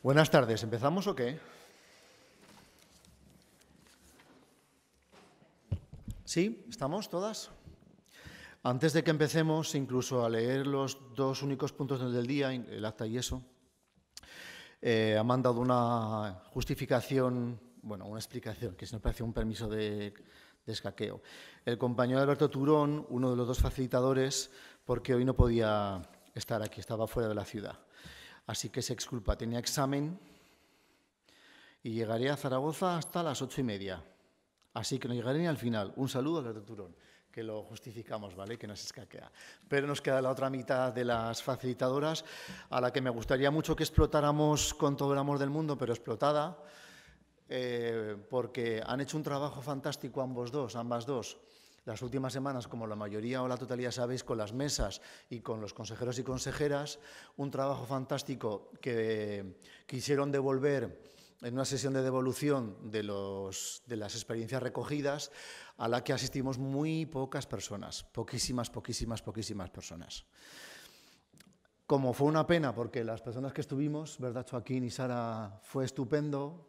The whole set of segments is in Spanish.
Buenas tardes. ¿Empezamos o qué? ¿Sí? ¿Estamos todas? Antes de que empecemos incluso a leer los dos únicos puntos del día, el acta y eso, eh, ha mandado una justificación, bueno, una explicación, que se nos parece un permiso de, de escaqueo. El compañero Alberto Turón, uno de los dos facilitadores, porque hoy no podía estar aquí, estaba fuera de la ciudad. Así que se exculpa, tenía examen y llegaré a Zaragoza hasta las ocho y media. Así que no llegaré ni al final. Un saludo al Turón, que lo justificamos, ¿vale? Que nos escaquea. Pero nos queda la otra mitad de las facilitadoras, a la que me gustaría mucho que explotáramos con todo el amor del mundo, pero explotada, eh, porque han hecho un trabajo fantástico ambos dos, ambas dos las últimas semanas, como la mayoría o la totalidad sabéis, con las mesas y con los consejeros y consejeras, un trabajo fantástico que quisieron devolver en una sesión de devolución de, las experiencias recogidas a la que asistimos muy pocas personas, poquísimas, poquísimas, poquísimas personas. Como fue una pena, porque las personas que estuvimos, ¿verdad? Joaquín y Sara, fue estupendo,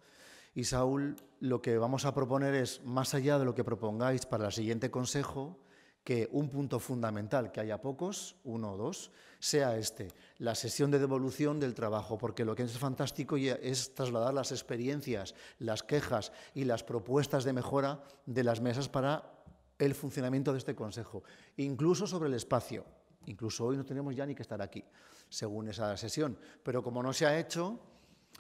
y Saúl, lo que vamos a proponer es, más allá de lo que propongáis para el siguiente consejo, que un punto fundamental, que haya pocos, uno o dos, sea este, la sesión de devolución del trabajo, porque lo que es fantástico es trasladar las experiencias, las quejas y las propuestas de mejora de las mesas para el funcionamiento de este Consejo, incluso sobre el espacio. Incluso hoy no tenemos ya ni que estar aquí, según esa sesión. Pero como no se ha hecho,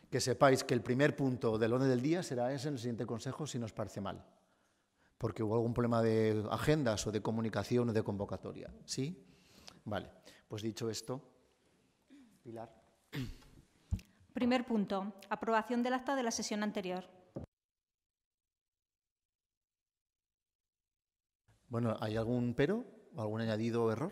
que sepáis que el primer punto del orden del día será ese en el siguiente consejo si nos parece mal, porque hubo algún problema de agendas o de comunicación o de convocatoria. ¿Sí? Vale, pues dicho esto, Pilar. Primer punto, aprobación del acta de la sesión anterior. Bueno, ¿hay algún pero o algún añadido o error?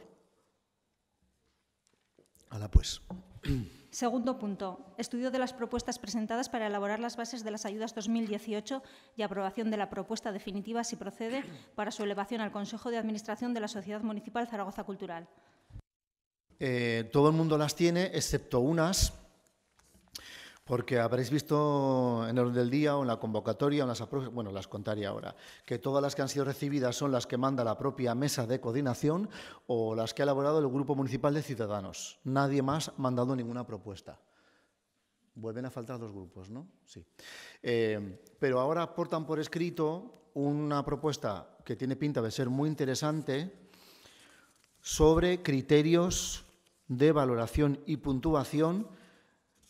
Hala pues. Segundo punto, estudio de las propuestas presentadas para elaborar las bases de las ayudas 2018 y aprobación de la propuesta definitiva, si procede, para su elevación al Consejo de Administración de la Sociedad Municipal Zaragoza Cultural. Eh, todo el mundo las tiene, excepto unas porque habréis visto en el orden del día o en la convocatoria, o en las bueno, las contaré ahora, que todas las que han sido recibidas son las que manda la propia mesa de coordinación o las que ha elaborado el Grupo Municipal de Ciudadanos. Nadie más ha mandado ninguna propuesta. Vuelven a faltar dos grupos, ¿no? Sí. Eh, pero ahora aportan por escrito una propuesta que tiene pinta de ser muy interesante sobre criterios de valoración y puntuación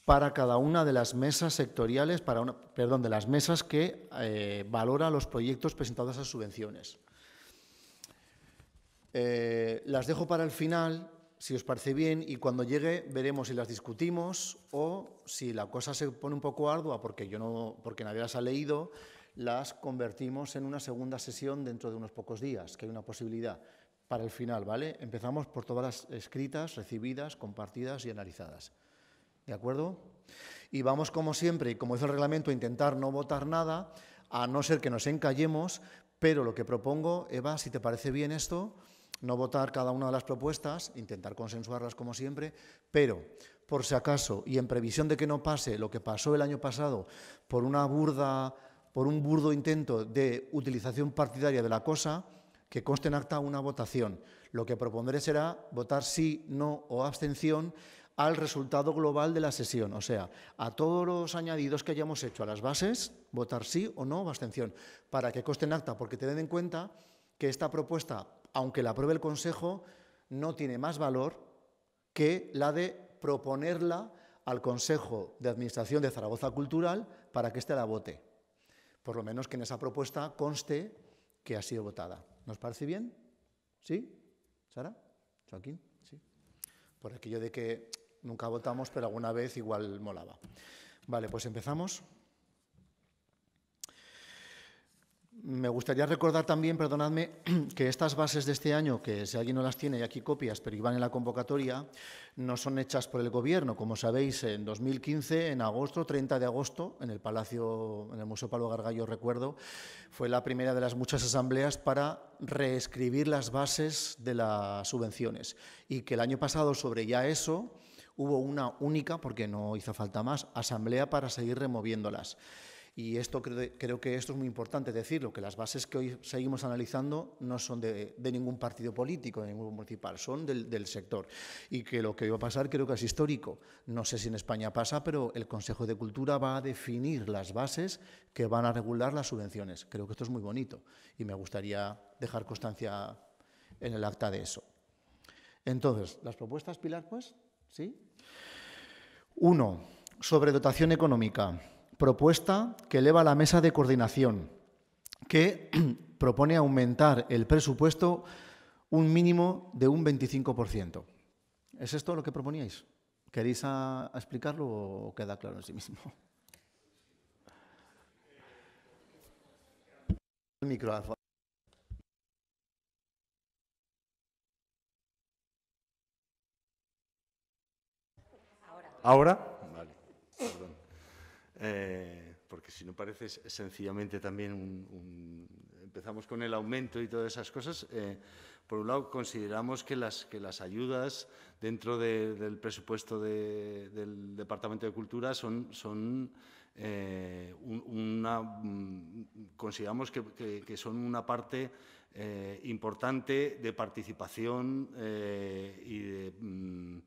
para cada una de las mesas sectoriales, para perdón, de las mesas que eh, valora los proyectos presentados a subvenciones. Eh, las dejo para el final, si os parece bien, y cuando llegue veremos si las discutimos o si la cosa se pone un poco ardua, porque yo no, porque nadie las ha leído, las convertimos en una segunda sesión dentro de unos pocos días, que hay una posibilidad para el final, ¿vale? Empezamos por todas las escritas, recibidas, compartidas y analizadas. ¿De acuerdo? Y vamos, como siempre, como dice el reglamento, a intentar no votar nada, a no ser que nos encallemos, pero lo que propongo, Eva, si te parece bien esto, no votar cada una de las propuestas, intentar consensuarlas como siempre, pero por si acaso y en previsión de que no pase lo que pasó el año pasado por una burda por un burdo intento de utilización partidaria de la cosa, que conste en acta una votación. Lo que propondré será votar sí, no o abstención al resultado global de la sesión, o sea, a todos los añadidos que hayamos hecho a las bases, votar sí o no abstención, para que coste en acta, porque te den en cuenta que esta propuesta, aunque la apruebe el Consejo, no tiene más valor que la de proponerla al Consejo de Administración de Zaragoza Cultural para que éste la vote. Por lo menos que en esa propuesta conste que ha sido votada. ¿Nos parece bien? ¿Sí? ¿Sara? ¿Joaquín? ¿Sí? Por aquello de que Nunca votamos, pero alguna vez igual molaba. Vale, pues empezamos. Me gustaría recordar también, perdonadme, que estas bases de este año, que si alguien no las tiene, y aquí copias, pero iban en la convocatoria, no son hechas por el Gobierno. Como sabéis, en 2015, en agosto, 30 de agosto, en el Palacio, en el Museo Pablo Gargallo, recuerdo, fue la primera de las muchas asambleas para reescribir las bases de las subvenciones. Y que el año pasado, sobre ya eso, hubo una única, porque no hizo falta más, asamblea para seguir removiéndolas. Y esto creo, que esto es muy importante decirlo, que las bases que hoy seguimos analizando no son de, ningún partido político, de ningún municipal, son del, del, sector. Y que lo que iba a pasar creo que es histórico. No sé si en España pasa, pero el Consejo de Cultura va a definir las bases que van a regular las subvenciones. Creo que esto es muy bonito y me gustaría dejar constancia en el acta de eso. Entonces, las propuestas, Pilar, pues... ¿Sí? Uno, dotación económica. Propuesta que eleva la mesa de coordinación, que propone aumentar el presupuesto un mínimo de un 25%. ¿Es esto lo que proponíais? ¿Queréis explicarlo o queda claro en sí mismo? El ¿Ahora? Vale, perdón. Eh, porque si no parece sencillamente también Empezamos con el aumento y todas esas cosas. Eh, por un lado, consideramos que las, que las ayudas dentro del presupuesto del Departamento de Cultura son, son eh, una, mm, consideramos que, son una parte importante de participación y de, mm,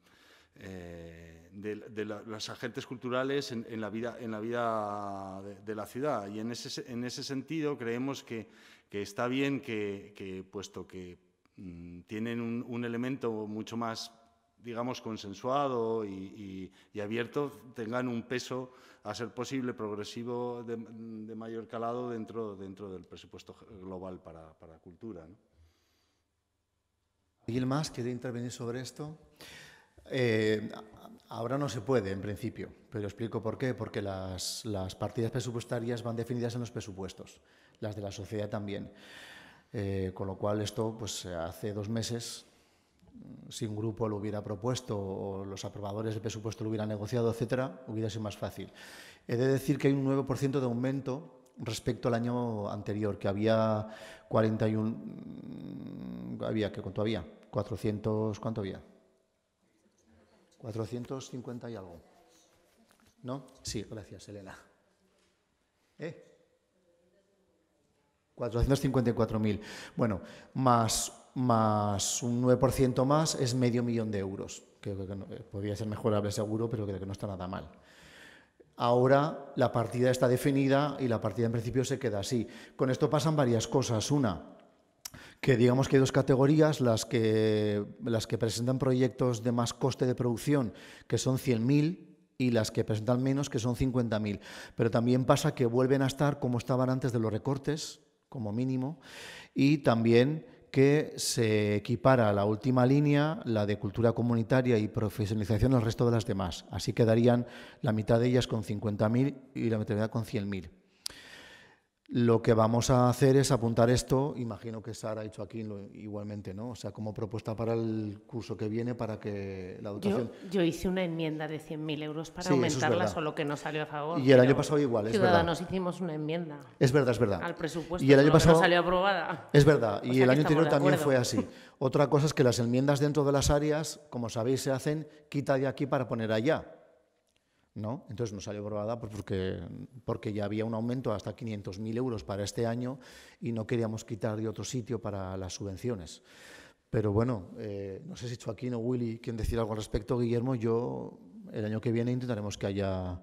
eh, de, los agentes culturales en, la vida, en la vida de, la ciudad. Y en ese, en ese sentido creemos que, que está bien que, puesto que mm, tienen un, elemento mucho más digamos, consensuado y, abierto, tengan un peso, a ser posible, progresivo de, mayor calado dentro, dentro del presupuesto global para, para cultura. ¿no? ¿Alguien más quiere intervenir sobre esto? Eh, ahora no se puede, en principio, pero explico por qué. Porque las, partidas presupuestarias van definidas en los presupuestos, las de la sociedad también. Eh, con lo cual esto, pues hace dos meses, mm, si un grupo lo hubiera propuesto o los aprobadores de presupuesto lo hubieran negociado, etcétera, hubiera sido más fácil. He de decir que hay un 9% de aumento respecto al año anterior, que había 41 mm, había que cuánto había? 400, ¿cuánto había? 450 y algo. ¿No? Sí, gracias, Elena. ¿Eh? 454.000. Bueno, más, más un 9% más es medio millón de euros. Creo que eh, podría ser mejorable seguro, pero creo que no está nada mal. Ahora la partida está definida y la partida en principio se queda así. Con esto pasan varias cosas. Una, que digamos que hay dos categorías, las que, las que presentan proyectos de más coste de producción, que son 100.000 y las que presentan menos, que son 50.000. Pero también pasa que vuelven a estar como estaban antes de los recortes, como mínimo, y también que se equipara la última línea, la de cultura comunitaria y profesionalización, al resto de las demás. Así quedarían la mitad de ellas con 50.000 y la mitad con 100.000. Lo que vamos a hacer es apuntar esto, imagino que Sara ha hecho aquí igualmente, ¿no? O sea, como propuesta para el curso que viene para que la dotación… Yo, hice una enmienda de 100.000 euros para aumentarla, solo que no salió a favor. Y el año pasado igual, es Ciudadanos verdad. hicimos una enmienda. Es verdad, es verdad. Al presupuesto, y el año pasado, no salió aprobada. Es verdad, y el año anterior también fue así. Otra cosa es que las enmiendas dentro de las áreas, como sabéis, se hacen quita de aquí para poner allá. Entonces no salió aprobada pues, porque, ya había un aumento hasta 500.000 euros para este año y no queríamos quitar de otro sitio para las subvenciones. Pero bueno, eh, no sé si Joaquín o Willy quieren decir algo al respecto, Guillermo. Yo el año que viene intentaremos que haya,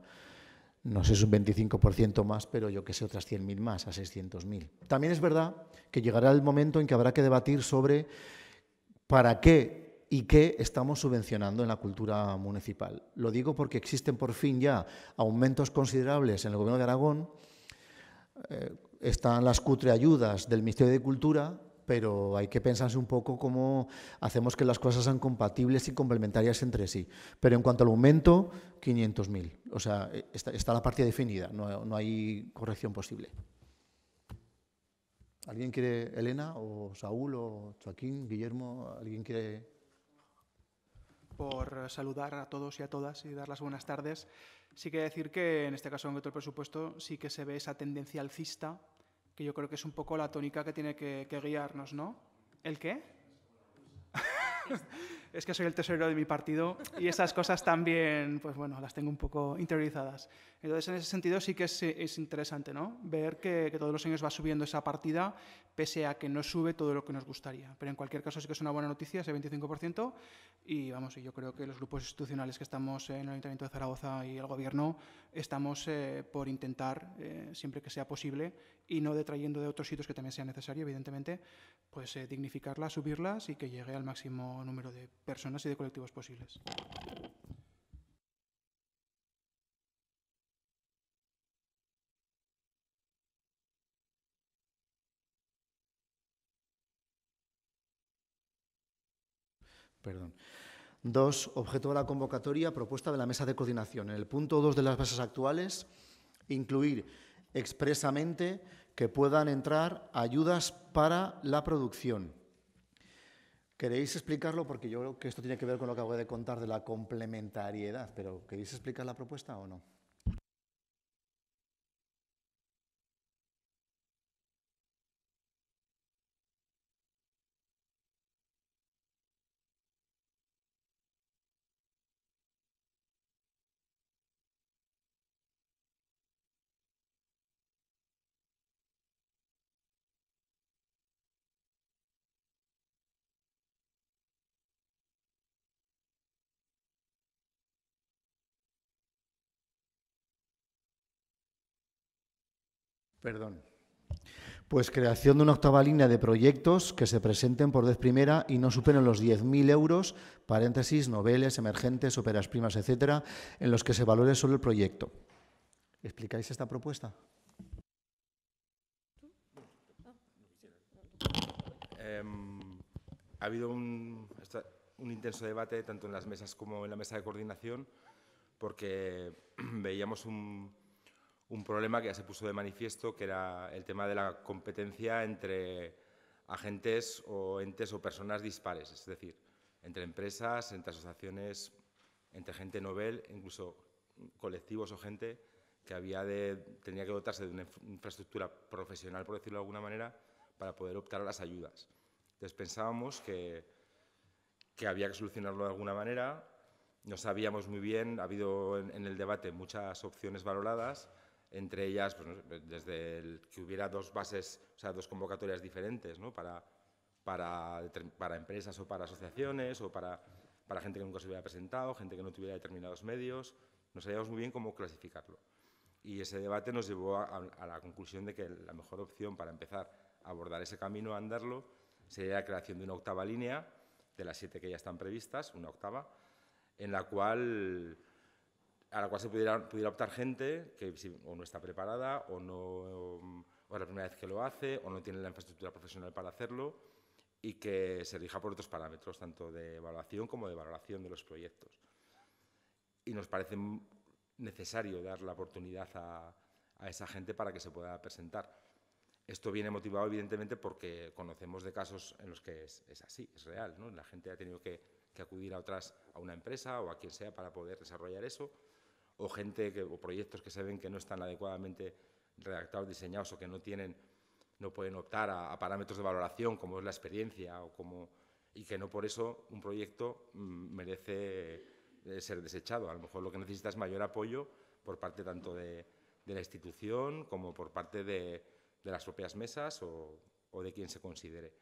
no sé, un 25% más, pero yo que sé, otras 100.000 más, a 600.000. También es verdad que llegará el momento en que habrá que debatir sobre para qué y que estamos subvencionando en la cultura municipal. Lo digo porque existen por fin ya aumentos considerables en el Gobierno de Aragón. Eh, están las cutre ayudas del Ministerio de Cultura, pero hay que pensarse un poco cómo hacemos que las cosas sean compatibles y complementarias entre sí. Pero en cuanto al aumento, 500.000. O sea, eh, está, la parte definida, no hay corrección posible. ¿Alguien quiere, Elena o Saúl o Joaquín, Guillermo, alguien quiere por saludar a todos y a todas y dar las buenas tardes. Sí que decir que en este caso, en otro presupuesto, sí que se ve esa tendencia alcista, que yo creo que es un poco la tónica que tiene que, que guiarnos, ¿no? ¿El qué? es que soy el tesorero de mi partido y esas cosas también, pues bueno, las tengo un poco interiorizadas. Entonces, en ese sentido sí que es, interesante, ¿no? Ver que, que, todos los años va subiendo esa partida, pese a que no sube todo lo que nos gustaría. Pero en cualquier caso sí que es una buena noticia, ese 25%, y vamos, yo creo que los grupos institucionales que estamos en el Ayuntamiento de Zaragoza y el Gobierno estamos eh, por intentar, eh, siempre que sea posible, y no detrayendo de otros sitios que también sea necesario, evidentemente, pues eh, dignificarlas, subirlas y que llegue al máximo número de personas y de colectivos posibles. Perdón. Dos, objeto de la convocatoria, propuesta de la mesa de coordinación. En el punto dos de las bases actuales, incluir expresamente que puedan entrar ayudas para la producción. ¿Queréis explicarlo? Porque yo creo que esto tiene que ver con lo que acabo de contar de la complementariedad, pero ¿queréis explicar la propuesta o no? Perdón. Pues creación de una octava línea de proyectos que se presenten por vez primera y no superen los 10.000 euros, paréntesis, noveles, emergentes, óperas primas, etcétera, en los que se valore solo el proyecto. ¿Explicáis esta propuesta? Em, ha habido un intenso debate tanto en las mesas como en la mesa de coordinación porque veíamos un, un problema que ya se puso de manifiesto, que era el tema de la competencia entre agentes o entes o personas dispares, es decir, entre empresas, entre asociaciones, entre gente novel, incluso colectivos o gente que había tenía que dotarse de una infraestructura profesional, por decirlo de alguna manera, para poder optar a las ayudas. Entonces pensábamos que, había que solucionarlo de alguna manera, no sabíamos muy bien, ha habido en el debate muchas opciones valoradas, entre ellas, pues, desde que hubiera dos bases, o sea, dos convocatorias diferentes, ¿no? Para, para, para empresas o para asociaciones o para, para gente que nunca se hubiera presentado, gente que no tuviera determinados medios, no sabíamos muy bien cómo clasificarlo. Y ese debate nos llevó a, a, la conclusión de que la mejor opción para empezar a abordar ese camino, a andarlo, sería la creación de una octava línea, de las siete que ya están previstas, una octava, en la cual a la cual se pudiera, pudiera optar gente que o no está preparada o no o es la primera vez que lo hace o no tiene la infraestructura profesional para hacerlo y que se rija por otros parámetros, tanto de evaluación como de valoración de los proyectos. Y nos parece necesario dar la oportunidad a, esa gente para que se pueda presentar. Esto viene motivado, evidentemente, porque conocemos de casos en los que es, así, es real. La gente ha tenido que, que acudir a otras, a una empresa o a quien sea para poder desarrollar eso o gente que, o proyectos que se ven que no están adecuadamente redactados, diseñados o que no tienen no pueden optar a, parámetros de valoración como es la experiencia o como y que no por eso un proyecto mm, merece eh, ser desechado. A lo mejor lo que necesita es mayor apoyo por parte tanto de, de la institución como por parte de, de las propias mesas o, o, de quien se considere.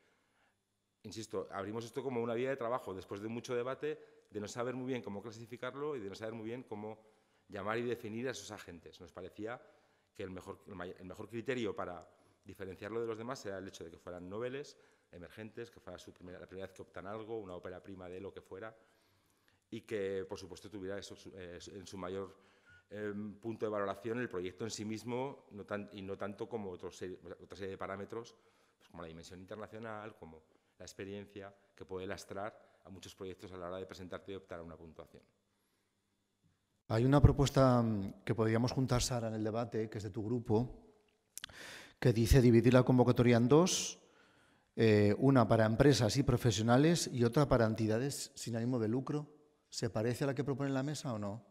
Insisto, abrimos esto como una vía de trabajo después de mucho debate, de no saber muy bien cómo clasificarlo y de no saber muy bien cómo llamar y definir a esos agentes. Nos parecía que el mejor, criterio para diferenciarlo de los demás era el hecho de que fueran noveles, emergentes, que fuera su la primera vez que optan algo, una ópera prima de lo que fuera, y que, por supuesto, tuviera eso, eh, en su mayor em, punto de valoración el proyecto en sí mismo y no tanto como otra serie, de parámetros, pues, como la dimensión internacional, como la experiencia, que puede lastrar a muchos proyectos a la hora de presentarte y optar a una puntuación. Hay una propuesta mm, que podríamos juntar, Sara, en el debate, que es de tu grupo, que dice dividir la convocatoria en dos, eh, una para empresas y profesionales y otra para entidades sin ánimo de lucro. ¿Se parece a la que propone la mesa o no?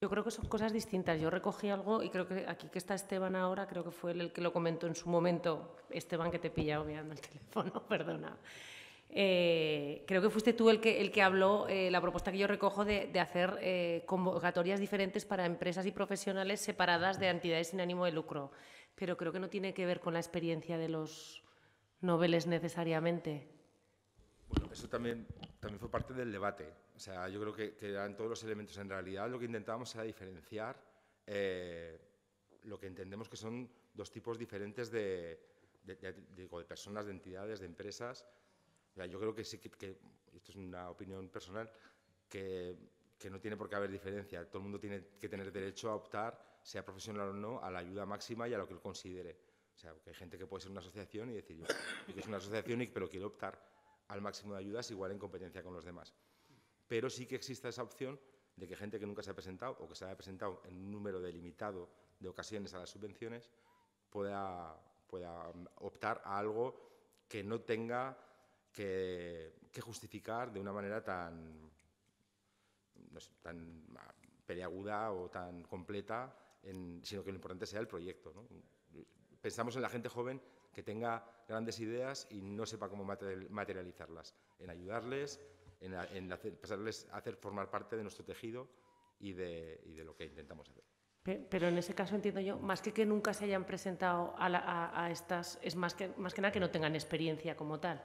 Yo creo que son cosas distintas. Yo recogí algo y creo que aquí que está Esteban ahora, creo que fue el que lo comentó en su momento. Esteban, que te he pillado mirando el teléfono, perdona. Eh, creo que fuiste tú el que, el que habló, eh, la propuesta que yo recojo de, hacer eh, convocatorias diferentes para empresas y profesionales separadas de entidades sin ánimo de lucro. Pero creo que no tiene que ver con la experiencia de los noveles necesariamente. Bueno, eso también, también fue parte del debate. O sea, yo creo que, eran todos los elementos. En realidad lo que intentábamos era diferenciar lo que entendemos que son dos tipos diferentes de, de personas, de entidades, de empresas yo creo que sí que, esto es una opinión personal, que, no tiene por qué haber diferencia. Todo el mundo tiene que tener derecho a optar, sea profesional o no, a la ayuda máxima y a lo que él considere. O sea, que hay gente que puede ser una asociación y decir, yo, que es una asociación, pero quiero optar al máximo de ayudas igual en competencia con los demás. Pero sí que exista esa opción de que gente que nunca se ha presentado o que se haya presentado en un número delimitado de ocasiones a las subvenciones pueda mm, optar a algo que no tenga que, justificar de una manera tan, tan peleaguda o tan completa, sino que lo importante sea el proyecto. Pensamos en la gente joven que tenga grandes ideas y no sepa cómo materializarlas, en ayudarles, en, en hacer, formar parte de nuestro tejido y de, lo que intentamos hacer. Pero en ese caso entiendo yo, más que que nunca se hayan presentado a, a estas, es más que, más que nada que no tengan experiencia como tal.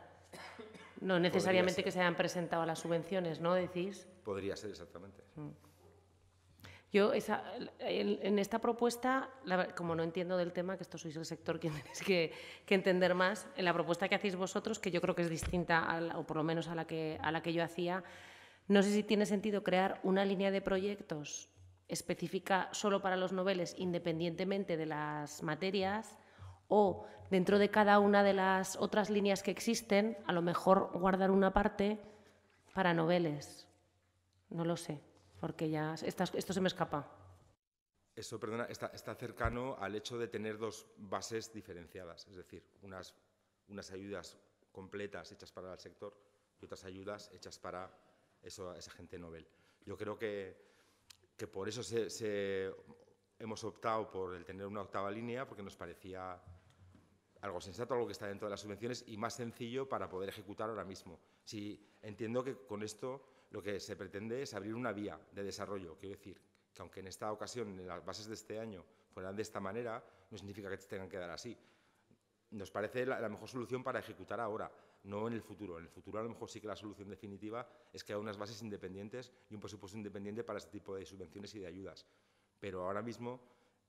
No necesariamente que se hayan presentado las subvenciones, ¿no? Decís. Podría ser, exactamente. Mm. Yo, en, esta propuesta, como no entiendo del tema, que esto sois el sector que tenéis que, entender más, en la propuesta que hacéis vosotros, que yo creo que es distinta, o por lo menos a la, que, a la que yo hacía, no sé si tiene sentido crear una línea de proyectos específica solo para los noveles, independientemente de las materias, o dentro de cada una de las otras líneas que existen, a lo mejor guardar una parte para noveles. No lo sé, porque ya esto se me escapa. Eso, perdona, está, cercano al hecho de tener dos bases diferenciadas, es decir, unas, unas ayudas completas hechas para el sector y otras ayudas hechas para eso, esa gente novel. Yo creo que, que por eso se, hemos optado por el tener una octava línea, porque nos parecía algo sensato, algo que está dentro de las subvenciones y más sencillo para poder ejecutar ahora mismo. Si entiendo que con esto lo que se pretende es abrir una vía de desarrollo, quiero decir, que aunque en esta ocasión en las bases de este año fueran de esta manera, no significa que tengan que dar así. Nos parece la, mejor solución para ejecutar ahora, no en el futuro. En el futuro a lo mejor sí que la solución definitiva es que haya unas bases independientes y un presupuesto independiente para este tipo de subvenciones y de ayudas. Pero ahora mismo,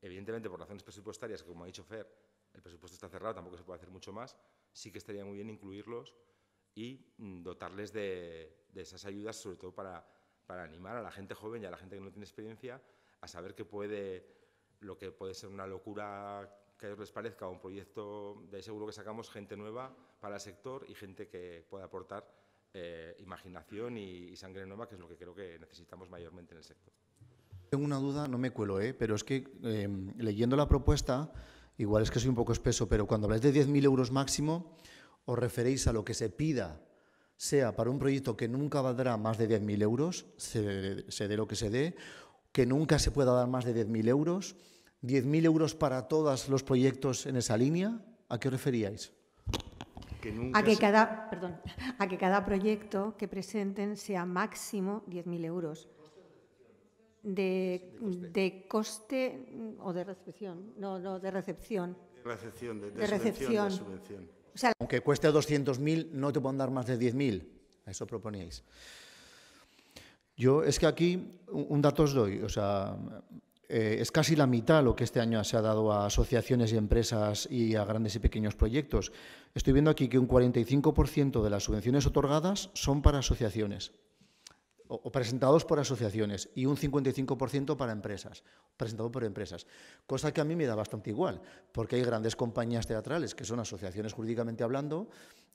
evidentemente por razones presupuestarias, como ha dicho Fer, el presupuesto está cerrado, tampoco se puede hacer mucho más, sí que estaría muy bien incluirlos y mm, dotarles de, esas ayudas, sobre todo para, para, animar a la gente joven y a la gente que no tiene experiencia a saber que puede, lo que puede ser una locura que a ellos les parezca, un proyecto de seguro que sacamos gente nueva para el sector y gente que pueda aportar eh, imaginación y, sangre nueva, que es lo que creo que necesitamos mayormente en el sector. Tengo una duda, no me cuelo, ¿eh? pero es que em, leyendo la propuesta igual es que soy un poco espeso, pero cuando habláis de 10.000 euros máximo, os referéis a lo que se pida, sea para un proyecto que nunca valdrá más de 10.000 euros, se, dé lo que se dé, que nunca se pueda dar más de 10.000 euros, 10.000 euros para todos los proyectos en esa línea, ¿a qué referíais? a, que cada, a que cada proyecto que presenten sea máximo 10.000 euros de, de, coste o de recepción, no, no, de recepción. de, de recepción. Subvención, Aunque cueste 200.000, no te pueden dar más de 10.000. Eso proponíais. Yo, es que aquí un dato os doy, o sea, eh, es casi la mitad lo que este año se ha dado a asociaciones y empresas y a grandes y pequeños proyectos. Estoy viendo aquí que un 45% de las subvenciones otorgadas son para asociaciones o, presentados por asociaciones y un 55% para empresas, presentado por empresas, cosa que a mí me da bastante igual, porque hay grandes compañías teatrales que son asociaciones jurídicamente hablando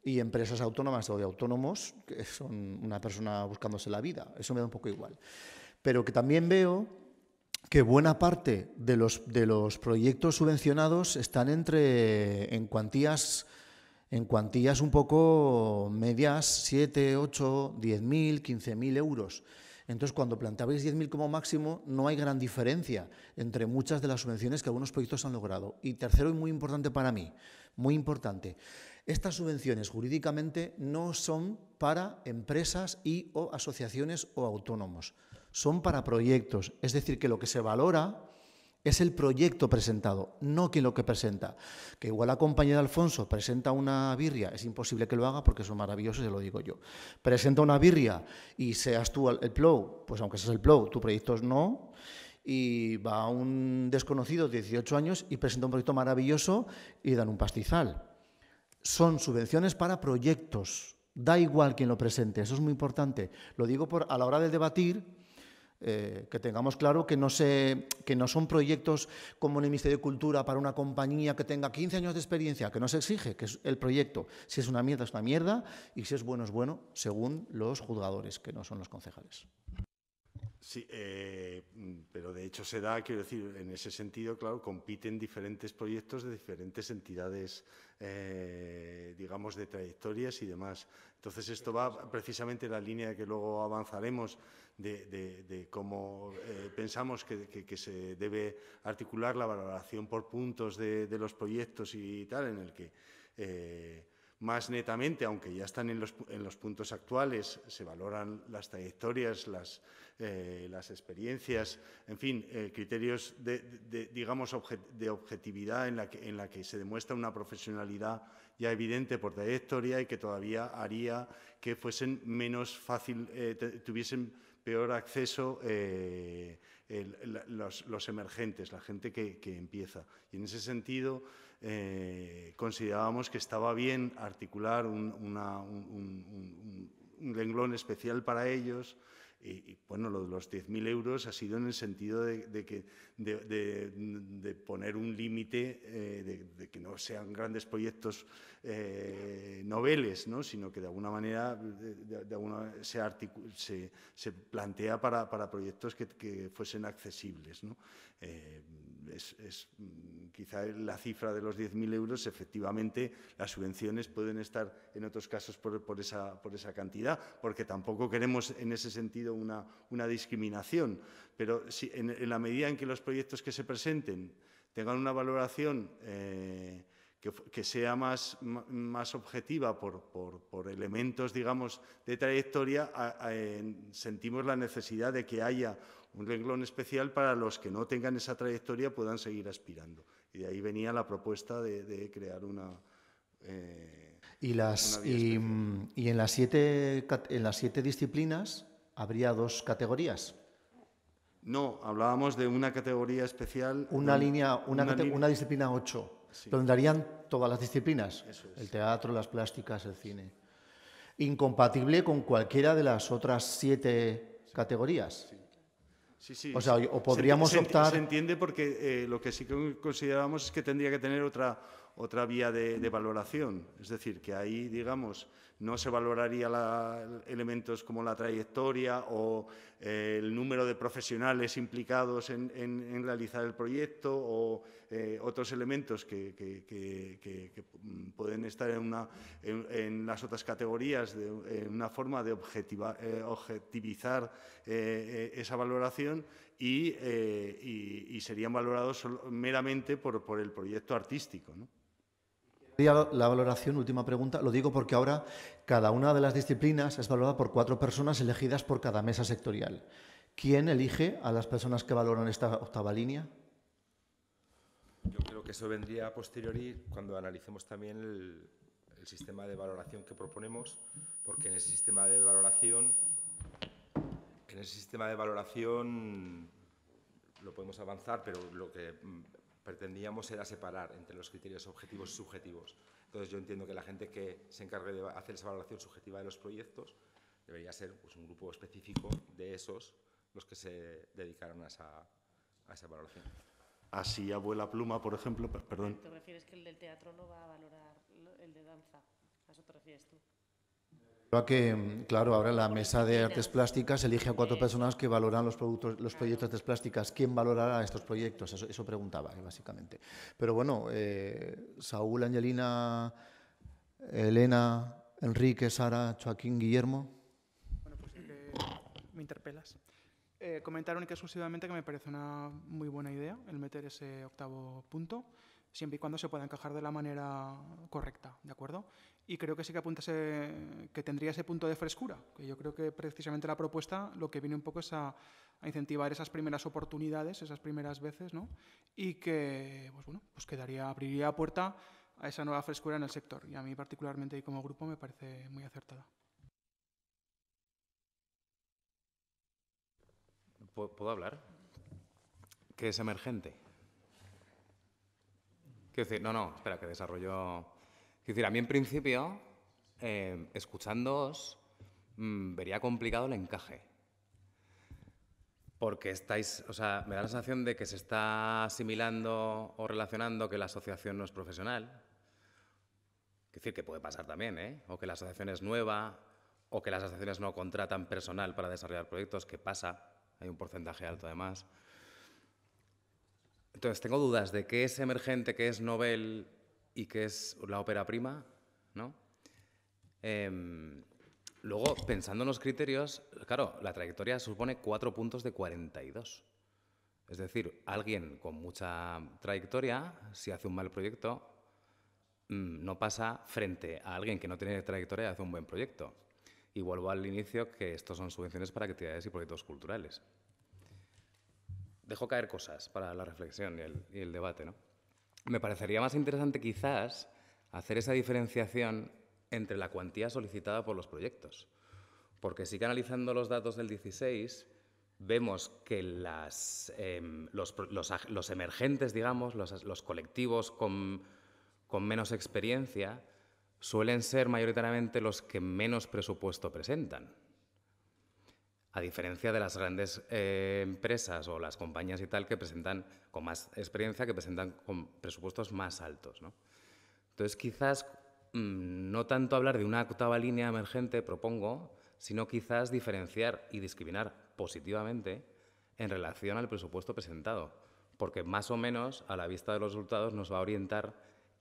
y empresas autónomas o de autónomos que son una persona buscándose la vida, eso me da un poco igual. Pero que también veo que buena parte de los, de los proyectos subvencionados están entre, en cuantías en cuantías un poco medias, 7, 8, 10.000, 15.000 euros. Entonces, cuando planteabais 10.000 como máximo, no hay gran diferencia entre muchas de las subvenciones que algunos proyectos han logrado. Y tercero, y muy importante para mí, muy importante, estas subvenciones jurídicamente no son para empresas y o asociaciones o autónomos, son para proyectos. Es decir, que lo que se valora es el proyecto presentado, no quien lo que presenta. Que igual la compañía de Alfonso presenta una birria, es imposible que lo haga porque son maravillosos, se lo digo yo. Presenta una birria y seas tú el plow, pues aunque seas el plow, tu proyecto no. Y va un desconocido de 18 años y presenta un proyecto maravilloso y dan un pastizal. Son subvenciones para proyectos. Da igual quien lo presente, eso es muy importante. Lo digo a la hora de debatir, eh, que tengamos claro que no, que no son proyectos como el Ministerio de Cultura para una compañía que tenga 15 años de experiencia, que no se exige, que el proyecto, si es una mierda, es una mierda, y si es bueno, es bueno, según los juzgadores, que no son los concejales. Sí, eh, pero de hecho se da, quiero decir, en ese sentido, claro, compiten diferentes proyectos de diferentes entidades eh, digamos, de trayectorias y demás. Entonces, esto va precisamente en la línea que luego avanzaremos de, cómo eh, pensamos que, se debe articular la valoración por puntos de, los proyectos y tal, en el que eh, más netamente, aunque ya están en los, en los puntos actuales, se valoran las trayectorias, las, eh, las experiencias, en fin, eh, criterios de, digamos, de objetividad en la, que, en la que se demuestra una profesionalidad ya evidente por trayectoria y que todavía haría que fuesen menos fácil, eh, tuviesen peor acceso los, los, emergentes, la gente que, que, empieza. Y en ese sentido, eh, considerábamos que estaba bien articular un, una, un, renglón especial para ellos. Y, bueno, los los 10.000 euros ha sido en el sentido de, que, de, poner un límite, eh, de, que no sean grandes proyectos eh, noveles, ¿no? sino que de alguna manera se, plantea para, proyectos que, fuesen accesibles es, mm, quizá la cifra de los 10.000 euros, efectivamente las subvenciones pueden estar en otros casos por, esa, por esa cantidad, porque tampoco queremos en ese sentido una, una discriminación. Pero en, la medida en que los proyectos que se presenten tengan una valoración eh, que, sea más, más objetiva por, por, por, elementos, digamos, de trayectoria, sentimos la necesidad de que haya un renglón especial para los que no tengan esa trayectoria puedan seguir aspirando. Y de ahí venía la propuesta de, crear una... Eh, y, las, y, en, las siete, en las siete disciplinas habría dos categorías. No, hablábamos de una categoría especial. Una, línea, una, una disciplina 8 sí. darían todas las disciplinas, el teatro, las plásticas, el cine. Incompatible con cualquiera de las otras siete categorías. Sí. Sí, O sea, o podríamos optar. Se entiende porque eh, lo que sí que considerábamos es que tendría que tener otra, otra vía de, valoración. Es decir, que ahí, digamos, no se valoraría elementos como la trayectoria o eh, el número de profesionales implicados en, realizar el proyecto o eh, otros elementos que, pueden estar en, las otras categorías, de, una forma de eh, objetivizar esa valoración y, serían valorados meramente por, por el proyecto artístico. ¿no? La valoración, última pregunta, lo digo porque ahora cada una de las disciplinas es valorada por cuatro personas elegidas por cada mesa sectorial. ¿Quién elige a las personas que valoran esta octava línea? Yo creo que eso vendría a posteriori cuando analicemos también el, sistema de valoración que proponemos, porque en ese sistema de valoración, en ese sistema de valoración lo podemos avanzar, pero lo que pretendíamos era separar entre los criterios objetivos y subjetivos. Entonces yo entiendo que la gente que se encargue de hacer esa valoración subjetiva de los proyectos debería ser pues, un grupo específico de esos los que se dedicaron a esa, a esa valoración. Así abuela pluma, por ejemplo, perdón. ¿Te refieres que el del teatro no va a valorar el de danza? ¿A eso te refieres tú? que, mm, claro, ahora la mesa de artes plásticas elige a cuatro personas que valoran los, productos, los proyectos de artes plásticas. ¿Quién valorará estos proyectos? Eso, preguntaba, eh, básicamente. Pero bueno, eh, Saúl, Angelina, Elena, Enrique, Sara, Joaquín, Guillermo. Bueno, pues me interpelas. Eh, comentar exclusivamente que me parece una muy buena idea el meter ese octavo punto siempre y cuando se pueda encajar de la manera correcta, ¿de acuerdo? Y creo que sí que apunta que tendría ese punto de frescura, que yo creo que precisamente la propuesta lo que viene un poco es a, incentivar esas primeras oportunidades, esas primeras veces, ¿no? Y que, pues bueno, pues quedaría, abriría puerta a esa nueva frescura en el sector. Y a mí particularmente y como grupo me parece muy acertada. ¿Puedo hablar? Que es emergente? Quiero decir, no, no, espera, que desarrollo. Quiero decir, a mí en principio, eh, escuchándoos, mm, vería complicado el encaje. Porque estáis, o sea, me da la sensación de que se está asimilando o relacionando que la asociación no es profesional. Quiero decir, que puede pasar también, ¿eh? O que la asociación es nueva, o que las asociaciones no contratan personal para desarrollar proyectos, que pasa, hay un porcentaje alto además. Entonces, tengo dudas de qué es emergente, qué es Nobel y qué es la ópera prima, ¿no? Em, luego, pensando en los criterios, claro, la trayectoria supone cuatro puntos de 42. Es decir, alguien con mucha trayectoria, si hace un mal proyecto, mm, no pasa frente a alguien que no tiene trayectoria y hace un buen proyecto. Y vuelvo al inicio que estos son subvenciones para actividades y proyectos culturales. Dejo caer cosas para la reflexión y el, debate. Me parecería más interesante quizás hacer esa diferenciación entre la cuantía solicitada por los proyectos. Porque si que analizando los datos del 16, vemos que las, em, los, emergentes, digamos, los, colectivos con, menos experiencia, suelen ser mayoritariamente los que menos presupuesto presentan. A diferencia de las grandes eh, empresas o las compañías y tal que presentan con más experiencia, que presentan con presupuestos más altos. Entonces, quizás mm, no tanto hablar de una octava línea emergente, propongo, sino quizás diferenciar y discriminar positivamente en relación al presupuesto presentado, porque más o menos a la vista de los resultados nos va a orientar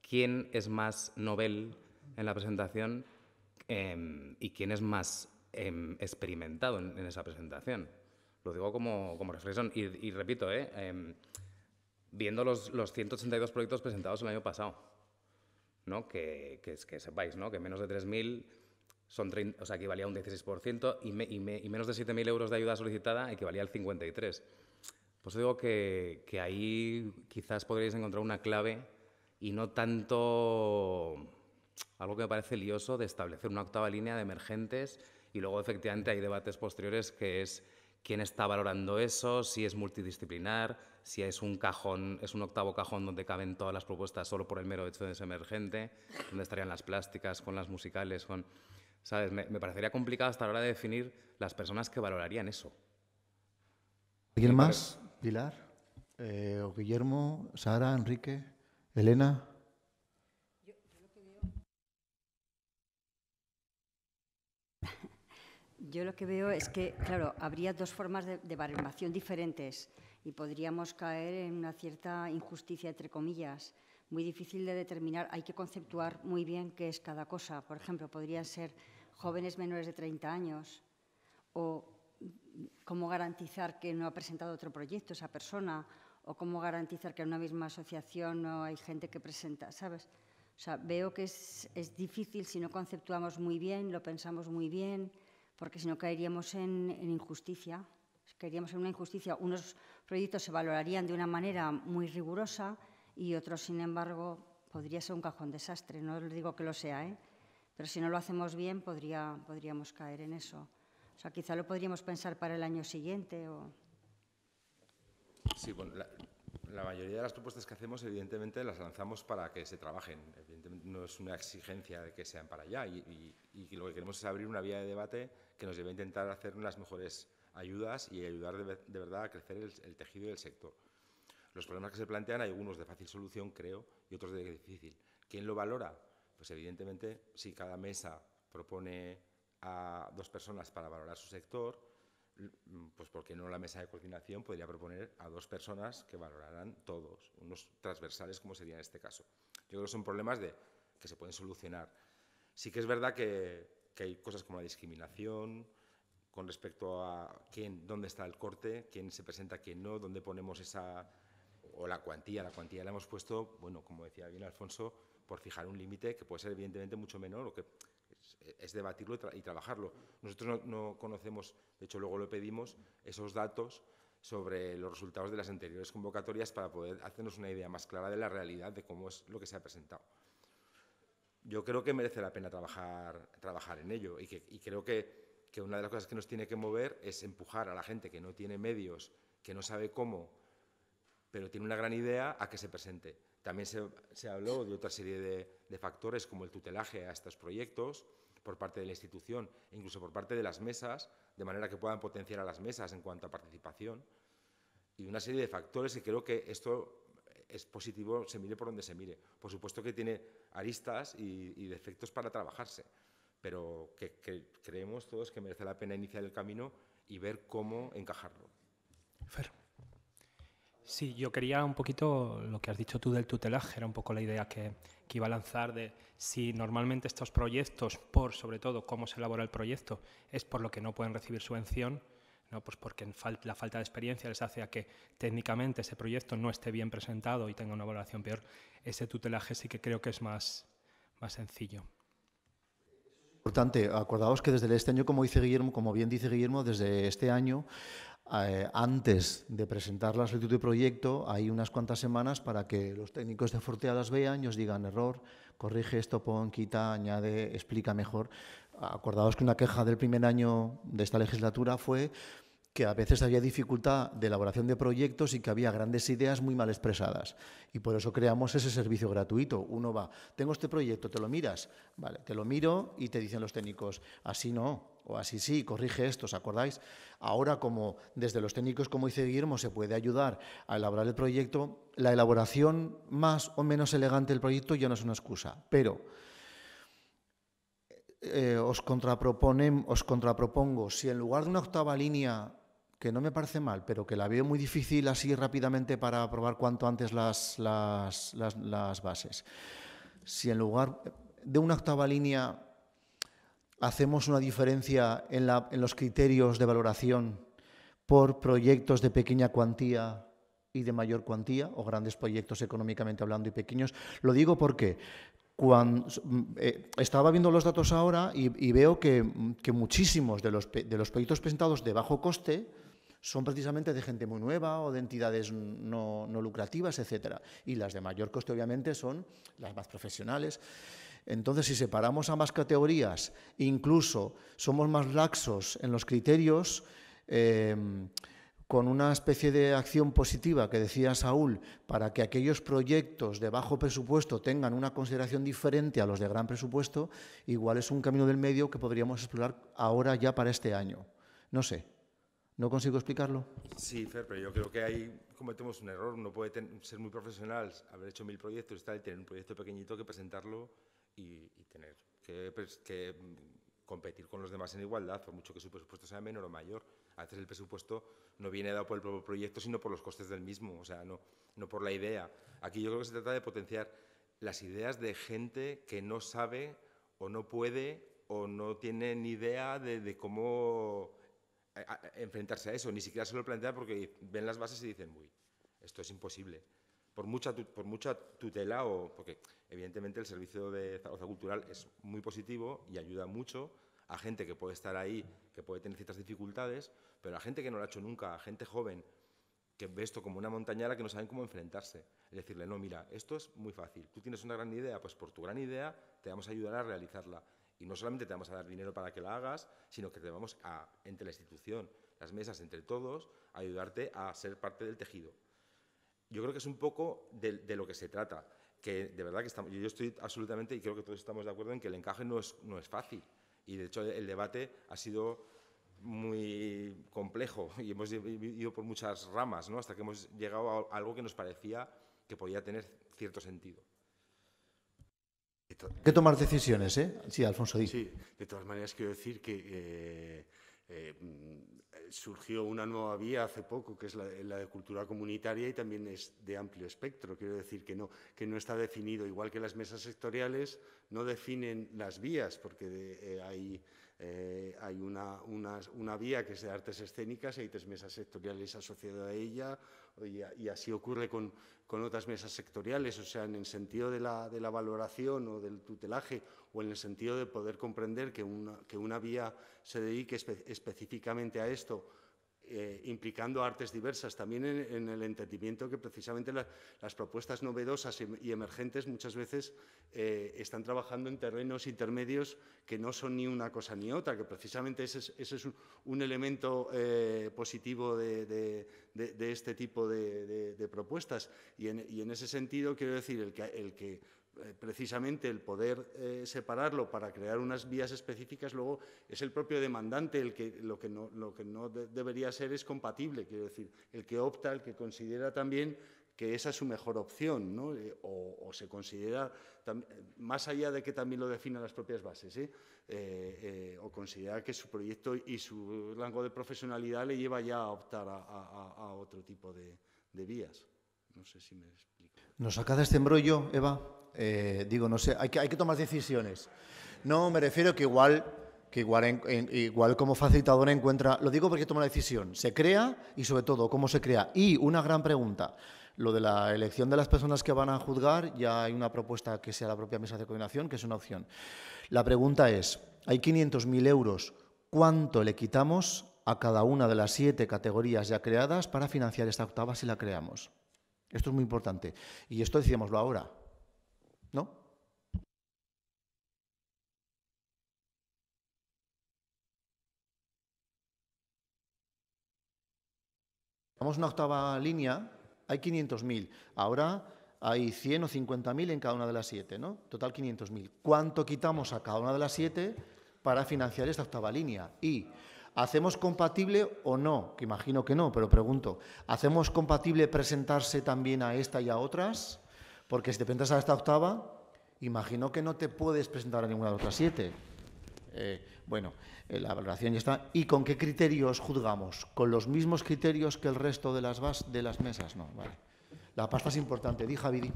quién es más novel en la presentación em, y quién es más Em, experimentado en, esa presentación. Lo digo como, como reflexión. Y, repito, eh, em, viendo los, los, 182 proyectos presentados el año pasado, ¿no? que, que sepáis ¿no? que menos de 3.000 son o sea, equivalía a un 16% y, y, menos de 7.000 euros de ayuda solicitada equivalía al 53%. Pues digo que, que ahí quizás podréis encontrar una clave y no tanto algo que me parece lioso de establecer una octava línea de emergentes y luego efectivamente hay debates posteriores que es quién está valorando eso, si es multidisciplinar, si es un cajón, es un octavo cajón donde caben todas las propuestas solo por el mero hecho de ser emergente, donde estarían las plásticas, con las musicales, con... ¿Sabes? Me, parecería complicado hasta la hora de definir las personas que valorarían eso. ¿Alguien más? Pilar, eh, o Guillermo, Sara, Enrique, Elena. Yo lo que veo es que, claro, habría dos formas de, de valoración diferentes y podríamos caer en una cierta injusticia, entre comillas, muy difícil de determinar. Hay que conceptuar muy bien qué es cada cosa. Por ejemplo, podrían ser jóvenes menores de 30 años o cómo garantizar que no ha presentado otro proyecto esa persona o cómo garantizar que en una misma asociación no hay gente que presenta, ¿sabes? O sea, veo que es difícil si no conceptuamos muy bien, lo pensamos muy bien, porque si no caeríamos en, injusticia. Caeríamos en una injusticia. Unos proyectos se valorarían de una manera muy rigurosa y otros, sin embargo, podría ser un cajón desastre. No digo que lo sea, ¿eh? pero si no lo hacemos bien, podría, podríamos caer en eso. O sea, quizá lo podríamos pensar para el año siguiente. Sí, bueno, la la mayoría de las propuestas que hacemos, evidentemente, las lanzamos para que se trabajen. Evidentemente, no es una exigencia de que sean para allá. Y, lo que queremos es abrir una vía de debate que nos lleve a intentar hacer unas mejores ayudas y ayudar de, verdad a crecer el, el, tejido del sector. Los problemas que se plantean, hay algunos de fácil solución, creo, y otros de difícil. ¿Quién lo valora? Pues, evidentemente, si cada mesa propone a dos personas para valorar su sector, pues porque no la mesa de coordinación podría proponer a dos personas que valorarán todos, unos transversales como sería en este caso. Yo creo que son problemas que se pueden solucionar. Sí que es verdad que, hay cosas como la discriminación, con respecto a quién, dónde está el corte, quién se presenta, quién no, dónde ponemos esa, o la cuantía, la cuantía la hemos puesto, bueno, como decía bien Alfonso, por fijar un límite que puede ser evidentemente mucho menor o que es, debatirlo y, trabajarlo. Nosotros no, conocemos, de hecho luego lo pedimos, esos datos sobre los resultados de las anteriores convocatorias para poder hacernos una idea más clara de la realidad, de cómo es lo que se ha presentado. Yo creo que merece la pena trabajar, en ello y, creo que una de las cosas que nos tiene que mover es empujar a la gente que no tiene medios, que no sabe cómo, pero tiene una gran idea, a que se presente también se, habló de otra serie de, factores como el tutelaje a estos proyectos por parte de la institución e incluso por parte de las mesas, de manera que puedan potenciar a las mesas en cuanto a participación y una serie de factores Y creo que esto es positivo, se mire por donde se mire. Por supuesto que tiene aristas y, defectos para trabajarse, pero que, creemos todos que merece la pena iniciar el camino y ver cómo encajarlo. Sí, yo quería un poquito lo que has dicho tú del tutelaje, era un poco la idea que, iba a lanzar de si normalmente estos proyectos, por sobre todo cómo se elabora el proyecto, es por lo que no pueden recibir subvención, ¿no? pues porque la falta de experiencia les hace a que técnicamente ese proyecto no esté bien presentado y tenga una valoración peor, ese tutelaje sí que creo que es más, más sencillo importante. Acordaos que desde este año, como dice Guillermo, como bien dice Guillermo, desde este año eh, antes de presentar la solicitud de proyecto hay unas cuantas semanas para que los técnicos de Forteadas vean y os digan error, corrige esto, pon, quita, añade, explica mejor. Acordaos que una queja del primer año de esta legislatura fue que a veces había dificultad de elaboración de proyectos y que había grandes ideas muy mal expresadas. Y por eso creamos ese servicio gratuito. Uno va, tengo este proyecto, te lo miras. Vale, te lo miro y te dicen los técnicos, así no, o así sí, corrige esto, ¿os acordáis? Ahora, como desde los técnicos, como dice Guillermo, se puede ayudar a elaborar el proyecto, la elaboración más o menos elegante del proyecto ya no es una excusa, pero eh, os, os contrapropongo, si en lugar de una octava línea, que no me parece mal, pero que la veo muy difícil así rápidamente para aprobar cuanto antes las bases, si en lugar de una octava línea hacemos una diferencia en, los criterios de valoración por proyectos de pequeña cuantía y de mayor cuantía, o grandes proyectos económicamente hablando y pequeños. Lo digo porque eh, estaba viendo los datos ahora y, veo que, muchísimos de los, de los, proyectos presentados de bajo coste son precisamente de gente muy nueva o de entidades no, no lucrativas, etc. Y las de mayor coste, obviamente, son las más profesionales. Entonces, si separamos ambas categorías, incluso somos más laxos en los criterios, em, con una especie de acción positiva que decía Saúl, para que aquellos proyectos de bajo presupuesto tengan una consideración diferente a los de gran presupuesto, igual es un camino del medio que podríamos explorar ahora ya para este año. No sé, ¿no consigo explicarlo? Sí, Fer, pero yo creo que ahí cometemos un error. No puede ser muy profesional, haber hecho mil proyectos y tal, y tener un proyecto pequeñito que presentarlo y, tener pues, que, competir con los demás en igualdad, por mucho que su presupuesto sea menor o mayor. A veces el presupuesto no viene dado por el propio proyecto, sino por los costes del mismo, o sea, no, por la idea. Aquí yo creo que se trata de potenciar las ideas de gente que no sabe o no puede o no tiene ni idea de, cómo eh, enfrentarse a eso, ni siquiera se lo plantea porque ven las bases y dicen, uy, esto es imposible por mucha, por mucha tutela, porque evidentemente el servicio de Zaragoza Cultural es muy positivo y ayuda mucho a gente que puede estar ahí, que puede tener ciertas dificultades, pero a gente que no lo ha hecho nunca, a gente joven que ve esto como una montañera que no saben cómo enfrentarse. Es decirle, no, mira, esto es muy fácil, tú tienes una gran idea, pues por tu gran idea te vamos a ayudar a realizarla. Y no solamente te vamos a dar dinero para que la hagas, sino que te vamos a, entre la institución, las mesas, entre todos, a ayudarte a ser parte del tejido yo creo que es un poco de, lo que se trata. Que de verdad que estamos, yo estoy absolutamente y creo que todos estamos de acuerdo en que el encaje no es, no es fácil. Y de hecho el debate ha sido muy complejo y hemos ido por muchas ramas, ¿no? Hasta que hemos llegado a algo que nos parecía que podía tener cierto sentido. Que tomar decisiones, ¿eh? Sí, Alfonso. dice. Sí, de todas maneras quiero decir que eh, eh, mm, surgió una nueva vía hace poco, que es la, de cultura comunitaria y también es de amplio espectro. Quiero decir que no, que no está definido, igual que las mesas sectoriales no definen las vías, porque eh, hay eh, hay una, una, vía que es de artes escénicas, y hay tres mesas sectoriales asociadas a ella, y, así ocurre con, con, otras mesas sectoriales, o sea, en el sentido de la, de la, valoración o del tutelaje, o en el sentido de poder comprender que una, que una vía se dedique específicamente a esto eh, implicando artes diversas, también en, el entendimiento que precisamente las propuestas novedosas y emergentes muchas veces eh, están trabajando en terrenos intermedios que no son ni una cosa ni otra, que precisamente ese es, un, elemento eh, positivo de, este tipo de, propuestas. Y en, ese sentido, quiero decir, el que eh, precisamente el poder eh, separarlo para crear unas vías específicas, luego es el propio demandante el que lo que no, lo que no debería ser es compatible, quiero decir, el que opta, el que considera también que esa es su mejor opción, eh, o, se considera, más allá de que también lo definan las propias bases, o considera que su proyecto y su rango de profesionalidad le lleva ya a optar a, otro tipo de, vías. No sé si me explico. Nos saca de este embrollo, Eva. Eh, digo, no sé, hay que, hay que tomar decisiones. No, me refiero que igual, que igual, igual como facilitadora encuentra, lo digo porque toma la decisión, se crea y sobre todo cómo se crea. Y una gran pregunta, lo de la elección de las personas que van a juzgar, ya hay una propuesta que sea la propia mesa de coordinación, que es una opción. La pregunta es, hay 500.000 euros, ¿cuánto le quitamos a cada una de las siete categorías ya creadas para financiar esta octava si la creamos? Esto es muy importante. Y esto decíamoslo ahora. ¿no? Vamos una octava línea, hay 500.000. Ahora hay 100 o 50.000 en cada una de las siete, ¿no? Total 500.000. ¿Cuánto quitamos a cada una de las siete para financiar esta octava línea? Y ¿Hacemos compatible o no? Que imagino que no, pero pregunto. ¿Hacemos compatible presentarse también a esta y a otras? Porque si te presentas a esta octava, imagino que no te puedes presentar a ninguna de las otras siete. Eh, bueno, eh, la valoración ya está. ¿Y con qué criterios juzgamos? ¿Con los mismos criterios que el resto de las, de las mesas? No, vale. La pasta es importante. Di, Javidi.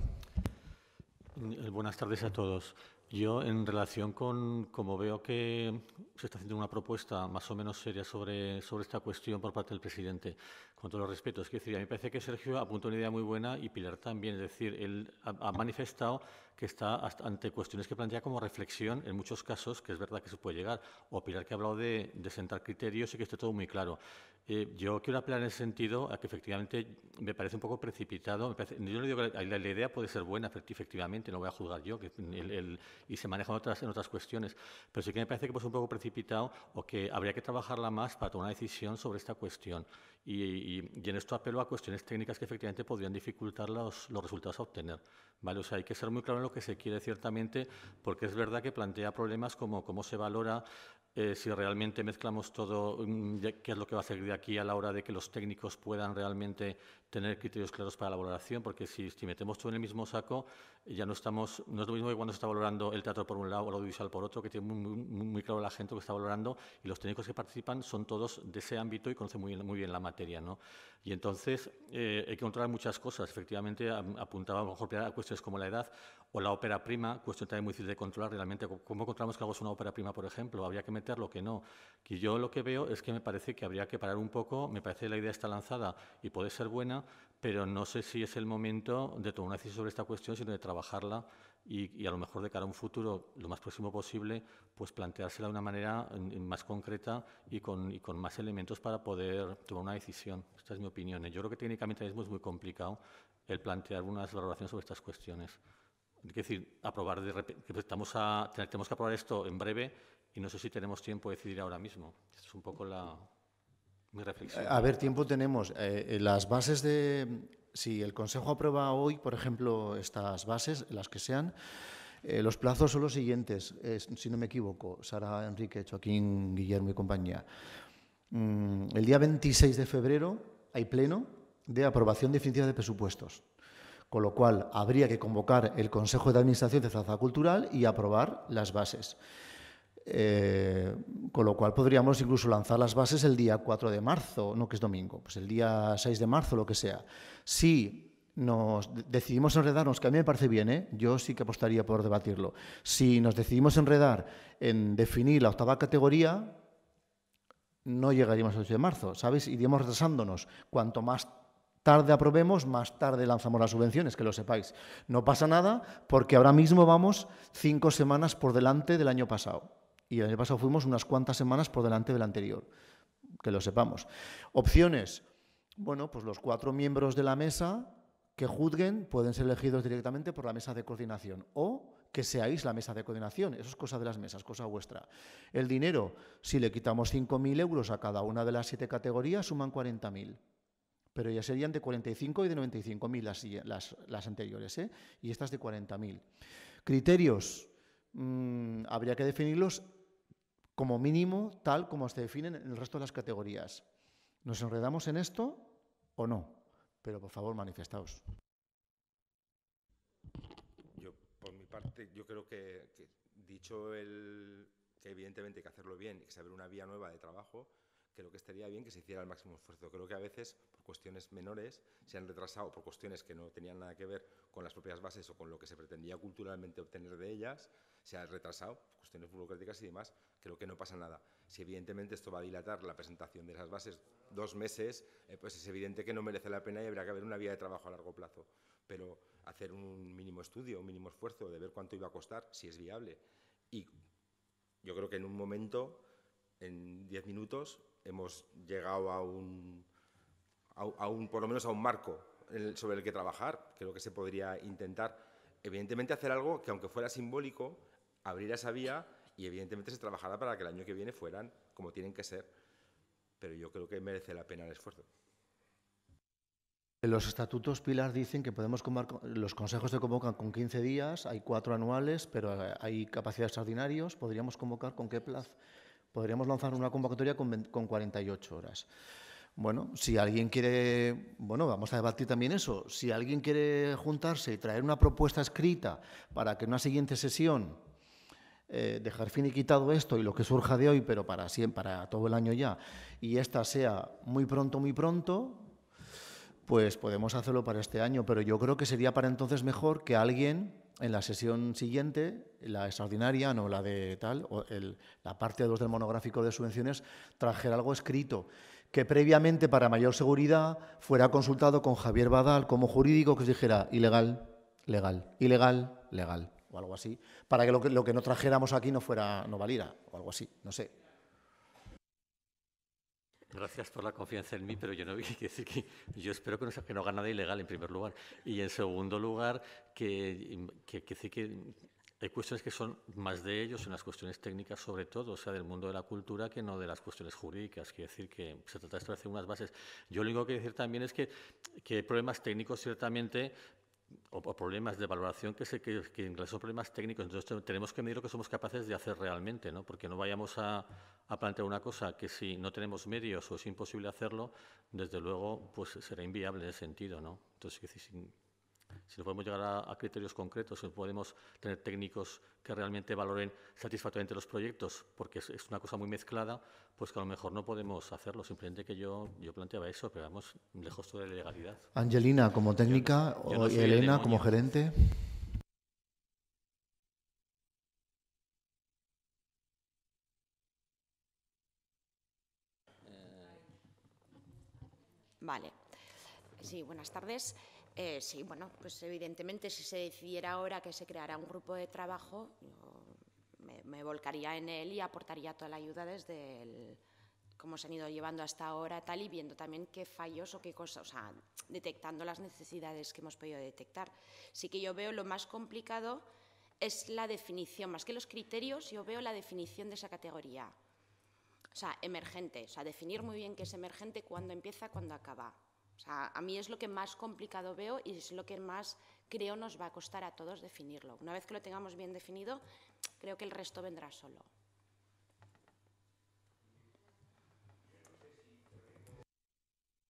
Eh, buenas tardes a todos. Yo, en relación con, como veo que se está haciendo una propuesta más o menos seria sobre, sobre esta cuestión por parte del presidente, con todos los respetos, que decir, a mí me parece que Sergio apunta una idea muy buena y Pilar también, es decir, él ha, manifestado que está ante cuestiones que plantea como reflexión en muchos casos, que es verdad que se puede llegar, o Pilar que ha hablado de, de sentar criterios y que esté todo muy claro. Eh, yo quiero apelar en ese sentido a que efectivamente me parece un poco precipitado. yo le digo que la, idea puede ser buena, efectivamente, no voy a juzgar yo, que y se manejan otras, en otras cuestiones, pero sí que me parece que es un poco precipitado o que habría que trabajarla más para tomar una decisión sobre esta cuestión. Y, en esto apelo a cuestiones técnicas que efectivamente podrían dificultar los, los, resultados a obtener. ¿vale? O sea, hay que ser muy claro en lo que se quiere, ciertamente, porque es verdad que plantea problemas como cómo se valora eh, si realmente mezclamos todo, mm, qué es lo que va a seguir de aquí a la hora de que los técnicos puedan realmente tener criterios claros para la valoración, porque si, si, metemos todo en el mismo saco, ya no estamos, no es lo mismo que cuando se está valorando el teatro por un lado o el audiovisual por otro, que tiene muy, claro la gente lo que está valorando y los técnicos que participan son todos de ese ámbito y conocen muy, bien la materia. ¿no? Y entonces eh, hay que controlar muchas cosas. Efectivamente, apuntaba a mejor a cuestiones como la edad o la ópera prima, cuestión también muy difícil de controlar realmente. ¿Cómo encontramos que algo es una ópera prima, por ejemplo? ¿Habría que meterlo? que no? Que yo lo que veo es que me parece que habría que parar un poco, me parece que la idea está lanzada y puede ser buena, pero no sé si es el momento de tomar una decisión sobre esta cuestión, sino de trabajarla y, a lo mejor de cara a un futuro lo más próximo posible, pues planteársela de una manera mm, mm, más concreta y con, más elementos para poder tomar una decisión. Esta es mi opinión. Yo creo que técnicamente es muy complicado el plantear unas valoraciones sobre estas cuestiones. Es decir, aprobar de repente, estamos a, tenemos que aprobar esto en breve y no sé si tenemos tiempo de decidir ahora mismo. es un poco la, eh, a ver, tiempo tenemos. Eh, eh, las bases de. Si el Consejo aprueba hoy, por ejemplo, estas bases, las que sean, los plazos son los siguientes, si no me equivoco, Sara Enrique, Joaquín, Guillermo y compañía. Mm, el día 26 de febrero hay pleno de aprobación definitiva de presupuestos con lo cual habría que convocar el Consejo de Administración de Zaza Cultural y aprobar las bases. Eh, con lo cual podríamos incluso lanzar las bases el día 4 de marzo, no que es domingo, pues el día 6 de marzo, lo que sea. Si nos decidimos enredarnos, que a mí me parece bien, ¿eh? yo sí que apostaría por debatirlo. Si nos decidimos enredar en definir la octava categoría, no llegaríamos al 8 de marzo, ¿sabes? Iríamos retrasándonos. Cuanto más tarde aprobemos, más tarde lanzamos las subvenciones, que lo sepáis. No pasa nada porque ahora mismo vamos cinco semanas por delante del año pasado y el pasado fuimos unas cuantas semanas por delante del anterior, que lo sepamos. Opciones, bueno, pues los cuatro miembros de la mesa que juzguen pueden ser elegidos directamente por la mesa de coordinación o que seáis la mesa de coordinación. Eso es cosa de las mesas, cosa vuestra. El dinero, si le quitamos 5.000 euros a cada una de las siete categorías, suman 40.000. Pero ya serían de 45 y de 95.000 las, las, anteriores, ¿eh? y estas de 40.000. Criterios, mm, habría que definirlos como mínimo tal como se definen en el resto de las categorías. ¿Nos enredamos en esto o no? Pero por favor, manifestaos. Yo, por mi parte, yo creo que, dicho el, que evidentemente hay que hacerlo bien y que se abre una vía nueva de trabajo, creo que estaría bien que se hiciera el máximo esfuerzo. Creo que a veces, por cuestiones menores, se han retrasado, por cuestiones que no tenían nada que ver con las propias bases o con lo que se pretendía culturalmente obtener de ellas, se han retrasado, por cuestiones burocráticas y demás, creo que no pasa nada. Si evidentemente esto va a dilatar la presentación de esas bases dos meses, eh, pues es evidente que no merece la pena y habrá que haber una vía de trabajo a largo plazo. Pero hacer un mínimo estudio, un mínimo esfuerzo de ver cuánto iba a costar, si es viable. Y yo creo que en un momento en 10 minutos hemos llegado a un, a, un, por lo menos a un marco sobre el que trabajar, creo lo que se podría intentar. Evidentemente hacer algo que aunque fuera simbólico, abrirá esa vía y evidentemente se trabajará para que el año que viene fueran como tienen que ser, pero yo creo que merece la pena el esfuerzo. Los estatutos Pilar dicen que podemos los consejos se convocan con 15 días, hay cuatro anuales, pero hay capacidades extraordinarios. ¿Podríamos convocar con qué plazo? podríamos lanzar una convocatoria con, 48 horas. Bueno, si alguien quiere, bueno, vamos a debatir también eso. Si alguien quiere juntarse y traer una propuesta escrita para que en una siguiente sesión eh, dejar fin y quitado esto y lo que surja de hoy, pero para para todo el año ya, y esta sea muy pronto, muy pronto, pues podemos hacerlo para este año. Pero yo creo que sería para entonces mejor que alguien en la sesión siguiente, la extraordinaria, no la de tal, o la parte 2 del monográfico de subvenciones, trajera algo escrito que previamente, para mayor seguridad, fuera consultado con Javier Badal como jurídico que dijera ilegal, legal, ilegal, legal, o algo así, para que lo que, lo que no trajéramos aquí no fuera, no valiera, o algo así, no sé. Gracias por la confianza en mí, pero yo no que decir que yo espero que no, que no haga nada ilegal en primer lugar. Y en segundo lugar, que, que, que, hay cuestiones que son más de ellos, son las cuestiones técnicas sobre todo, o sea, del mundo de la cultura que no de las cuestiones jurídicas. quiero decir que se trata de establecer unas bases. Yo lo único que decir también es que, que hay problemas técnicos ciertamente, o, problemas de valoración que, se, que, son problemas técnicos. Entonces tenemos que medir lo que somos capaces de hacer realmente, ¿no? porque no vayamos a, a, plantear una cosa que si no tenemos medios o es imposible hacerlo, desde luego pues será inviable en ese sentido. ¿no? Entonces, si no podemos llegar a, criterios concretos, si no podemos tener técnicos que realmente valoren satisfactoriamente los proyectos, porque es, una cosa muy mezclada, pues que a lo mejor no podemos hacerlo. Simplemente que yo, planteaba eso, pero vamos lejos de la legalidad. Angelina como técnica Elena como gerente. Vale. Sí, buenas tardes. Eh, sí, bueno, pues evidentemente si se decidiera ahora que se creara un grupo de trabajo, yo me, volcaría en él y aportaría toda la ayuda desde el, cómo se han ido llevando hasta ahora tal y viendo también qué fallos o qué cosas, o sea, detectando las necesidades que hemos podido detectar. Sí que yo veo lo más complicado es la definición, más que los criterios, yo veo la definición de esa categoría. O sea, emergente, o sea, definir muy bien qué es emergente, cuándo empieza, cuándo acaba a mí es lo que más complicado veo y es lo que más creo nos va a costar a todos definirlo. Una vez que lo tengamos bien definido, creo que el resto vendrá solo.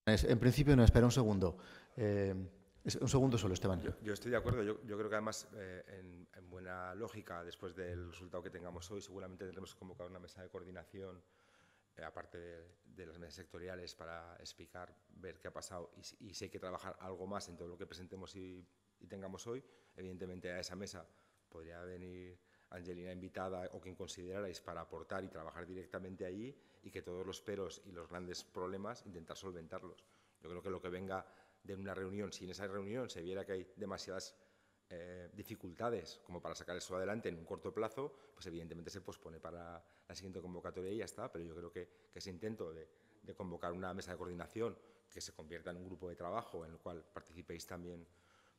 En principio, no, espera un segundo. Eh, un segundo solo, Esteban. Yo, estoy de acuerdo. Yo, creo que además, eh, en, buena lógica, después del resultado que tengamos hoy, seguramente tendremos que convocar una mesa de coordinación eh, aparte de, las mesas sectoriales para explicar, ver qué ha pasado y, si hay que trabajar algo más en todo lo que presentemos y, y, tengamos hoy, evidentemente a esa mesa podría venir Angelina invitada o quien considerarais para aportar y trabajar directamente allí y que todos los peros y los grandes problemas intentar solventarlos. Yo creo que lo que venga de una reunión, si en esa reunión se viera que hay demasiadas eh, dificultades como para sacar eso adelante en un corto plazo, pues evidentemente se pospone para la siguiente convocatoria y ya está, pero yo creo que, ese intento de, convocar una mesa de coordinación que se convierta en un grupo de trabajo en el cual participéis también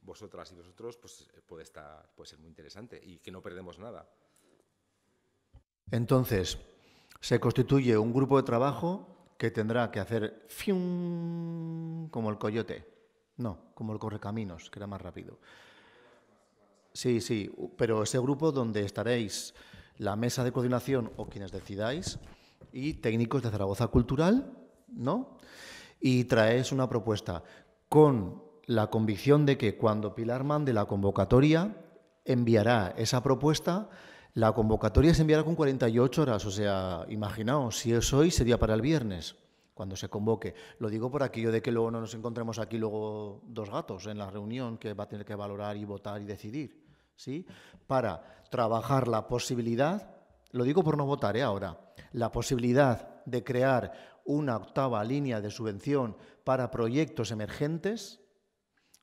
vosotras y vosotros, pues eh, puede, estar, puede ser muy interesante y que no perdemos nada. Entonces, se constituye un grupo de trabajo que tendrá que hacer fium, como el coyote, no, como el correcaminos, que era más rápido Sí, sí, pero ese grupo donde estaréis la mesa de coordinación o quienes decidáis y técnicos de Zaragoza Cultural, ¿no? Y traéis una propuesta con la convicción de que cuando Pilar mande la convocatoria, enviará esa propuesta. La convocatoria se enviará con 48 horas, o sea, imaginaos, si es hoy, sería para el viernes, cuando se convoque. Lo digo por aquello de que luego no nos encontremos aquí luego dos gatos en la reunión que va a tener que valorar y votar y decidir. ¿sí? Para trabajar la posibilidad, lo digo por no votar ¿eh? ahora, la posibilidad de crear una octava línea de subvención para proyectos emergentes,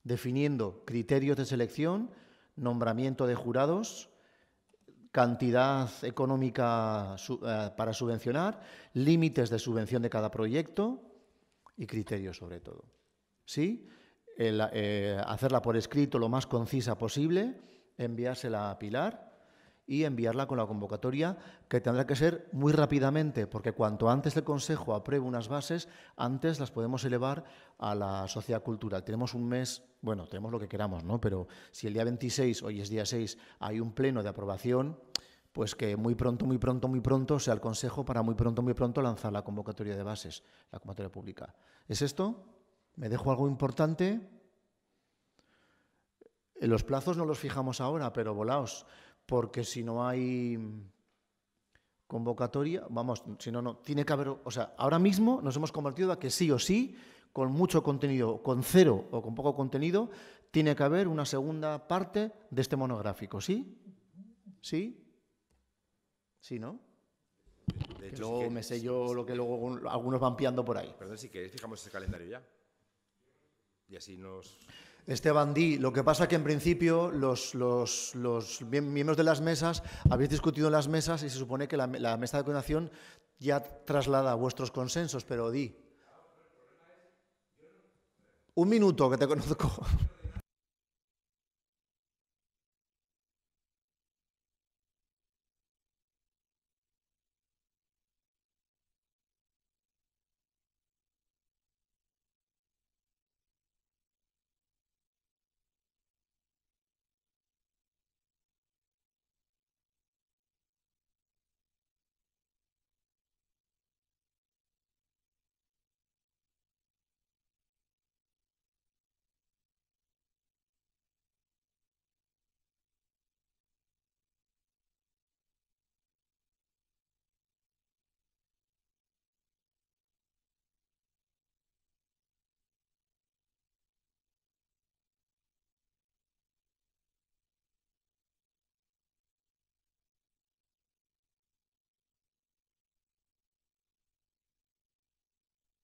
definiendo criterios de selección, nombramiento de jurados, cantidad económica eh, para subvencionar, límites de subvención de cada proyecto y criterios sobre todo. ¿Sí? Eh, hacerla por escrito lo más concisa posible enviársela a Pilar y enviarla con la convocatoria, que tendrá que ser muy rápidamente, porque cuanto antes el Consejo apruebe unas bases, antes las podemos elevar a la sociedad cultural. Tenemos un mes, bueno, tenemos lo que queramos, ¿no? Pero si el día 26, hoy es día 6, hay un pleno de aprobación, pues que muy pronto, muy pronto, muy pronto sea el Consejo para muy pronto, muy pronto lanzar la convocatoria de bases, la convocatoria pública. ¿Es esto? ¿Me dejo algo importante? Los plazos no los fijamos ahora, pero volaos, porque si no hay convocatoria, vamos, si no, no, tiene que haber, o sea, ahora mismo nos hemos convertido a que sí o sí, con mucho contenido, con cero o con poco contenido, tiene que haber una segunda parte de este monográfico, ¿sí? ¿Sí? ¿Sí, no? De hecho, me sé yo lo que luego algunos van piando por ahí. Perdón, si queréis, fijamos ese calendario ya. Y así nos... Esteban Di, lo que pasa que en principio los, miembros de las mesas habéis discutido en las mesas y se supone que la, la mesa de coordinación ya traslada vuestros consensos, pero Di. Un minuto que te conozco.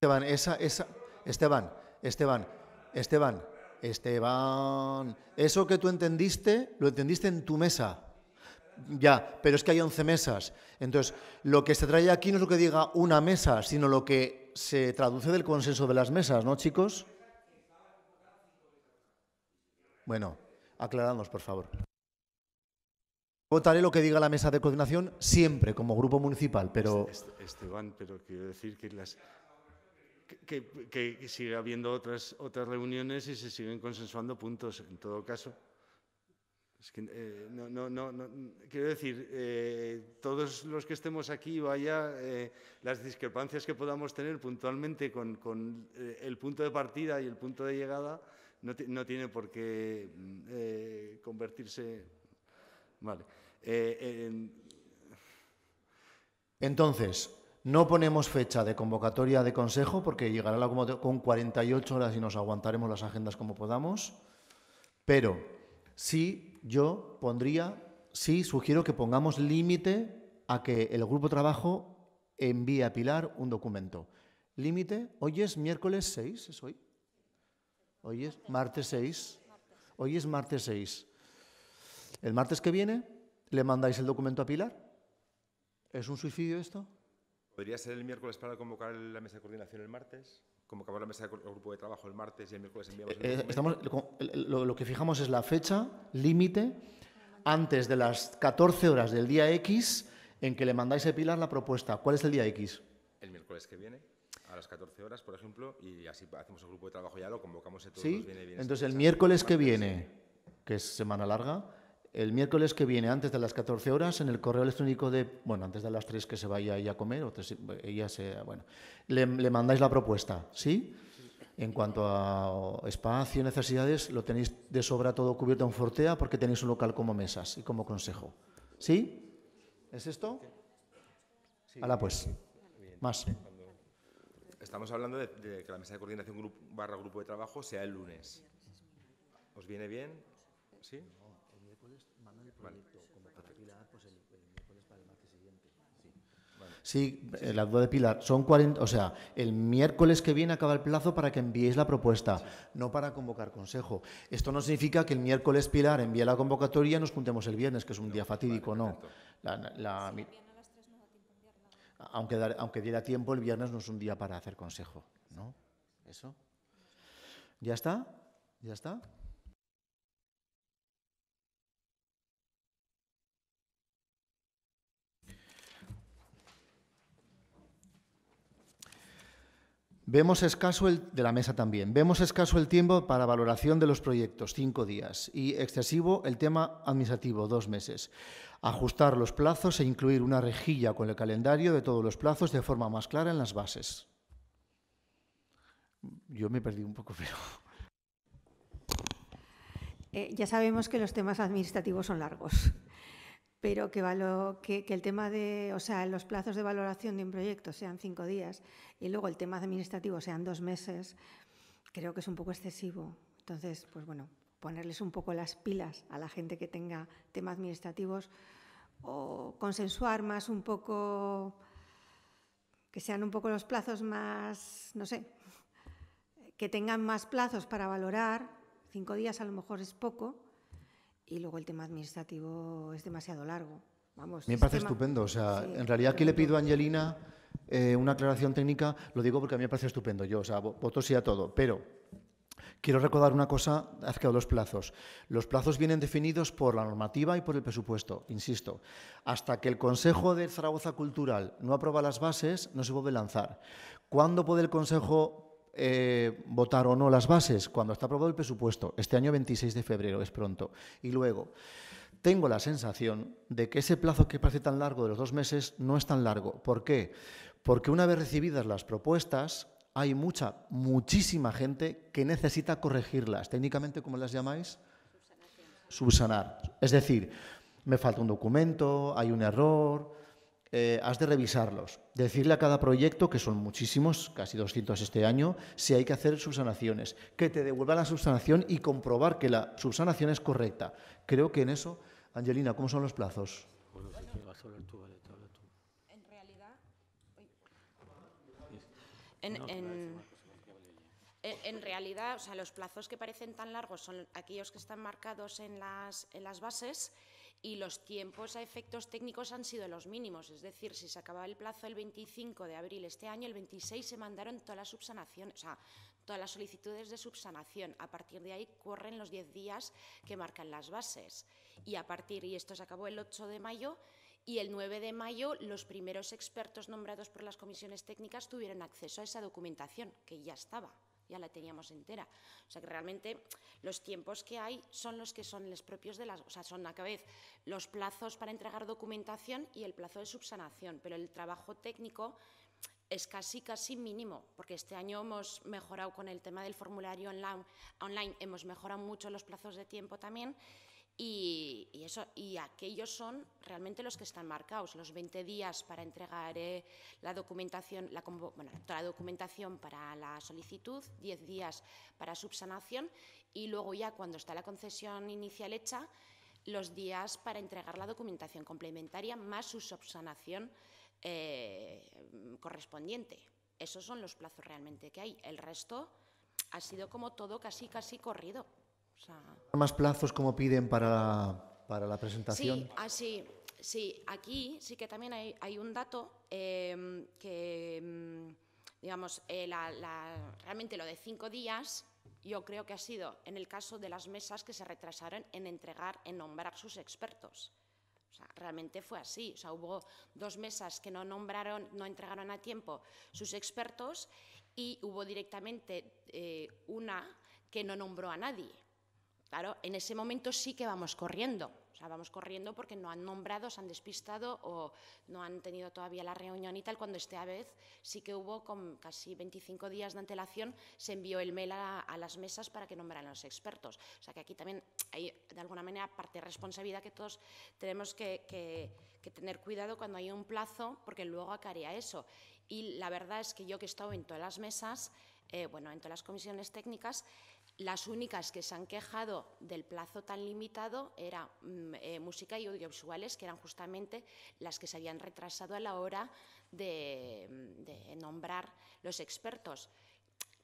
Esteban, esa, esa, Esteban, Esteban, Esteban, Esteban, eso que tú entendiste, lo entendiste en tu mesa. Ya, pero es que hay 11 mesas. Entonces, lo que se trae aquí no es lo que diga una mesa, sino lo que se traduce del consenso de las mesas, ¿no, chicos? Bueno, aclaramos, por favor. Votaré lo que diga la mesa de coordinación siempre, como grupo municipal, pero... Este, este, Esteban, pero quiero decir que las, que, que, siga habiendo otras, otras reuniones y se siguen consensuando puntos, en todo caso. Es eh, no, no, no, quiero decir, eh, todos los que estemos aquí, o allá, eh, las discrepancias que podamos tener puntualmente con, el punto de partida y el punto de llegada, no, tiene por qué mm, convertirse. Vale. Entonces, no ponemos fecha de convocatoria de consejo porque llegará la con 48 horas y nos aguantaremos las agendas como podamos. Pero sí, yo pondría, sí, sugiero que pongamos límite a que el grupo trabajo envíe a Pilar un documento. Límite, hoy es miércoles 6, ¿es hoy? Hoy es martes 6. Hoy es martes 6. El martes que viene le mandáis el documento a Pilar. ¿Es un suicidio esto? Podría ser el miércoles para convocar la mesa de coordinación el martes, convocar la mesa del grupo de trabajo el martes y el miércoles enviamos. El eh, lo, que fijamos es la fecha límite antes de las 14 horas del día X en que le mandáis a Pilar la propuesta. ¿Cuál es el día X? El miércoles que viene, a las 14 horas, por ejemplo, y así hacemos el grupo de trabajo ya, lo convocamos ¿Sí? Entonces, el miércoles que viene, que es semana larga, el miércoles que viene, antes de las 14 horas, en el correo electrónico de, bueno, antes de las 3 que se vaya ella a comer, o tres, ella se, bueno, le, mandáis la propuesta, ¿sí? En cuanto a espacio, necesidades, lo tenéis de sobra todo cubierto en Fortea porque tenéis un local como mesas y como consejo. ¿Sí? ¿Es esto? Hala pues. Más. Estamos hablando de, de, que la mesa de coordinación grupo, barra grupo de trabajo sea el lunes. ¿Os viene bien? ¿Sí? Sí, eh, la duda de Pilar. Son 40, o sea, el miércoles que viene acaba el plazo para que enviéis la propuesta, no para convocar consejo. Esto no significa que el miércoles Pilar envíe la convocatoria y nos juntemos el viernes, que es un día fatídico, no. aunque, aunque diera tiempo, el viernes no es un día para hacer consejo, ¿no? ¿Eso? ¿Ya está? ¿Ya está? Vemos escaso el de la mesa también. Vemos escaso el tiempo para valoración de los proyectos, cinco días, y excesivo el tema administrativo, dos meses. Ajustar los plazos e incluir una rejilla con el calendario de todos los plazos de forma más clara en las bases. Yo me perdí un poco, pero. Eh, ya sabemos que los temas administrativos son largos pero que, el tema de, o sea, los plazos de valoración de un proyecto sean cinco días y luego el tema administrativo sean dos meses, creo que es un poco excesivo. Entonces, pues bueno, ponerles un poco las pilas a la gente que tenga temas administrativos o consensuar más un poco, que sean un poco los plazos más, no sé, que tengan más plazos para valorar, cinco días a lo mejor es poco, y luego el tema administrativo es demasiado largo. Vamos, me parece estupendo. O sea, en realidad aquí le pido a Angelina eh, una aclaración técnica, lo digo porque a mí me parece estupendo. Yo, o sea, voto sí a todo, pero quiero recordar una cosa acerca de los plazos. Los plazos vienen definidos por la normativa y por el presupuesto, insisto. Hasta que el Consejo de Zaragoza Cultural no aprueba las bases, no se puede lanzar. ¿Cuándo puede el Consejo eh, votar o no las bases cuando está aprobado el presupuesto, este año 26 de febrero, es pronto. Y luego, tengo la sensación de que ese plazo que parece tan largo de los dos meses no es tan largo. ¿Por qué? Porque una vez recibidas las propuestas, hay mucha, muchísima gente que necesita corregirlas. Técnicamente, ¿cómo las llamáis? Subsanar. Es decir, me falta un documento, hay un error, eh, has de revisarlos, decirle a cada proyecto, que son muchísimos, casi 200 este año, si hay que hacer subsanaciones, que te devuelva la subsanación y comprobar que la subsanación es correcta. Creo que en eso, Angelina, ¿cómo son los plazos? En realidad, realidad, sea, los plazos que parecen tan largos son aquellos que están marcados en las, en las bases y los tiempos a efectos técnicos han sido los mínimos, es decir, si se acababa el plazo el 25 de abril este año, el 26 se mandaron todas las subsanaciones, o sea, todas las solicitudes de subsanación. A partir de ahí corren los 10 días que marcan las bases y a partir y esto se acabó el 8 de mayo y el 9 de mayo los primeros expertos nombrados por las comisiones técnicas tuvieron acceso a esa documentación que ya estaba ya la teníamos entera. O sea que realmente los tiempos que hay son los que son los propios de las, o sea, son a la vez los plazos para entregar documentación y el plazo de subsanación, pero el trabajo técnico es casi casi mínimo, porque este año hemos mejorado con el tema del formulario online hemos mejorado mucho los plazos de tiempo también y, eso, y aquellos son realmente los que están marcados, los 20 días para entregar eh, la documentación, la, toda la documentación para la solicitud, 10 días para subsanación y luego ya cuando está la concesión inicial hecha, los días para entregar la documentación complementaria más su subsanación eh, correspondiente. Esos son los plazos realmente que hay. El resto ha sido como todo casi, casi corrido. O ¿Más plazos como piden para, la presentación? Sí, así, ah, sí. Aquí sí que también hay, un dato em, que, em, digamos, eh, realmente lo de cinco días yo creo que ha sido en el caso de las mesas que se retrasaron en entregar, en nombrar sus expertos. O sea, realmente fue así. O sea, hubo dos mesas que no nombraron, no entregaron a tiempo sus expertos y hubo directamente eh, una que no nombró a nadie. Claro, en ese momento sí que vamos corriendo. O sea, vamos corriendo porque no han nombrado, se han despistado o no han tenido todavía la reunión y tal, cuando esta vez sí que hubo con casi 25 días de antelación, se envió el mail a, las mesas para que nombraran a los expertos. O sea, que aquí también hay, de alguna manera, parte de responsabilidad que todos tenemos que, tener cuidado cuando hay un plazo, porque luego acaría eso. Y la verdad es que yo que he estado en todas las mesas, eh, bueno, en todas las comisiones técnicas, las únicas que se han quejado del plazo tan limitado eran mm, eh, música y audiovisuales, que eran justamente las que se habían retrasado a la hora de mm, nombrar los expertos.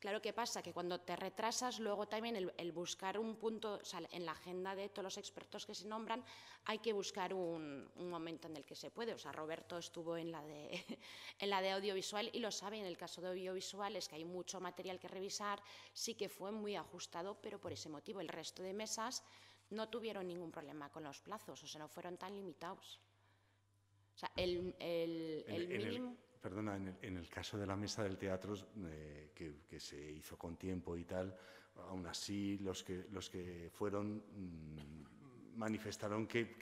Claro que pasa que cuando te retrasas, luego también el, buscar un punto, en la agenda de todos los expertos que se nombran, hay que buscar un, momento en el que se puede. O sea, Roberto estuvo en la, de, la de audiovisual y lo sabe, en el caso de audiovisual es que hay mucho material que revisar, sí que fue muy ajustado, pero por ese motivo el resto de mesas no tuvieron ningún problema con los plazos, o sea, no fueron tan limitados. O sea, el, el mínimo perdona, en el, caso de la mesa del teatro, eh, que, se hizo con tiempo y tal, aún así los que, fueron mm, manifestaron que,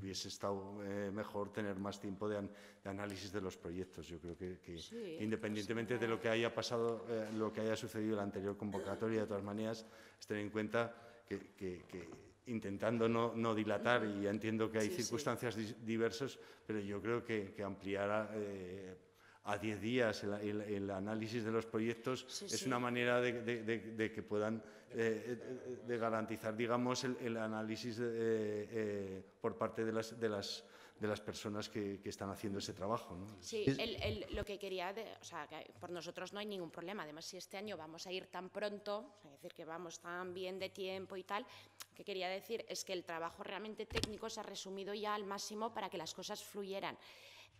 hubiese estado eh, mejor tener más tiempo de, análisis de los proyectos. Yo creo que, pues independientemente de lo que haya pasado, eh, lo que haya sucedido en la anterior convocatoria, de todas maneras, es tener en cuenta que intentando no, dilatar, y entiendo que hay circunstancias diversas, pero yo creo que, ampliará a 10 días el, análisis de los proyectos es una manera de, que puedan eh, eh, garantizar, digamos, el, análisis eh, por parte de las, de las de las personas que, están haciendo ese trabajo. ¿no? Sí, lo que quería, o sea, que por nosotros no hay ningún problema. Además, si este año vamos a ir tan pronto, es decir, que vamos tan bien de tiempo y tal, que quería decir es que el trabajo realmente técnico se ha resumido ya al máximo para que las cosas fluyeran.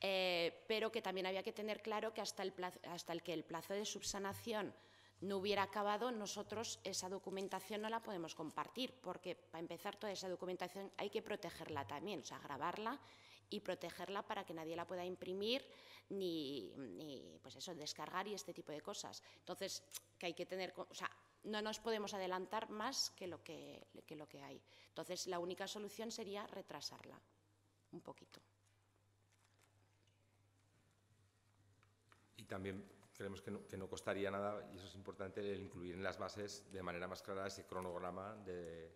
Eh, pero que también había que tener claro que hasta el, hasta el que el plazo de subsanación no hubiera acabado, nosotros esa documentación no la podemos compartir, porque para empezar toda esa documentación hay que protegerla también, o sea, grabarla y protegerla para que nadie la pueda imprimir ni, pues eso, descargar y este tipo de cosas. Entonces, que hay que tener, o sea, no nos podemos adelantar más que lo que, que lo que hay. Entonces, la única solución sería retrasarla un poquito. también creemos que no, costaría nada, y eso es importante, el incluir en las bases de manera más clara ese cronograma del,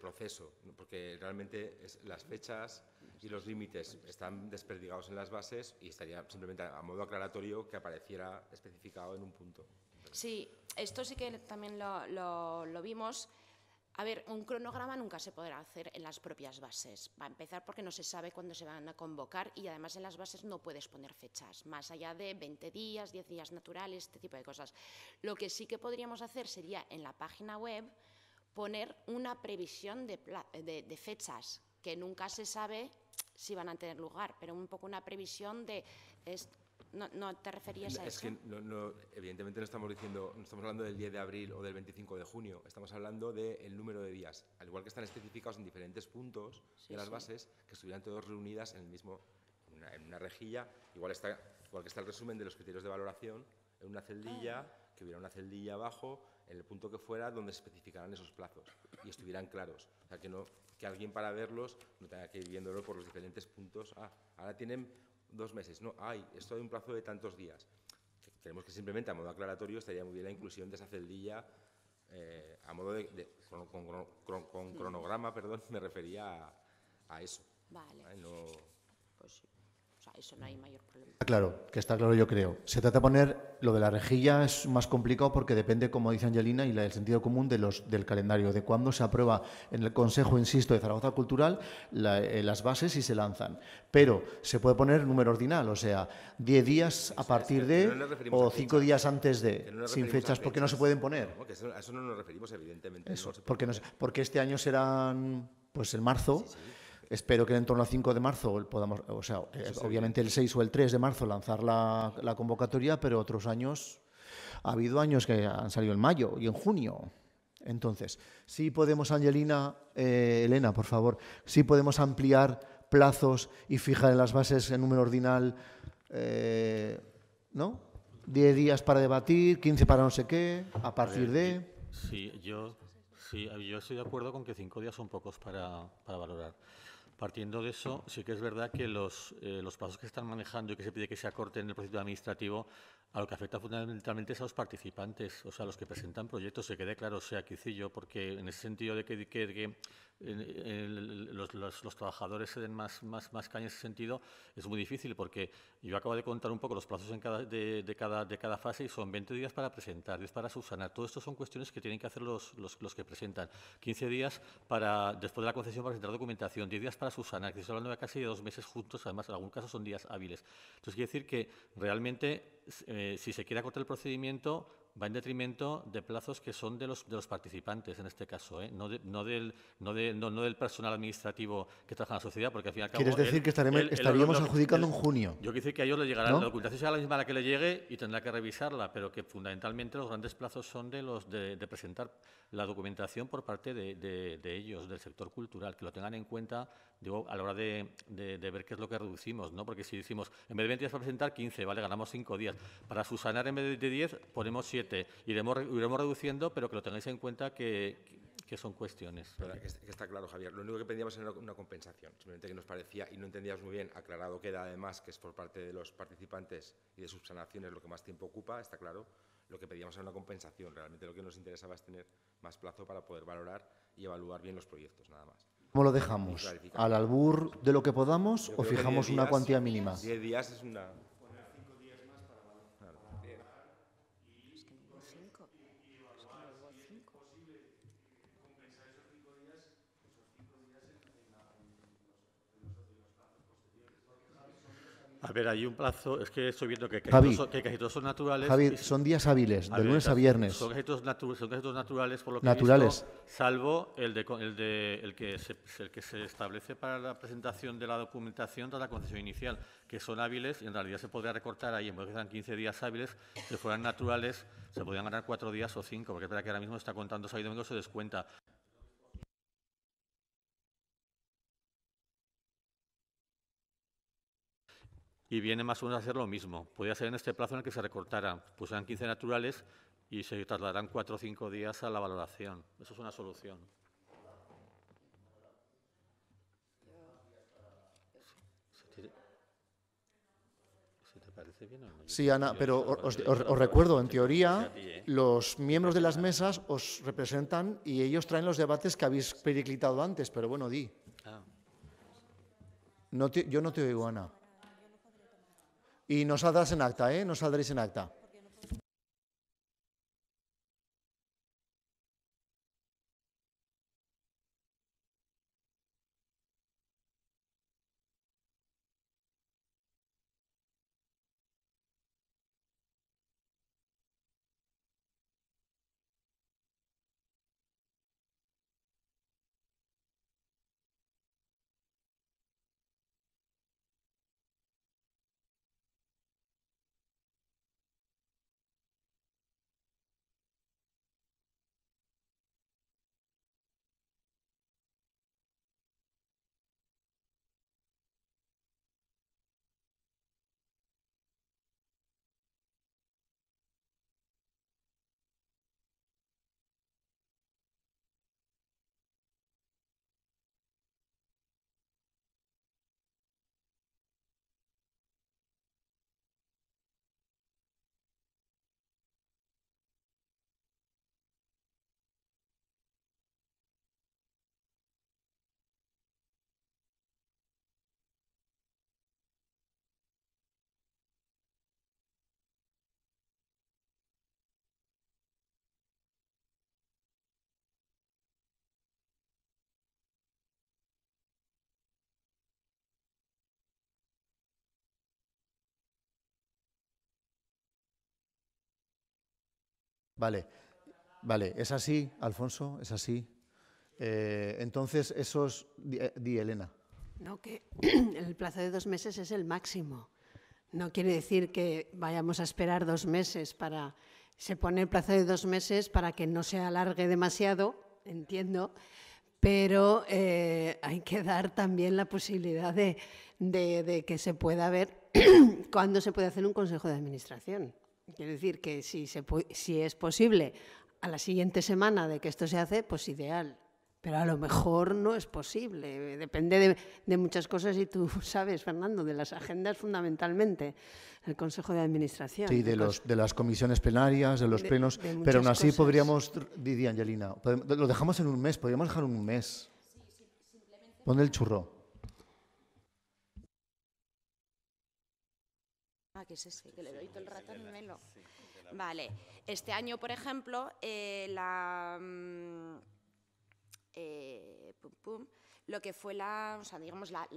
proceso, porque realmente es, las fechas y los límites están desperdigados en las bases y estaría simplemente a modo aclaratorio que apareciera especificado en un punto. Sí, esto sí que también lo vimos. A ver, un cronograma nunca se podrá hacer en las propias bases. Va a empezar porque no se sabe cuándo se van a convocar y además en las bases no puedes poner fechas, más allá de 20 días, 10 días naturales, este tipo de cosas. Lo que sí que podríamos hacer sería en la página web poner una previsión de, fechas, que nunca se sabe si van a tener lugar, pero un poco una previsión de no, no te referías a eso. Es que no, evidentemente no estamos diciendo, no estamos hablando del 10 de abril o del 25 de junio, estamos hablando del número de días, al igual que están especificados en diferentes puntos de las bases que estuvieran todos reunidas en el mismo en una, rejilla, igual está igual que está el resumen de los criterios de valoración en una celdilla, ah. que hubiera una celdilla abajo, en el punto que fuera donde se especificarán esos plazos y estuvieran claros. O sea, que, no, que alguien para verlos no tenga que ir viéndolo por los diferentes puntos. Ah, ahora tienen dos meses. No, hay, esto hay un plazo de tantos días. Creemos que simplemente a modo aclaratorio estaría muy bien la inclusión de esa celdilla eh, a modo de, con, cronograma, perdón, me refería a, eso. Vale. Pues sí eso no hay mayor problema. Claro, que está claro yo creo. Se trata de poner, lo de la rejilla es más complicado porque depende, como dice Angelina, y el sentido común de los, del calendario, de cuándo se aprueba en el Consejo, insisto, de Zaragoza Cultural eh, las bases y se lanzan. Pero se puede poner número ordinal, o sea, 10 días a partir de o 5 días antes de, sin fechas, porque no se pueden poner. a eso no nos referimos, evidentemente. porque, este año serán, pues en marzo. Espero que en torno al 5 de marzo podamos, o sea, eh, obviamente el 6 o el 3 de marzo lanzar la, convocatoria, pero otros años, ha habido años que han salido en mayo y en junio. Entonces, sí podemos, Angelina, eh, Elena, por favor, sí podemos ampliar plazos y fijar en las bases en número ordinal, eh, ¿no? 10 días para debatir, 15 para no sé qué, a partir de... Sí, yo, sí, yo estoy de acuerdo con que 5 días son pocos para, para valorar. Partiendo de eso, sí que es verdad que los, eh, pasos los que están manejando y que se pide que se acorten en el proceso administrativo, a lo que afecta fundamentalmente es a los participantes, o sea, a los que presentan proyectos, se quede claro, sea yo, porque en ese sentido de que, que, que los, trabajadores se den más, más, más caña en ese sentido, es muy difícil porque yo acabo de contar un poco los plazos en cada, de, de, cada, fase y son 20 días para presentar, 10 para subsanar. Todo esto son cuestiones que tienen que hacer los, los, que presentan. 15 días para, después de la concesión para presentar documentación, 10 días para subsanar, que estoy hablando de casi dos meses juntos, además en algún caso son días hábiles. Entonces quiere decir que realmente eh, si se quiere acortar el procedimiento, va en detrimento de plazos que son de los, de los participantes en este caso, ¿eh? no, del, no, del personal administrativo que trabaja en la sociedad, porque al fin y ¿Quieres decir que estaríamos adjudicando en junio? Yo quiero decir que a ellos le llegará, la documentación sea la misma a la que le llegue y tendrá que revisarla, pero que fundamentalmente los grandes plazos son de los de, de presentar la documentación por parte de, ellos, del sector cultural, que lo tengan en cuenta digo, a la hora de, ver qué es lo que reducimos, ¿no? Porque si decimos, en vez de 20 días para presentar, 15, vale, ganamos 5 días. Para subsanar en vez de 10, ponemos 7. Iremos, iremos reduciendo, pero que lo tengáis en cuenta que, son cuestiones. está claro, Javier. Lo único que pedíamos era una compensación, simplemente que nos parecía, y no entendíamos muy bien, aclarado queda además que es por parte de los participantes y de subsanaciones lo que más tiempo ocupa, está claro. Lo que pedíamos era una compensación. Realmente lo que nos interesaba es tener más plazo para poder valorar y evaluar bien los proyectos, nada más. ¿Cómo lo dejamos? ¿Al albur de lo que podamos o fijamos una cuantía mínima? A ver, hay un plazo, es que estoy viendo que, casi todos son naturales. Javi, son días hábiles, de lunes a viernes. Son créditos, naturales, por lo que naturales. salvo el, de, el, que se, el que se establece para la presentación de la documentación de la concesión inicial, que son hábiles y en realidad se podría recortar ahí, en vez de que sean 15 días hábiles, si fueran naturales se podrían ganar cuatro días o cinco, porque es verdad que ahora mismo está contando sábado y domingo, se descuenta. y viene más o menos a hacer lo mismo. Podría ser en este plazo en el que se recortara, pues serán 15 naturales y se trasladarán 4 o 5 días a la valoración. Eso es una solución. Sí, Ana, pero os, recuerdo, en teoría, ¿eh? los miembros de las mesas os representan y ellos traen los debates que habéis periclitado antes, pero bueno, di. Ah. yo no te oigo, Ana y no saldrás en acta, ¿eh? No saldréis en acta. Vale, vale, es así, Alfonso, es así. Eh, entonces, eso di, eh, di, Elena. No, que el plazo de dos meses es el máximo. No quiere decir que vayamos a esperar dos meses para... Se pone el plazo de dos meses para que no se alargue demasiado, entiendo, pero eh, hay que dar también la posibilidad de que se pueda ver cuándo se puede hacer un consejo de administración. Quiero decir que si, se, si es posible a la siguiente semana de que esto se hace, pues ideal. Pero a lo mejor no es posible. Depende de, muchas cosas y tú sabes, Fernando, de las agendas fundamentalmente, el Consejo de Administración. Sí, de, los, de las comisiones plenarias, de los plenos. pero aún así podríamos, Didi Angelina, lo dejamos en un mes, podríamos dejar un mes. Pon el churro. que es ese, que le doy todo el rato Vale. Este año, por ejemplo, eh, la... Mm, eh, lo que fue la, o sea, digamos, la,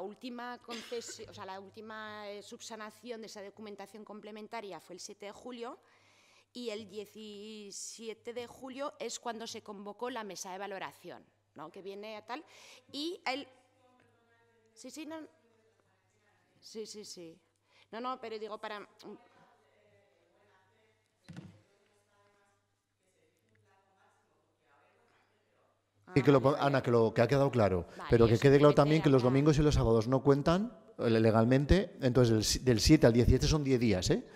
última concesión, o sea, la última eh, subsanación de esa documentación complementaria fue el 7 de julio y el 17 de julio es cuando se convocó la mesa de valoración, ¿no? que viene a tal, y el... Sí, no... Sí, sí, sí. No, no, pero digo para... Y mm. que lo, Ana, que que ha quedado claro, pero que quede claro también que los domingos y los sábados no cuentan eh, legalmente, entonces del, 7 al 17 son 10 días. ¿eh?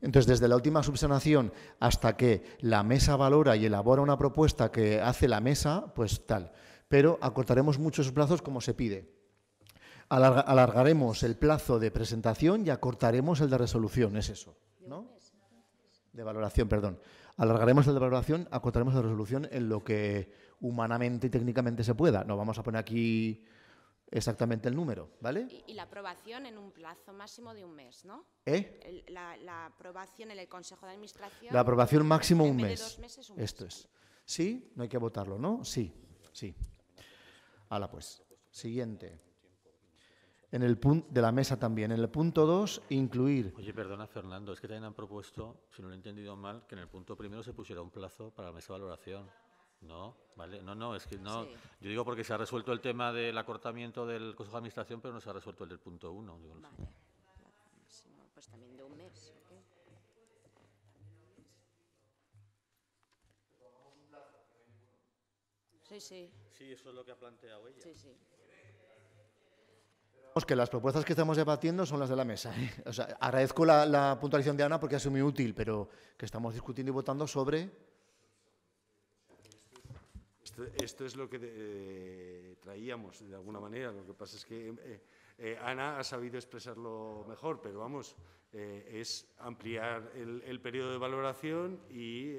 Entonces, desde la última subsanación hasta que la mesa valora y elabora una propuesta que hace la mesa, pues tal. Pero acortaremos muchos plazos como se pide alargaremos el plazo de presentación y acortaremos el de resolución, es eso, ¿no? De valoración, perdón. Alargaremos el de valoración, acortaremos la resolución en lo que humanamente y técnicamente se pueda. No vamos a poner aquí exactamente el número, ¿vale? Y, la aprobación en un plazo máximo de un mes, ¿no? ¿Eh? la, aprobación en el Consejo de Administración. La aprobación máximo un mes. De dos meses, un Esto es. Sí, no hay que votarlo, ¿no? Sí, sí. Hala pues. Siguiente. En el punto de la mesa también. En el punto 2, incluir. Oye, perdona, Fernando, es que también han propuesto, si no lo he entendido mal, que en el punto primero se pusiera un plazo para la mesa de valoración. No, vale, no, no, es que no. Yo digo porque se ha resuelto el tema del acortamiento del Consejo de Administración, pero no se ha resuelto el del punto 1. Vale, pues también de un mes. Sí, sí. Sí, eso es lo que ha planteado ella. Sí, sí que las propuestas que estamos debatiendo son las de la mesa. ¿eh? O sea, agradezco la, la, puntualización de Ana porque ha sido muy útil, pero que estamos discutiendo y votando sobre... Esto, es lo que eh, traíamos, de alguna manera. Lo que pasa es que eh, Ana ha sabido expresarlo mejor, pero vamos, es ampliar el, periodo de valoración y,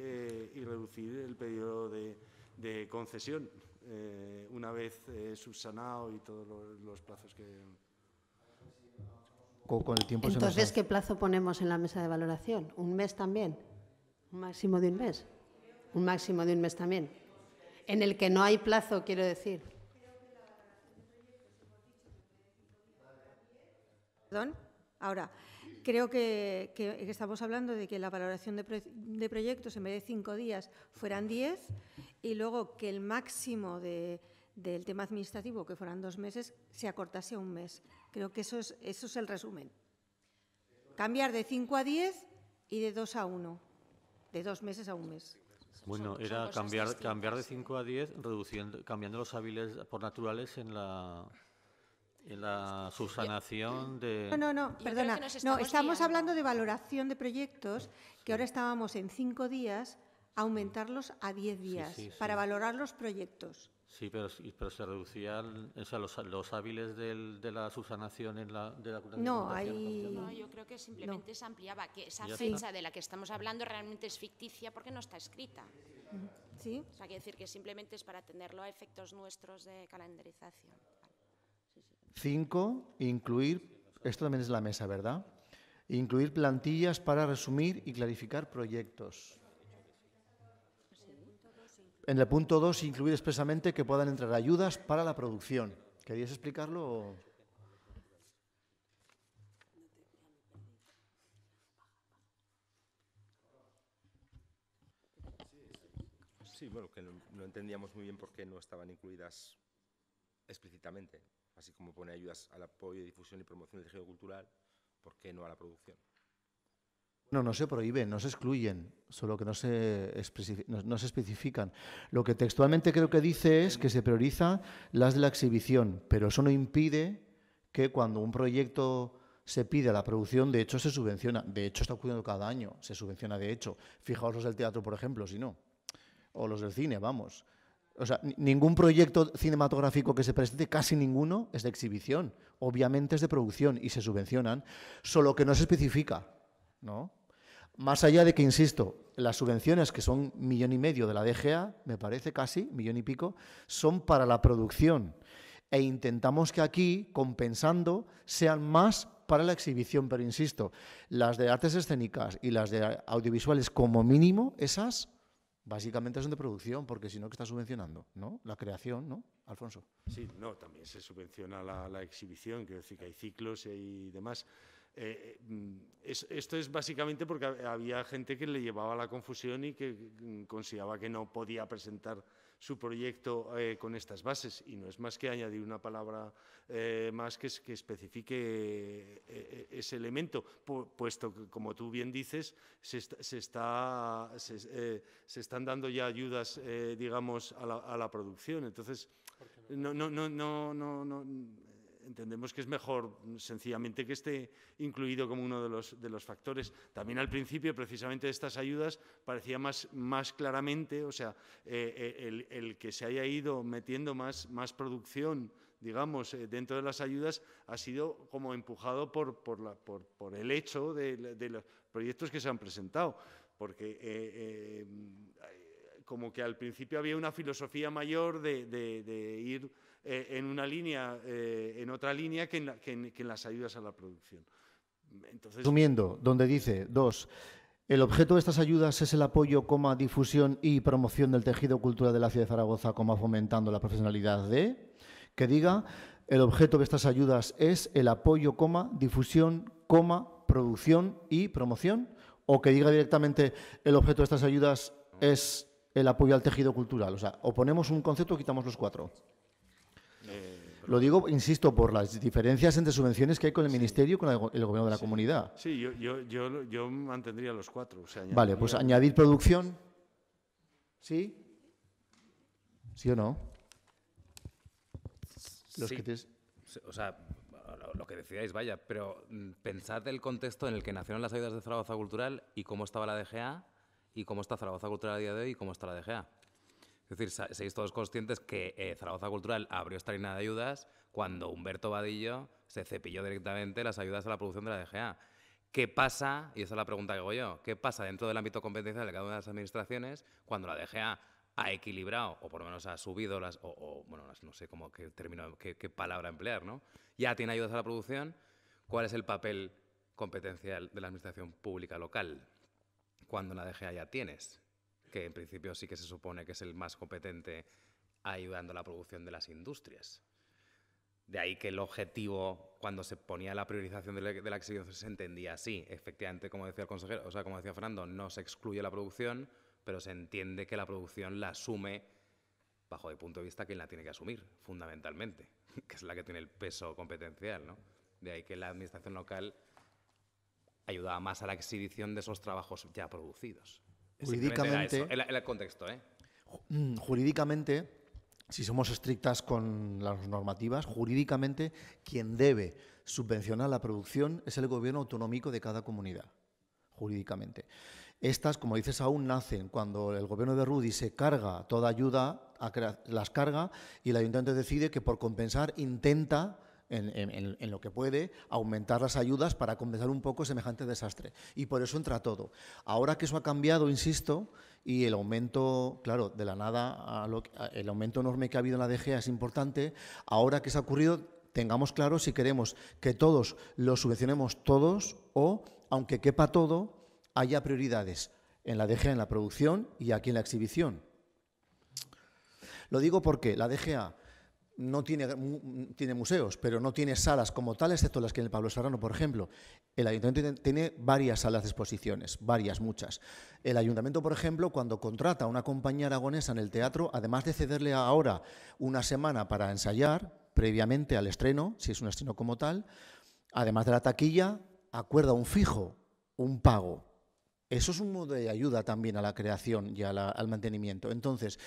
reducir el periodo de, de concesión una vez subsanado y todos los plazos que, entonces, ¿qué plazo ponemos en la mesa de valoración? ¿Un mes también? ¿Un máximo de un mes? Un máximo de un mes también. En el que no hay plazo, quiero decir. Perdón, ahora. Creo que, estamos hablando de que la valoración de, proyectos en vez de cinco días fueran diez y luego que el máximo del tema administrativo, que fueran dos meses, se acortase a un mes. Creo que eso es, eso es el resumen. Cambiar de 5 a 10 y de 2 a 1, de dos meses a un mes. Bueno, era cambiar, cambiar de 5 a 10, reduciendo, cambiando los hábiles por naturales en la, en la subsanación de... No, no, no, perdona. Estamos no, estamos hablando de valoración de proyectos, que ahora estábamos en 5 días, aumentarlos a 10 días para valorar los proyectos. Sí, pero, se reducía, los, hábiles de la subsanación en la, de la curación. No, hay... yo creo que simplemente se ampliaba, que esa fecha de la que estamos hablando realmente es ficticia porque no está escrita. Sí. O sea, quiere decir que simplemente es para atenderlo a efectos nuestros de calendarización. Cinco, incluir, esto también es la mesa, ¿verdad? Incluir plantillas para resumir y clarificar proyectos. En el punto 2, incluir expresamente que puedan entrar ayudas para la producción. ¿Querías explicarlo? Sí, bueno, que no, entendíamos muy bien por qué no estaban incluidas explícitamente, así como pone ayudas al apoyo, difusión y promoción del tejido cultural, ¿por qué no a la producción? No, no se prohíben, no se excluyen, solo que no se, no, se especifican. Lo que textualmente creo que dice es que se prioriza las de la exhibición, pero eso no impide que cuando un proyecto se pide a la producción, de hecho se subvenciona. De hecho está ocurriendo cada año, se subvenciona de hecho. Fijaos los del teatro, por ejemplo, si no. O los del cine, vamos. O sea, ningún proyecto cinematográfico que se presente, casi ninguno, es de exhibición. Obviamente es de producción y se subvencionan, solo que no se especifica. ¿no? Más allá de que, insisto, las subvenciones, que son millón y medio de la DGA, me parece casi, millón y pico, son para la producción. E intentamos que aquí, compensando, sean más para la exhibición, pero insisto, las de artes escénicas y las de audiovisuales, como mínimo, esas básicamente son de producción, porque si no, ¿qué está subvencionando? ¿No? La creación, ¿no? Alfonso. Sí, no, también se subvenciona la, la exhibición, quiero decir que hay ciclos y demás. Eh, mm, esto es básicamente porque había gente que le llevaba la confusión y que mm, consideraba que no podía presentar su proyecto eh, con estas bases y no es más que añadir una palabra eh, más que, especifique ese elemento, puesto que, como tú bien dices, se, está, se, están dando ya ayudas, digamos, a la, a la, producción. Entonces, no, no, entendemos que es mejor sencillamente que esté incluido como uno de los, de los factores. También al principio, precisamente, de estas ayudas parecía más, más claramente, o sea, eh, eh, el, el, que se haya ido metiendo más, más producción digamos, eh, dentro de las ayudas ha sido como empujado por, por, la, por, por el hecho de, los proyectos que se han presentado, porque como que al principio había una filosofía mayor de, de ir eh, en una línea, eh, en otra línea que en, las ayudas a la producción. Entonces, Resumiendo, donde dice, dos, el objeto de estas ayudas es el apoyo, coma, difusión y promoción del tejido cultural de la ciudad de Zaragoza, coma, fomentando la profesionalidad de, que diga, el objeto de estas ayudas es el apoyo, coma, difusión, coma, producción y promoción, o que diga directamente, el objeto de estas ayudas es el apoyo al tejido cultural. O sea, o ponemos un concepto o quitamos los cuatro. Lo digo, insisto, por las diferencias entre subvenciones que hay con el Ministerio y con el Gobierno de la Comunidad. Sí, yo, mantendría los cuatro. vale, pues añadir producción. ¿Sí? ¿Sí o no? O sea, lo que decíais, vaya, pero mm, pensad el contexto en el que nacieron las ayudas de Zaragoza Cultural y cómo estaba la DGA y cómo está Zaragoza Cultural a día de hoy y cómo está la DGA. Es decir, ¿seis todos conscientes que eh, Zaragoza Cultural abrió esta línea de ayudas cuando Humberto Vadillo se cepilló directamente las ayudas a la producción de la DGA. ¿Qué pasa, y esa es la pregunta que hago yo, qué pasa dentro del ámbito competencial de cada una de las administraciones cuando la DGA ha equilibrado, o por lo menos ha subido las, o, bueno, no sé cómo, qué, término, qué palabra emplear, ¿no? Ya tiene ayudas a la producción, ¿cuál es el papel competencial de la administración pública local cuando la DGA ya tienes? que en principio sí que se supone que es el más competente ayudando a la producción de las industrias. De ahí que el objetivo, cuando se ponía la priorización de la, exhibición, se entendía así. Efectivamente, como decía el consejero, o sea, como decía Fernando, no se excluye la producción, pero se entiende que la producción la asume bajo el punto de vista quien la tiene que asumir, fundamentalmente, que es la que tiene el peso competencial. De ahí que la administración local ayudaba más a la exhibición de esos trabajos ya producidos jurídicamente... el, contexto, ¿eh? mm, Jurídicamente, si somos estrictas con las normativas, jurídicamente quien debe subvencionar la producción es el gobierno autonómico de cada comunidad, jurídicamente. Estas, como dices, aún nacen cuando el gobierno de Rudy se carga toda ayuda, las carga y el ayuntamiento decide que por compensar intenta en, lo que puede, aumentar las ayudas para compensar un poco semejante desastre. Y por eso entra todo. Ahora que eso ha cambiado, insisto, y el aumento, claro, de la nada, el aumento enorme que ha habido en la DGA es importante, ahora que se ha ocurrido, tengamos claro si queremos que todos lo subvencionemos todos o, aunque quepa todo, haya prioridades en la DGA en la producción y aquí en la exhibición. Lo digo porque la DGA no tiene, tiene, museos, pero no tiene salas como tal, excepto las que en el Pablo Serrano, por ejemplo. El ayuntamiento tiene varias salas de exposiciones, varias, muchas. El ayuntamiento, por ejemplo, cuando contrata a una compañía aragonesa en el teatro, además de cederle ahora una semana para ensayar, previamente al estreno, si es un estreno como tal, además de la taquilla, acuerda un fijo, un pago. Eso es un modo de ayuda también a la creación y al mantenimiento. Entonces,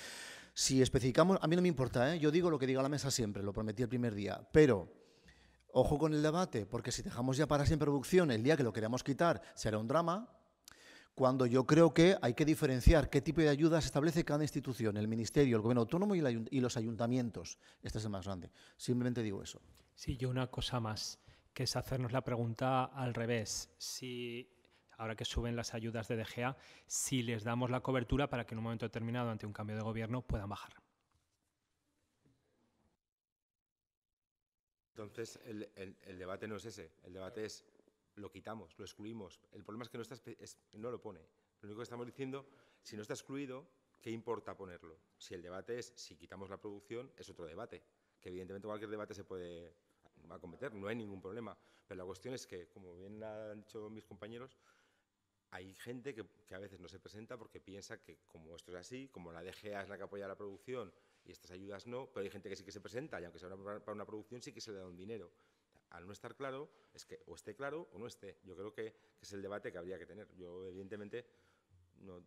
si especificamos, a mí no me importa, ¿eh? yo digo lo que diga la mesa siempre, lo prometí el primer día, pero ojo con el debate, porque si dejamos ya para en producción el día que lo queramos quitar, será un drama, cuando yo creo que hay que diferenciar qué tipo de ayudas establece cada institución, el Ministerio, el Gobierno Autónomo y, los ayuntamientos. Este es el más grande. Simplemente digo eso. Sí, yo una cosa más, que es hacernos la pregunta al revés. Si ahora que suben las ayudas de DGA, si les damos la cobertura para que en un momento determinado, ante un cambio de gobierno, puedan bajar. Entonces, el, debate no es ese. El debate es lo quitamos, lo excluimos. El problema es que no, no lo pone. Lo único que estamos diciendo, si no está excluido, ¿qué importa ponerlo? Si el debate es si quitamos la producción, es otro debate, que evidentemente cualquier debate se puede acometer, no hay ningún problema. Pero la cuestión es que, como bien han dicho mis compañeros, hay gente que, a veces no se presenta porque piensa que como esto es así, como la DGA es la que apoya la producción y estas ayudas no, pero hay gente que sí que se presenta y aunque sea para una producción sí que se le da un dinero. Al no estar claro, es que o esté claro o no esté. Yo creo que, es el debate que habría que tener. Yo, evidentemente, no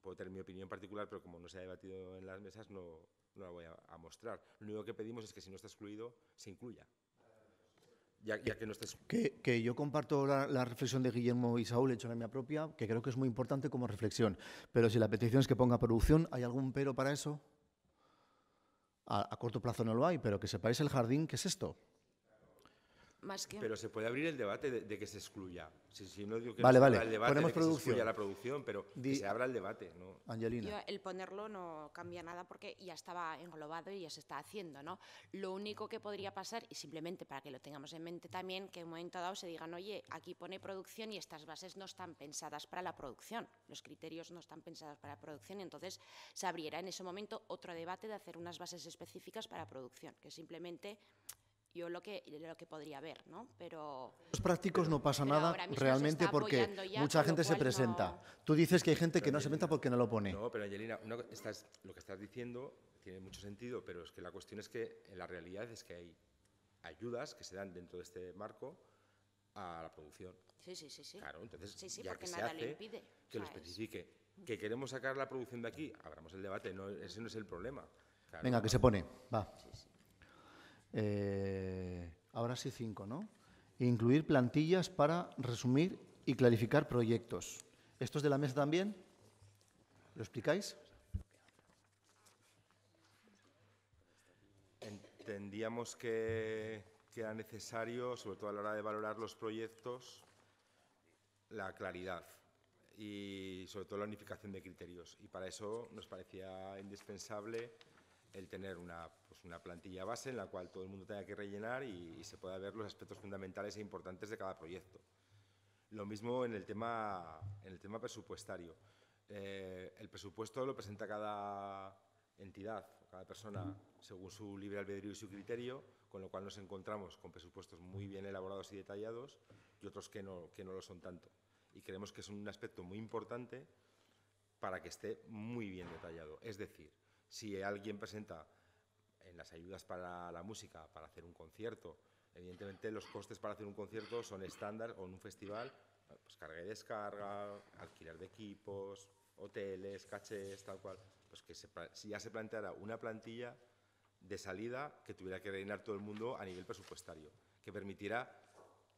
puedo tener mi opinión particular, pero como no se ha debatido en las mesas, no, la voy a, a mostrar. Lo único que pedimos es que si no está excluido, se incluya ya, que yo comparto la, reflexión de Guillermo y Saúl, hecho la mía propia, que creo que es muy importante como reflexión. Pero si la petición es que ponga producción, ¿hay algún pero para eso? A, a corto plazo no lo hay, pero que sepáis el jardín, ¿qué es esto? Pero se puede abrir el debate de, que se excluya. Si, no digo que vale, vale. el debate Ponemos de producción. se excluya la producción, pero que se abra el debate. Angelina. el ponerlo no cambia nada porque ya estaba englobado y ya se está haciendo. ¿no? Lo único que podría pasar, y simplemente para que lo tengamos en mente también, que en un momento dado se digan, oye, aquí pone producción y estas bases no están pensadas para la producción. Los criterios no están pensados para la producción y entonces se abriera en ese momento otro debate de hacer unas bases específicas para producción, que simplemente yo lo que, podría ver, ¿no? Pero... Los prácticos no pasa nada realmente porque mucha gente se presenta. Tú dices que hay gente que no se presenta porque no lo pone. No, pero Angelina, lo que estás diciendo tiene mucho sentido, pero es que la cuestión es que en la realidad es que hay ayudas que se dan dentro de este marco a la producción. Sí, sí, sí. sí. Claro, entonces ya que se hace, que lo especifique. Que queremos sacar la producción de aquí, abramos el debate, ese no es el problema. Venga, que se pone, va. Sí, eh, ahora sí cinco, ¿no? Incluir plantillas para resumir y clarificar proyectos. ¿Estos de la mesa también? ¿Lo explicáis? Entendíamos que, que era necesario, sobre todo a la hora de valorar los proyectos, la claridad y sobre todo la unificación de criterios. Y para eso nos parecía indispensable el tener una una plantilla base en la cual todo el mundo tenga que rellenar y, se pueda ver los aspectos fundamentales e importantes de cada proyecto. Lo mismo en el tema, en el tema presupuestario. Eh, el presupuesto lo presenta cada entidad, cada persona, según su libre albedrío y su criterio, con lo cual nos encontramos con presupuestos muy bien elaborados y detallados y otros que que no lo son tanto. Y creemos que es un aspecto muy importante para que esté muy bien detallado. Es decir, si alguien presenta en las ayudas para la música, para hacer un concierto. Evidentemente los costes para hacer un concierto son estándar o en un festival, pues carga y descarga, alquiler de equipos, hoteles, cachés, tal cual. Pues que se, si ya se planteara una plantilla de salida que tuviera que rellenar todo el mundo a nivel presupuestario, que permitiera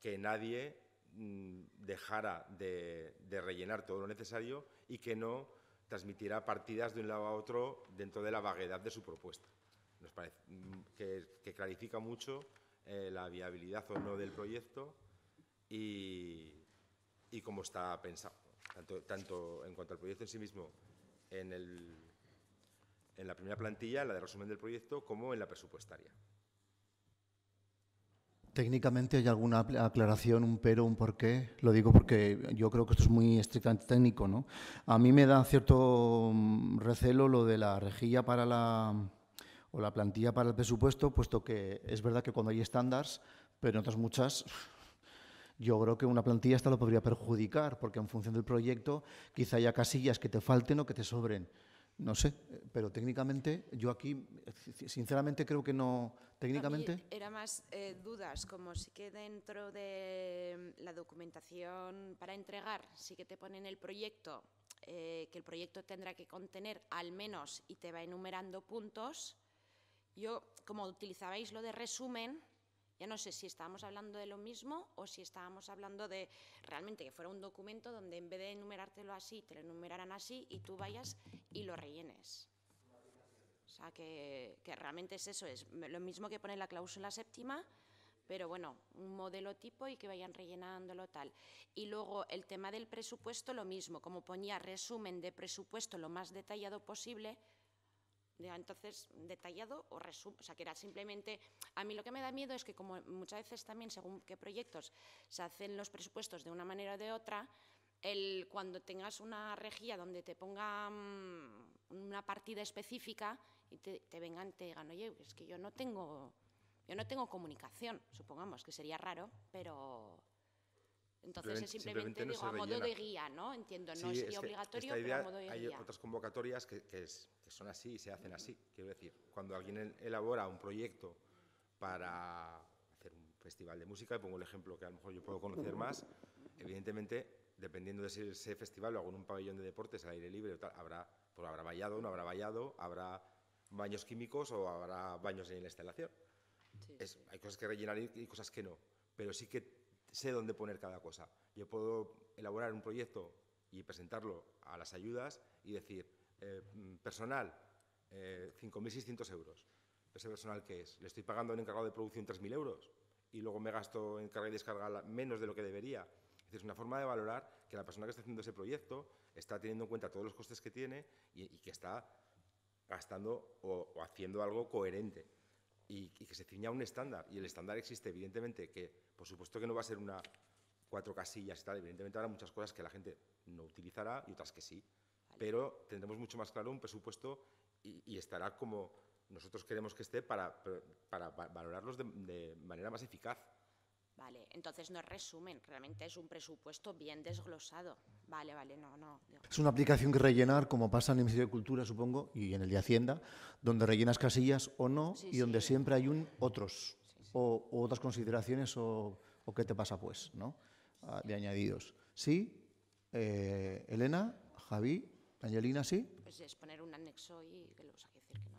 que nadie mm, dejara de, de, rellenar todo lo necesario y que no transmitirá partidas de un lado a otro dentro de la vaguedad de su propuesta. Mm, que, clarifica mucho eh, la viabilidad o no del proyecto y, cómo está pensado, tanto, en cuanto al proyecto en sí mismo, en, en la primera plantilla, la de resumen del proyecto, como en la presupuestaria. Técnicamente hay alguna aclaración, un pero, un por qué. Lo digo porque yo creo que esto es muy estrictamente técnico, ¿no? A mí me da cierto mm, recelo lo de la rejilla para la o la plantilla para el presupuesto, puesto que es verdad que cuando hay estándares, pero en otras muchas, yo creo que una plantilla hasta lo podría perjudicar, porque en función del proyecto quizá haya casillas que te falten o que te sobren. No sé, pero técnicamente yo aquí, sinceramente creo que no. Técnicamente. era más eh, dudas, como sí que dentro de mm, la documentación para entregar, sí que te ponen el proyecto, eh, que el proyecto tendrá que contener al menos y te va enumerando puntos yo, como utilizabais lo de resumen, ya no sé si estábamos hablando de lo mismo o si estábamos hablando de realmente que fuera un documento donde en vez de enumerártelo así, te lo enumeraran así y tú vayas y lo rellenes. O sea, que, realmente es eso, es lo mismo que poner la cláusula séptima, pero bueno, un modelo tipo y que vayan rellenándolo tal. Y luego el tema del presupuesto, lo mismo, como ponía resumen de presupuesto lo más detallado posible, entonces detallado o resumen, o sea, que era simplemente, a mí lo que me da miedo es que como muchas veces también según qué proyectos se hacen los presupuestos de una manera o de otra, el, cuando tengas una regía donde te pongan una partida específica y te, te vengan, te digan, oye, es que yo no tengo, yo no tengo comunicación, supongamos, que sería raro, pero... Entonces es simplemente, a modo de guía, ¿no? Entiendo, no sería obligatorio, pero a modo de guía. Hay otras convocatorias que, que es que son así y se hacen así. Quiero decir, cuando alguien elabora un proyecto para hacer un festival de música, y pongo el ejemplo que a lo mejor yo puedo conocer más, evidentemente, dependiendo de si ese festival lo hago en un pabellón de deportes al aire libre o tal, habrá, pues habrá vallado, no habrá vallado, habrá baños químicos o habrá baños en la instalación. es, Hay cosas que rellenar y cosas que no, pero sí que sé dónde poner cada cosa. Yo puedo elaborar un proyecto y presentarlo a las ayudas y decir, eh, personal, eh, 5.600 euros. ¿Ese personal qué es? ¿Le estoy pagando al encargado de producción 3.000 euros? Y luego me gasto en carga y descarga menos de lo que debería. Es una forma de valorar que la persona que está haciendo ese proyecto está teniendo en cuenta todos los costes que tiene y, que está gastando o, haciendo algo coherente y, y que se ciña a un estándar. Y el estándar existe, evidentemente, que por supuesto que no va a ser una cuatro casillas y tal. Evidentemente habrá muchas cosas que la gente no utilizará y otras que sí pero tendremos mucho más claro un presupuesto y, estará como nosotros queremos que esté para, para valorarlos de, manera más eficaz. Vale, entonces no es resumen, realmente es un presupuesto bien desglosado. Vale, vale, no, no. Es una aplicación que rellenar, como pasa en el Ministerio de Cultura, supongo, y en el de Hacienda, donde rellenas casillas o no, y donde siempre hay un otros, o, otras consideraciones, o, qué te pasa pues, ¿no? Ah, de añadidos. Sí, eh, Elena, Javi, Angelina, ¿sí? Pues es poner un anexo y que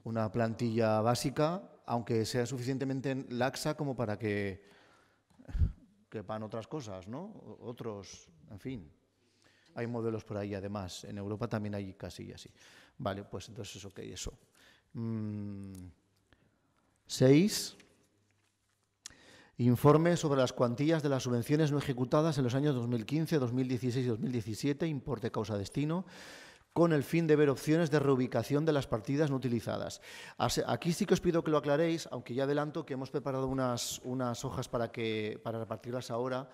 Una plantilla básica, aunque sea suficientemente laxa como para que quepan otras cosas, ¿no? Otros, en fin. Hay modelos por ahí, además. En Europa también hay y así. Vale, pues entonces, ok, eso. Mm, seis. Informe sobre las cuantías de las subvenciones no ejecutadas en los años 2015, 2016 y 2017, importe causa destino con el fin de ver opciones de reubicación de las partidas no utilizadas. Aquí sí que os pido que lo aclaréis, aunque ya adelanto que hemos preparado unas, unas hojas para, que, para repartirlas ahora.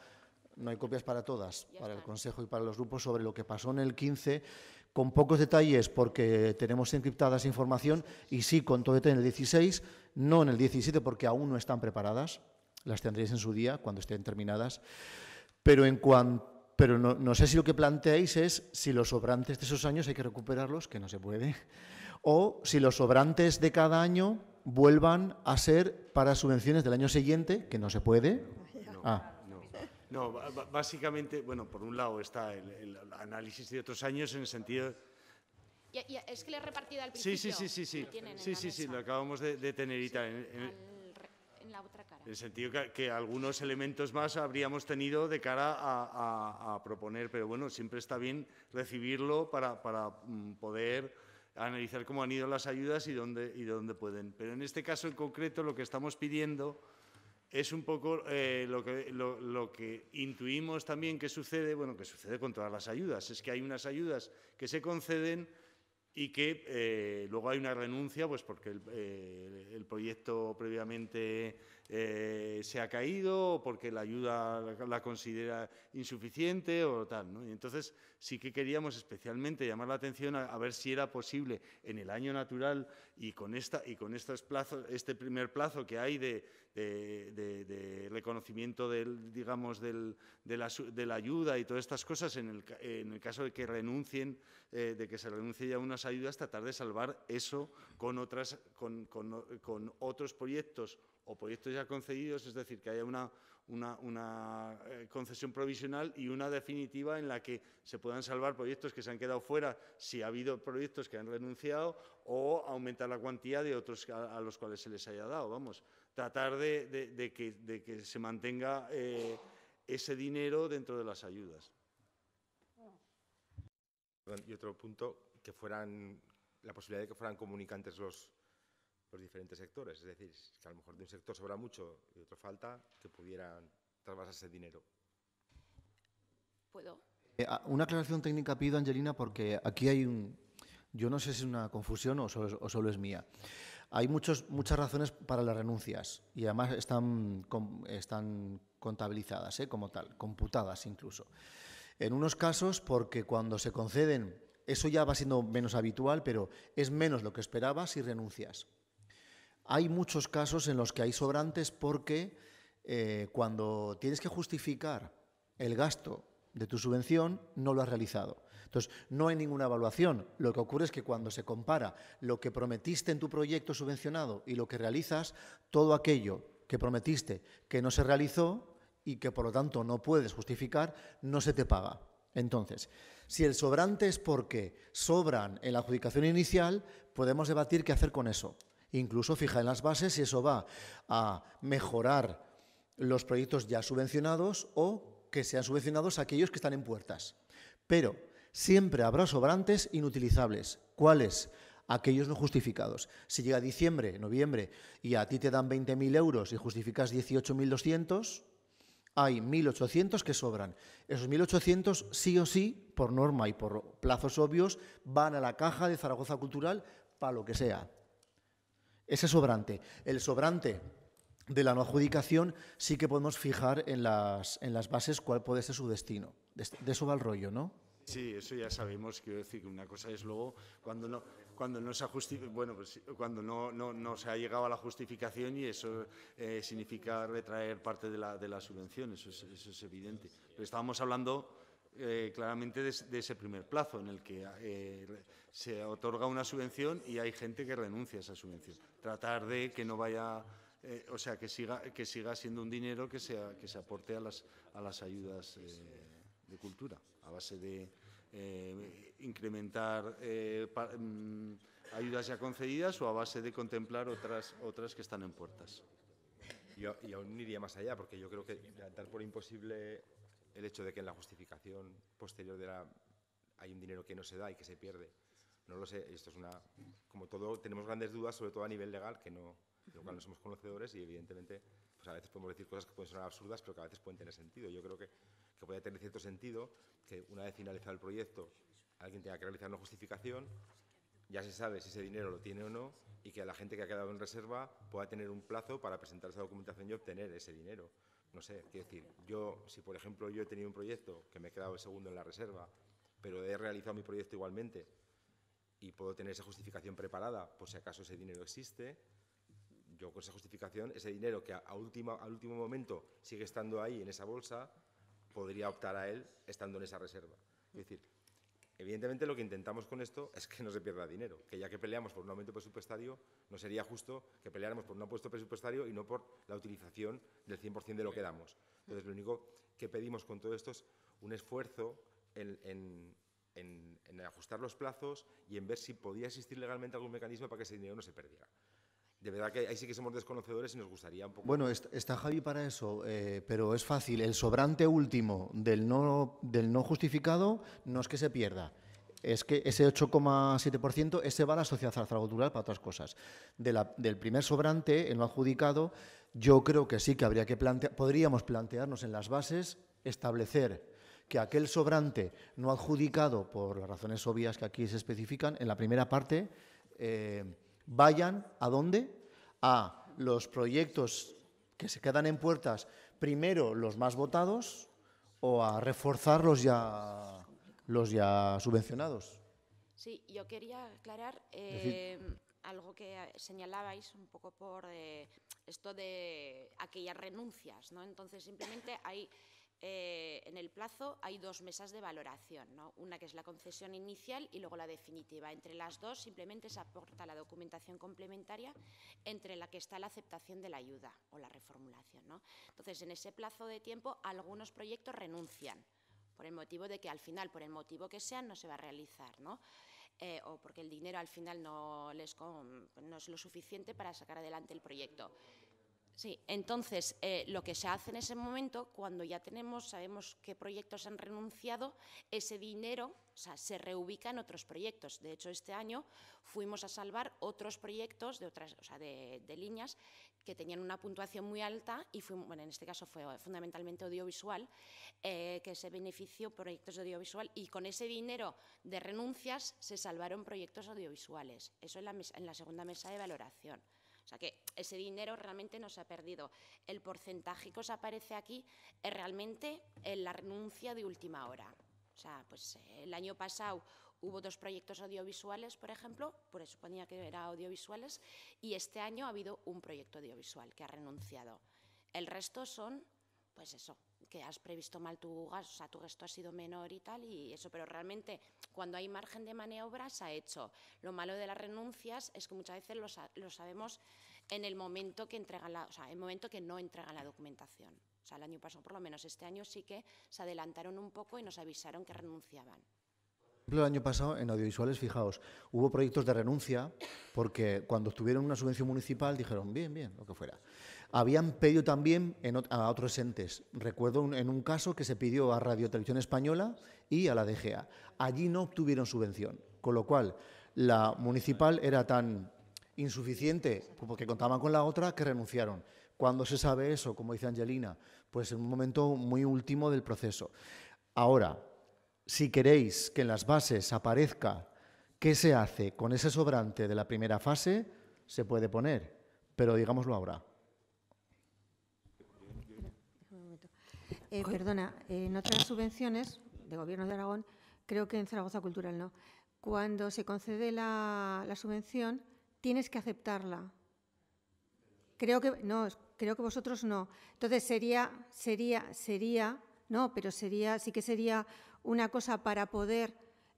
No hay copias para todas, para el Consejo y para los grupos, sobre lo que pasó en el 15, con pocos detalles porque tenemos encriptada esa información y sí con todo detalle en el 16, no en el 17 porque aún no están preparadas, las tendréis en su día cuando estén terminadas. Pero en cuanto pero no, sé si lo que planteáis es si los sobrantes de esos años hay que recuperarlos, que no se puede, o si los sobrantes de cada año vuelvan a ser para subvenciones del año siguiente, que no se puede. No, ah. no, básicamente, bueno, por un lado está el, análisis de otros años en el sentido... es que le he repartido al principio. Sí, sí, sí, sí, sí, sí, sí, lo acabamos de, tener y tal. En el sentido que, algunos elementos más habríamos tenido de cara a, proponer, pero bueno, siempre está bien recibirlo para, mm, poder analizar cómo han ido las ayudas y dónde, y dónde pueden. Pero en este caso en concreto lo que estamos pidiendo es un poco eh, lo, que, lo, que intuimos también que sucede, bueno, que sucede con todas las ayudas, es que hay unas ayudas que se conceden y que eh, luego hay una renuncia, pues porque el eh, proyecto previamente eh, se ha caído o porque la ayuda la, considera insuficiente o tal. ¿no? Y entonces sí que queríamos especialmente llamar la atención a, ver si era posible en el año natural y con, esta, y con este primer plazo que hay de, reconocimiento del, digamos, de, la, ayuda y todas estas cosas, en el, caso de que renuncien, eh, de que se renuncie a unas ayudas, tratar de salvar eso con, otras, con otros proyectos o proyectos ya concedidos, es decir, que haya una, una, eh, concesión provisional y una definitiva en la que se puedan salvar proyectos que se han quedado fuera si ha habido proyectos que han renunciado o aumentar la cuantía de otros a, los cuales se les haya dado. Vamos, tratar de, que, se mantenga eh, ese dinero dentro de las ayudas. Y otro punto, que fueran la posibilidad de que fueran comunicantes los, los diferentes sectores. Es decir, que a lo mejor de un sector sobra mucho y otro falta, que pudieran trasvasarse dinero. ¿Puedo? Eh, una aclaración técnica pido, Angelina, porque aquí hay un... Yo no sé si es una confusión o solo, es mía. Hay muchos, muchas razones para las renuncias y además están, están contabilizadas ¿eh? como tal, computadas incluso. En unos casos porque cuando se conceden, eso ya va siendo menos habitual, pero es menos lo que esperabas si renuncias. Hay muchos casos en los que hay sobrantes porque eh, cuando tienes que justificar el gasto de tu subvención, no lo has realizado. Entonces, no hay ninguna evaluación. Lo que ocurre es que cuando se compara lo que prometiste en tu proyecto subvencionado y lo que realizas, todo aquello que prometiste que no se realizó y que por lo tanto no puedes justificar, no se te paga. Entonces, si el sobrante es porque sobran en la adjudicación inicial, podemos debatir qué hacer con eso incluso fija en las bases si eso va a mejorar los proyectos ya subvencionados o que sean subvencionados aquellos que están en puertas. Pero siempre habrá sobrantes inutilizables. ¿Cuáles? Aquellos no justificados. Si llega diciembre, noviembre, y a ti te dan 20.000 euros y justificas 18.200, hay 1.800 que sobran. Esos 1.800 sí o sí, por norma y por plazos obvios, van a la caja de Zaragoza Cultural para lo que sea. Ese sobrante. El sobrante de la no adjudicación sí que podemos fijar en las, en las bases cuál puede ser su destino. De, eso va el rollo, ¿no? Sí, eso ya sabemos. Quiero decir que una cosa es luego cuando no, cuando no se ha bueno, pues, cuando no, no, se ha llegado a la justificación y eso eh, significa retraer parte de la, de subvención. Eso es, eso es evidente. Pero estábamos hablando eh, claramente de, ese primer plazo en el que eh, se otorga una subvención y hay gente que renuncia a esa subvención. Tratar de que no vaya, eh, o sea, que siga, que siga siendo un dinero que, sea, que se aporte a las, a las ayudas de cultura, a base de incrementar mm, ayudas ya concedidas o a base de contemplar otras, otras que están en puertas. y aún iría más allá, porque yo creo que dar por imposible el hecho de que en la justificación posterior de la, hay un dinero que no se da y que se pierde. No lo sé, esto es una... Como todo, tenemos grandes dudas, sobre todo a nivel legal, que no, de lo cual no somos conocedores y evidentemente pues a veces podemos decir cosas que pueden sonar absurdas, pero que a veces pueden tener sentido. Yo creo que, que puede tener cierto sentido que una vez finalizado el proyecto alguien tenga que realizar una justificación, ya se sabe si ese dinero lo tiene o no y que la gente que ha quedado en reserva pueda tener un plazo para presentar esa documentación y obtener ese dinero no sé, quiero decir, yo, si por ejemplo yo he tenido un proyecto que me he quedado el segundo en la reserva, pero he realizado mi proyecto igualmente y puedo tener esa justificación preparada por si acaso ese dinero existe, yo con esa justificación, ese dinero que a, última, al último momento sigue estando ahí en esa bolsa, podría optar a él estando en esa reserva. Es decir, Evidentemente lo que intentamos con esto es que no se pierda dinero, que ya que peleamos por un aumento presupuestario, no sería justo que peleáramos por un apuesto presupuestario y no por la utilización del 100% de lo que damos. Entonces, lo único que pedimos con todo esto es un esfuerzo en, en ajustar los plazos y en ver si podía existir legalmente algún mecanismo para que ese dinero no se perdiera de verdad que ahí sí que somos desconocedores y nos gustaría un poco. Bueno, está, Javi para eso, eh, pero es fácil. El sobrante último del no, justificado no es que se pierda. Es que ese 8,7% ese va a la sociedad zarzalgotural para otras cosas. del primer sobrante, el no adjudicado, yo creo que sí que habría que plantear, podríamos plantearnos en las bases establecer que aquel sobrante no adjudicado, por las razones obvias que aquí se especifican, en la primera parte, eh, vayan a dónde? A los proyectos que se quedan en puertas, primero los más votados o a reforzar los ya, los ya subvencionados. Sí, yo quería aclarar eh, algo que señalabais un poco por eh, esto de aquellas renuncias, ¿no? Entonces, simplemente hay eh, en el plazo hay dos mesas de valoración, una que es la concesión inicial y luego la definitiva. Entre las dos simplemente se aporta la documentación complementaria entre la que está la aceptación de la ayuda o la reformulación. Entonces, en ese plazo de tiempo algunos proyectos renuncian por el motivo de que al final, por el motivo que sea, no se va a realizar, eh, o porque el dinero al final no es lo suficiente para sacar adelante el proyecto. Sí, entonces eh, lo que se hace en ese momento, cuando ya tenemos, sabemos qué proyectos han renunciado, ese dinero se reubica en otros proyectos. De hecho, este año fuimos a salvar otros proyectos de otras, o sea, de, líneas que tenían una puntuación muy alta y bueno, en este caso fue fundamentalmente audiovisual, eh, que se benefició proyectos de audiovisual y con ese dinero de renuncias se salvaron proyectos audiovisuales. Eso en la, en la segunda mesa de valoración. O sea que ese dinero realmente no se ha perdido. El porcentaje que os aparece aquí es realmente la renuncia de última hora. O sea, pues eh, el año pasado hubo dos proyectos audiovisuales, por ejemplo, por eso ponía que eran audiovisuales, y este año ha habido un proyecto audiovisual que ha renunciado. El resto son, pues eso, que has previsto mal tu gasto, o sea, tu gasto ha sido menor y tal, y eso, pero realmente cuando hay margen de maniobra se ha hecho. Lo malo de las renuncias es que muchas veces lo, lo sabemos en el momento que entrega la, o sea, el momento que no entregan la documentación. O sea, el año pasado, por lo menos este año, sí que se adelantaron un poco y nos avisaron que renunciaban. Por ejemplo, el año pasado en audiovisuales, fijaos, hubo proyectos de renuncia porque cuando obtuvieron una subvención municipal dijeron, bien, bien, lo que fuera. Habían pedido también a otros entes. Recuerdo en un caso que se pidió a Radio Televisión Española y a la DGA. Allí no obtuvieron subvención, con lo cual la municipal era tan Insuficiente, porque contaban con la otra que renunciaron. ¿Cuándo se sabe eso? Como dice Angelina, pues en un momento muy último del proceso. Ahora, si queréis que en las bases aparezca qué se hace con ese sobrante de la primera fase, se puede poner, pero digámoslo ahora. Eh, perdona, eh, en otras subvenciones de Gobierno de Aragón, creo que en Zaragoza Cultural no, cuando se concede la subvención, tienes que aceptarla. Creo que no, creo que vosotros no. Entonces sería sería sería no, pero sería sí que sería una cosa para poder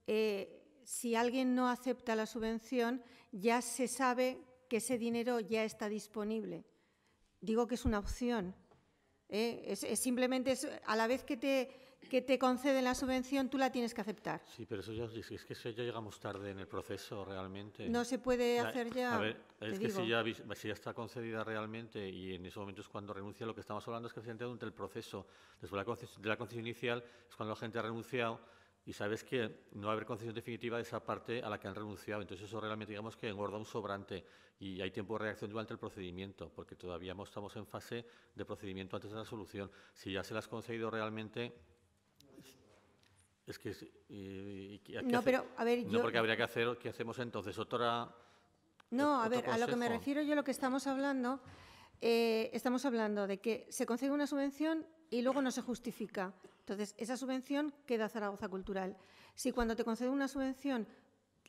eh, si alguien no acepta la subvención, ya se sabe que ese dinero ya está disponible. Digo que es una opción. ¿eh? Es, simplemente a la vez que te que te conceden la subvención, tú la tienes que aceptar. Sí, pero eso ya es que ya llegamos tarde en el proceso realmente. No se puede hacer ya. A ver, es que si ya, está concedida realmente y en esos momentos cuando renuncia, lo que estamos hablando es que durante el proceso, después de la concesión inicial, es cuando la gente ha renunciado y sabes que no va a haber concesión definitiva de esa parte a la que han renunciado. Entonces eso realmente digamos que engorda un sobrante y hay tiempo de reacción durante el procedimiento, porque todavía no estamos en fase de procedimiento antes de la solución. Si ya se la has conseguido realmente, es que... no, pero, a ver, no, porque habría que hacer... ¿Qué hacemos entonces? ¿Otra...? No, a ver, a lo que me refiero yo, lo que estamos hablando... Eh, estamos hablando de que se concede una subvención y luego no se justifica. Entonces, esa subvención queda Zaragoza Cultural. Si cuando te concede una subvención,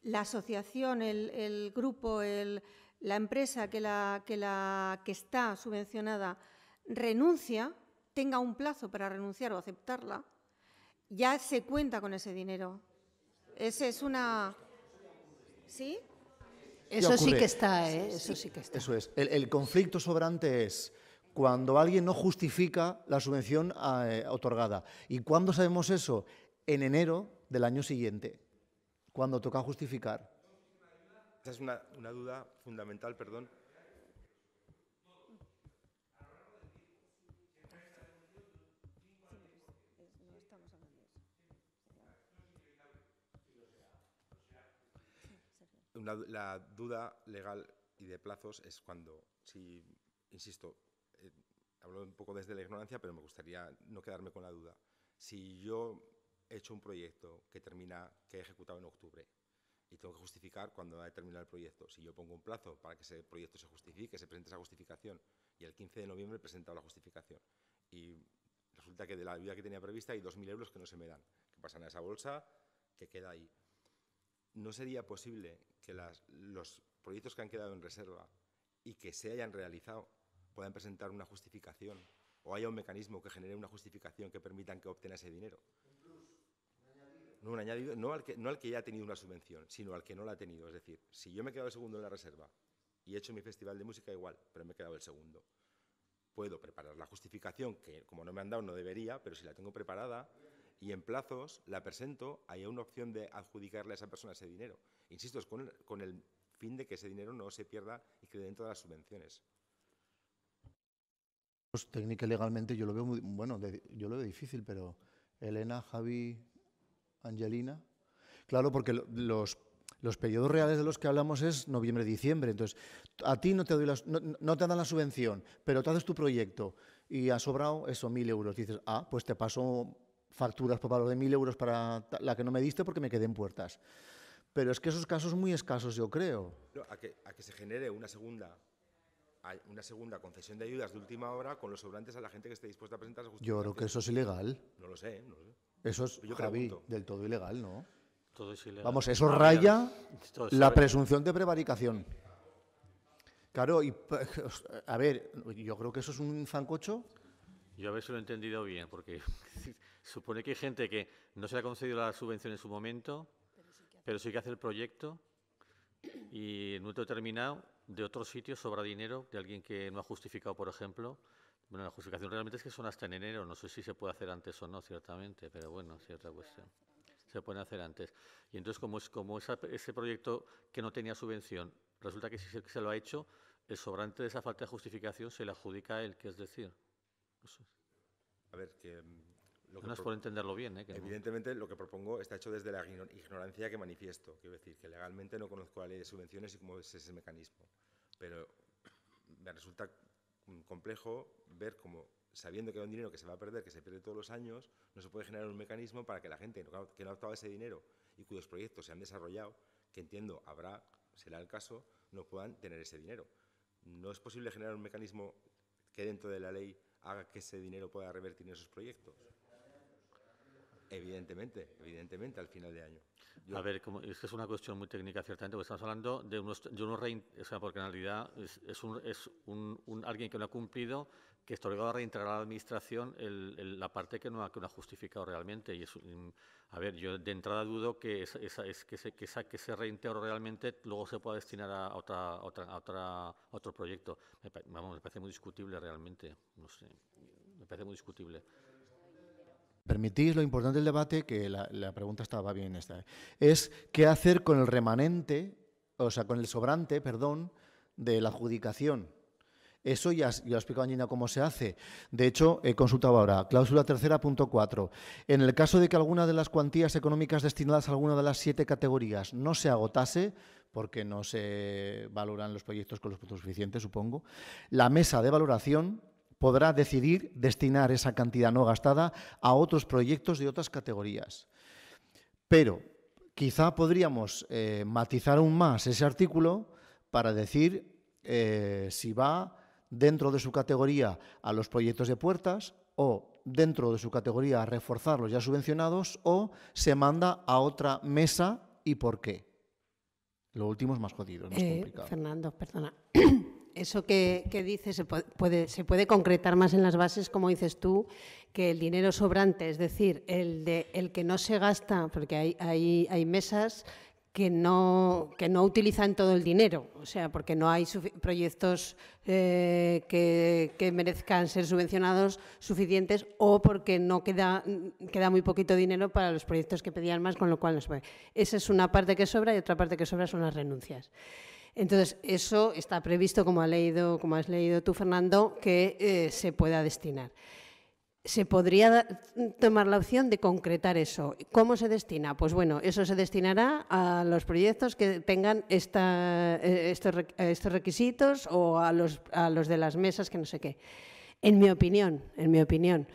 la asociación, el, grupo, la empresa que está subvencionada renuncia, tenga un plazo para renunciar o aceptarla, ya se cuenta con ese dinero. Ese es una. ¿Sí? Eso sí que está, ¿eh? Eso sí que está. Eso es. El, conflicto sobrante es cuando alguien no justifica la subvención eh, otorgada. ¿Y cuándo sabemos eso? En enero del año siguiente, cuando toca justificar. Esa es una duda fundamental, perdón, la, duda legal y de plazos es cuando, si, insisto, eh, hablo un poco desde la ignorancia, pero me gustaría no quedarme con la duda. Si yo he hecho un proyecto que termina, que he ejecutado en octubre, y tengo que justificar cuando ha terminado el proyecto. Si yo pongo un plazo para que ese proyecto se justifique, se presente esa justificación, y el 15 de noviembre he presentado la justificación, y resulta que de la ayuda que tenía prevista hay 2.000 euros que no se me dan, que pasan a esa bolsa, que queda ahí no sería posible que los proyectos que han quedado en reserva y que se hayan realizado puedan presentar una justificación o haya un mecanismo que genere una justificación que permitan que obtenga ese dinero. No, al que, no al que ya ha tenido una subvención, sino al que no la ha tenido. Es decir, si yo me he quedado el segundo en la reserva y he hecho mi festival de música igual, pero me he quedado el segundo, puedo preparar la justificación, que como no me han dado no debería, pero si la tengo preparada, y en plazos la presento, hay una opción de adjudicarle a esa persona ese dinero. Insisto, es con el, fin de que ese dinero no se pierda y que dentro de las subvenciones. Pues, técnica legalmente yo lo veo muy, bueno, yo lo veo difícil, pero Elena, Javi, Angelina. Claro, porque los, los periodos reales de los que hablamos es noviembre-diciembre. Entonces, a ti no te, doy no, te dan la subvención, pero te haces tu proyecto y ha sobrado eso, mil euros. Dices, ah, pues te paso facturas por valor de mil euros para la que no me diste porque me quedé en puertas. Pero es que esos casos muy escasos, yo creo. a, que, se genere una segunda una segunda concesión de ayudas de última hora con los sobrantes a la gente que esté dispuesta a presentarse. Yo creo que eso es ilegal. No lo sé, Eso es, Yo Javi, del todo ilegal, ¿no? Todo es ilegal. Vamos, eso raya la presunción de prevaricación. Claro, a ver, yo creo que eso es un zancocho. Yo a ver si lo he entendido bien, porque Supone que hay gente que no se le ha concedido la subvención en su momento, pero sí que hace, el proyecto y en un momento determinado de otro sitio sobra dinero de alguien que no ha justificado, por ejemplo. Bueno, la justificación realmente es que son hasta en enero. No sé si se puede hacer antes o no, ciertamente, pero bueno, es otra cuestión. Se puede hacer antes. Y entonces, como, es, como ese proyecto que no tenía subvención, resulta que si se, se lo ha hecho, el sobrante de esa falta de justificación se le adjudica a él, que es decir. A ver, que no es por entenderlo bien, ¿eh? evidentemente, lo que propongo está hecho desde la ignorancia que manifiesto. Quiero decir que legalmente no conozco la ley de subvenciones y cómo es ese mecanismo. Pero me resulta complejo ver cómo, sabiendo que hay un dinero que se va a perder, que se pierde todos los años, no se puede generar un mecanismo para que la gente que no ha optado ese dinero y cuyos proyectos se han desarrollado, que entiendo habrá, será el caso, no puedan tener ese dinero. No es posible generar un mecanismo que dentro de la ley haga que ese dinero pueda revertir en esos proyectos. Evidentemente, evidentemente, al final de año. A ver, es que es una cuestión muy técnica, ciertamente, porque estamos hablando de unos, de rein, o sea, porque en realidad es, un, es un, alguien que no ha cumplido, que está obligado a reintegrar a la Administración la parte que no, ha, que no ha justificado realmente. Y es, a ver, yo de entrada dudo que, esa, es, que, ese, que, reintegro realmente luego se pueda destinar a, otra, otra, otra, otro proyecto. Me, vamos, me parece muy discutible realmente, no sé, me parece muy discutible permitís lo importante del debate, que la, pregunta estaba bien esta, ¿eh? es qué hacer con el remanente, o sea, con el sobrante, perdón, de la adjudicación. Eso ya, ya lo explicado Anina cómo se hace. De hecho, he consultado ahora, cláusula tercera, punto cuatro. En el caso de que alguna de las cuantías económicas destinadas a alguna de las siete categorías no se agotase, porque no se valoran los proyectos con los puntos suficientes, supongo, la mesa de valoración podrá decidir destinar esa cantidad no gastada a otros proyectos de otras categorías. Pero quizá podríamos eh, matizar aún más ese artículo para decir eh, si va dentro de su categoría a los proyectos de puertas o dentro de su categoría a reforzar los ya subvencionados o se manda a otra mesa y por qué. Lo último es más jodido, es más eh, complicado. Fernando, perdona eso que, que dices se puede, se puede concretar más en las bases, como dices tú, que el dinero sobrante, es decir, el, de, el que no se gasta, porque hay, mesas que no, que no utilizan todo el dinero, o sea, porque no hay proyectos eh, que, merezcan ser subvencionados suficientes o porque no queda, queda muy poquito dinero para los proyectos que pedían más, con lo cual no se Esa es una parte que sobra y otra parte que sobra son las renuncias. Entonces, eso está previsto, como, ha leído, como has leído tú, Fernando, que eh, se pueda destinar. Se podría tomar la opción de concretar eso. ¿Cómo se destina? Pues bueno, eso se destinará a los proyectos que tengan eh, estos, requisitos o a los, a los de las mesas que no sé qué. En mi opinión, en mi opinión,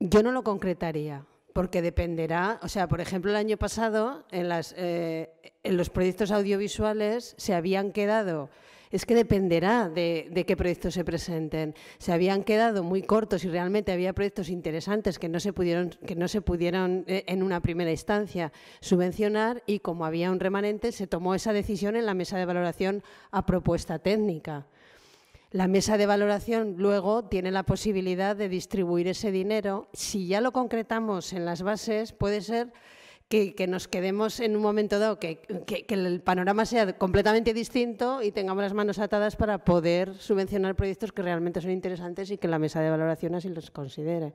yo no lo concretaría porque dependerá, o sea, por ejemplo, el año pasado en, eh, los proyectos audiovisuales se habían quedado, es que dependerá de, qué proyectos se presenten, se habían quedado muy cortos y realmente había proyectos interesantes que no se pudieron, que no se eh, en una primera instancia subvencionar y como había un remanente se tomó esa decisión en la mesa de valoración a propuesta técnica. La mesa de valoración luego tiene la posibilidad de distribuir ese dinero. Si ya lo concretamos en las bases, puede ser que, nos quedemos en un momento dado, que, el panorama sea completamente distinto y tengamos las manos atadas para poder subvencionar proyectos que realmente son interesantes y que la mesa de valoración así los considere.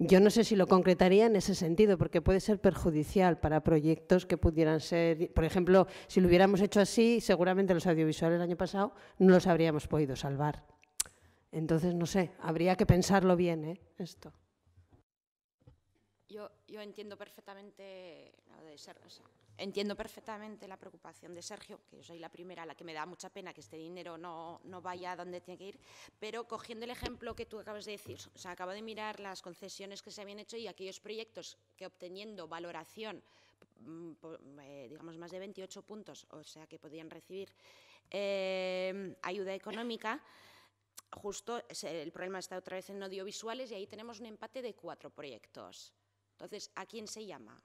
Yo no sé si lo concretaría en ese sentido, porque puede ser perjudicial para proyectos que pudieran ser, por ejemplo, si lo hubiéramos hecho así, seguramente los audiovisuales el año pasado no los habríamos podido salvar. Entonces, no sé, habría que pensarlo bien, ¿eh? Esto. Yo, entiendo perfectamente lo de ser, Entiendo perfectamente la preocupación de Sergio, que yo soy la primera a la que me da mucha pena que este dinero no, vaya a donde tiene que ir, pero cogiendo el ejemplo que tú acabas de decir, o sea, acabo de mirar las concesiones que se habían hecho y aquellos proyectos que obteniendo valoración, mm, eh, digamos, más de 28 puntos, o sea, que podían recibir eh, ayuda económica, justo el problema está otra vez en audiovisuales y ahí tenemos un empate de cuatro proyectos. Entonces, ¿a quién se llama?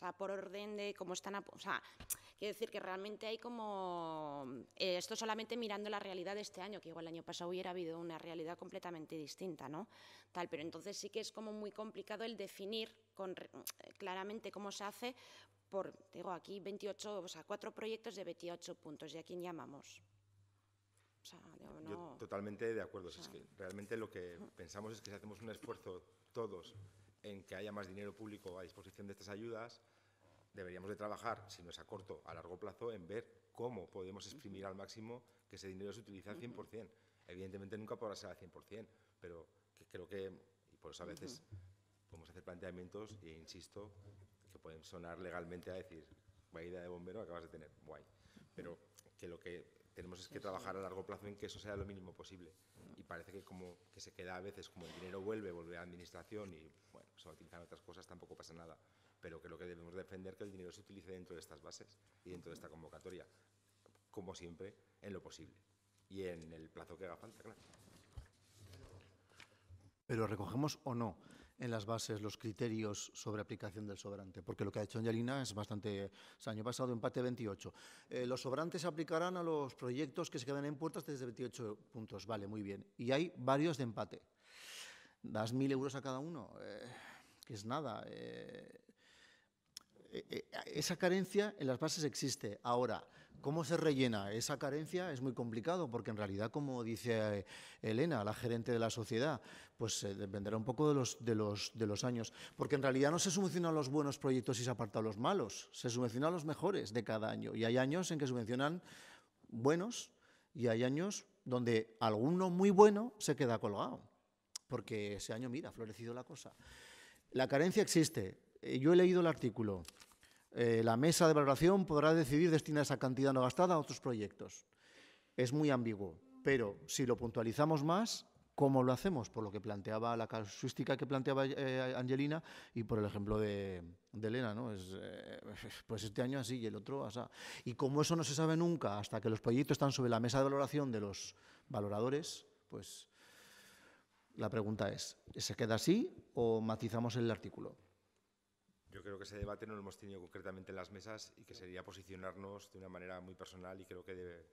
sea, por orden de cómo están, o sea, quiero decir que realmente hay como, eh, esto solamente mirando la realidad de este año, que igual el año pasado hubiera habido una realidad completamente distinta, ¿no? Tal, pero entonces sí que es como muy complicado el definir con, eh, claramente cómo se hace por, digo, aquí 28, o sea, cuatro proyectos de 28 puntos, ¿y a quién llamamos? O sea, digo, no, Yo totalmente de acuerdo, es que realmente lo que pensamos es que si hacemos un esfuerzo todos en que haya más dinero público a disposición de estas ayudas, deberíamos de trabajar, si no es a corto, a largo plazo, en ver cómo podemos exprimir al máximo que ese dinero se utilice al 100%. Evidentemente nunca podrá ser al 100%, pero creo que, y por eso a veces podemos hacer planteamientos, e insisto, que pueden sonar legalmente a decir, vaya idea de bombero acabas de tener, guay. Pero que lo que tenemos que trabajar a largo plazo en que eso sea lo mínimo posible. Y parece que como que se queda a veces, como el dinero vuelve, vuelve a la administración y bueno, se pues utilizan otras cosas, tampoco pasa nada. Pero creo que debemos defender que el dinero se utilice dentro de estas bases y dentro de esta convocatoria, como siempre, en lo posible y en el plazo que haga falta, claro. Pero recogemos o no en las bases los criterios sobre aplicación del sobrante, porque lo que ha hecho Angelina es bastante... El año pasado empate 28. Eh, los sobrantes se aplicarán a los proyectos que se quedan en puertas desde 28 puntos, vale, muy bien. Y hay varios de empate. Das 1.000 euros a cada uno, eh, que es nada. Eh, esa carencia en las bases existe. Ahora, ¿Cómo se rellena esa carencia? Es muy complicado porque en realidad, como dice eh, Elena, la gerente de la sociedad, pues eh, dependerá un poco de los, de, los, de los años. Porque en realidad no se subvencionan los buenos proyectos y se apartan los malos, se subvencionan los mejores de cada año. Y hay años en que subvencionan buenos y hay años donde alguno muy bueno se queda colgado. Porque ese año, mira, ha florecido la cosa. La carencia existe. Eh, yo he leído el artículo. Eh, la mesa de valoración podrá decidir destinar esa cantidad no gastada a otros proyectos. Es muy ambiguo, pero si lo puntualizamos más, ¿cómo lo hacemos? Por lo que planteaba la casuística que planteaba eh, Angelina y por el ejemplo de, Elena, ¿no? Es, eh, pues este año así y el otro así. Y como eso no se sabe nunca hasta que los proyectos están sobre la mesa de valoración de los valoradores, pues la pregunta es, ¿se queda así o matizamos el artículo? Yo creo que ese debate no lo hemos tenido concretamente en las mesas y que sería posicionarnos de una manera muy personal y creo que, debe,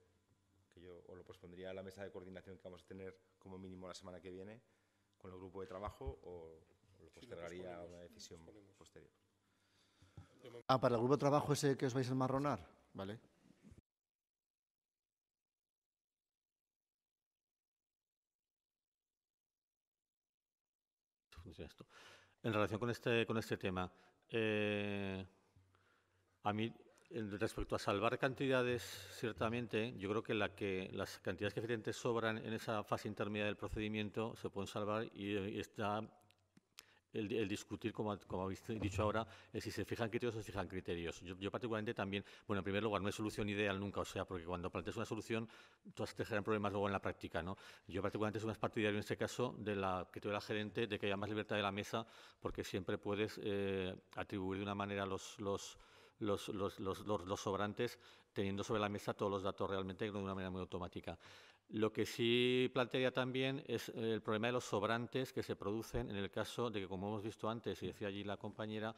que yo o lo pospondría a la mesa de coordinación que vamos a tener como mínimo la semana que viene con el grupo de trabajo o lo postergaría a una decisión posterior. Ah, para el grupo de trabajo ese que os vais a enmarronar, ¿vale? Pues esto en relación con este, con este tema, eh, a mí, respecto a salvar cantidades, ciertamente, yo creo que, la que las cantidades que efectivamente sobran en esa fase intermedia del procedimiento se pueden salvar y está el, discutir, como, como habéis dicho ahora, es si se fijan criterios o se fijan criterios. Yo, particularmente también, bueno, en primer lugar, no hay solución ideal nunca, o sea, porque cuando planteas una solución, todas te generan problemas luego en la práctica, ¿no? Yo particularmente soy más partidario en este caso de la que de la gerente, de que haya más libertad de la mesa, porque siempre puedes eh, atribuir de una manera los, los los, los, los, los, sobrantes teniendo sobre la mesa todos los datos realmente de una manera muy automática. Lo que sí plantearía también es eh, el problema de los sobrantes que se producen en el caso de que, como hemos visto antes, y decía allí la compañera,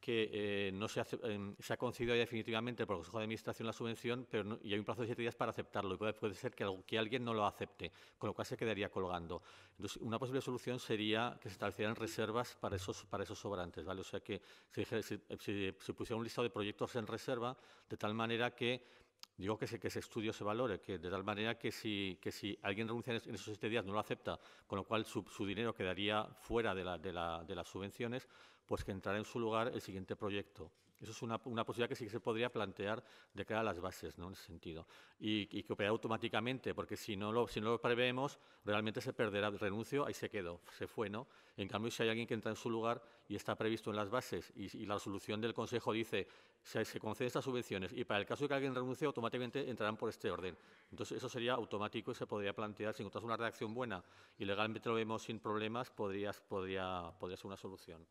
que eh, no se, em, se ha concedido definitivamente por el Consejo de Administración la subvención pero y hay un plazo de siete días para aceptarlo. Y puede, puede ser que, que, alguien no lo acepte, con lo cual se quedaría colgando. Entonces, una posible solución sería que se establecieran reservas para esos, para esos sobrantes. ¿vale? O sea, que se, se pusiera un listado de proyectos en reserva de tal manera que digo que ese, que ese estudio se valore, que de tal manera que si, que si alguien renuncia en esos siete días, no lo acepta, con lo cual su, su dinero quedaría fuera de, la, de, la, de las subvenciones, pues que entrará en su lugar el siguiente proyecto. Eso es una, posibilidad que sí que se podría plantear de cara a las bases, ¿no? En ese sentido. Y, que opera automáticamente, porque si no, lo, si preveemos, realmente se perderá el renuncio, ahí se quedó, se fue, ¿no? En cambio, si hay alguien que entra en su lugar y está previsto en las bases y, la resolución del Consejo dice se, se conceden estas subvenciones y para el caso de que alguien renuncie, automáticamente entrarán por este orden. Entonces, eso sería automático y se podría plantear, si encontras una redacción buena y legalmente lo vemos sin problemas, podrías, podría, podría ser una solución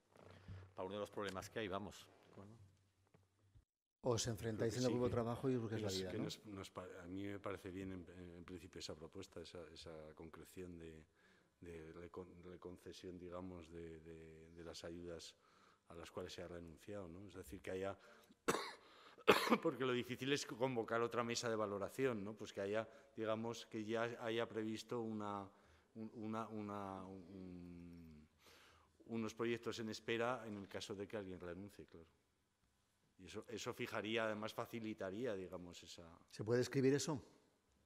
para uno de los problemas que hay, vamos. Os enfrentáis en el grupo de trabajo y es la vida. a mí me parece bien en, principio esa propuesta, esa, esa concreción de, reconcesión, digamos, de, las ayudas a las cuales se ha renunciado. ¿no? Es decir, que haya porque lo difícil es convocar otra mesa de valoración, ¿no? Pues que haya, digamos, que ya haya previsto una, unos proyectos en espera en el caso de que alguien renuncie, claro eso, fijaría, además facilitaría, digamos, esa... ¿Se puede escribir eso?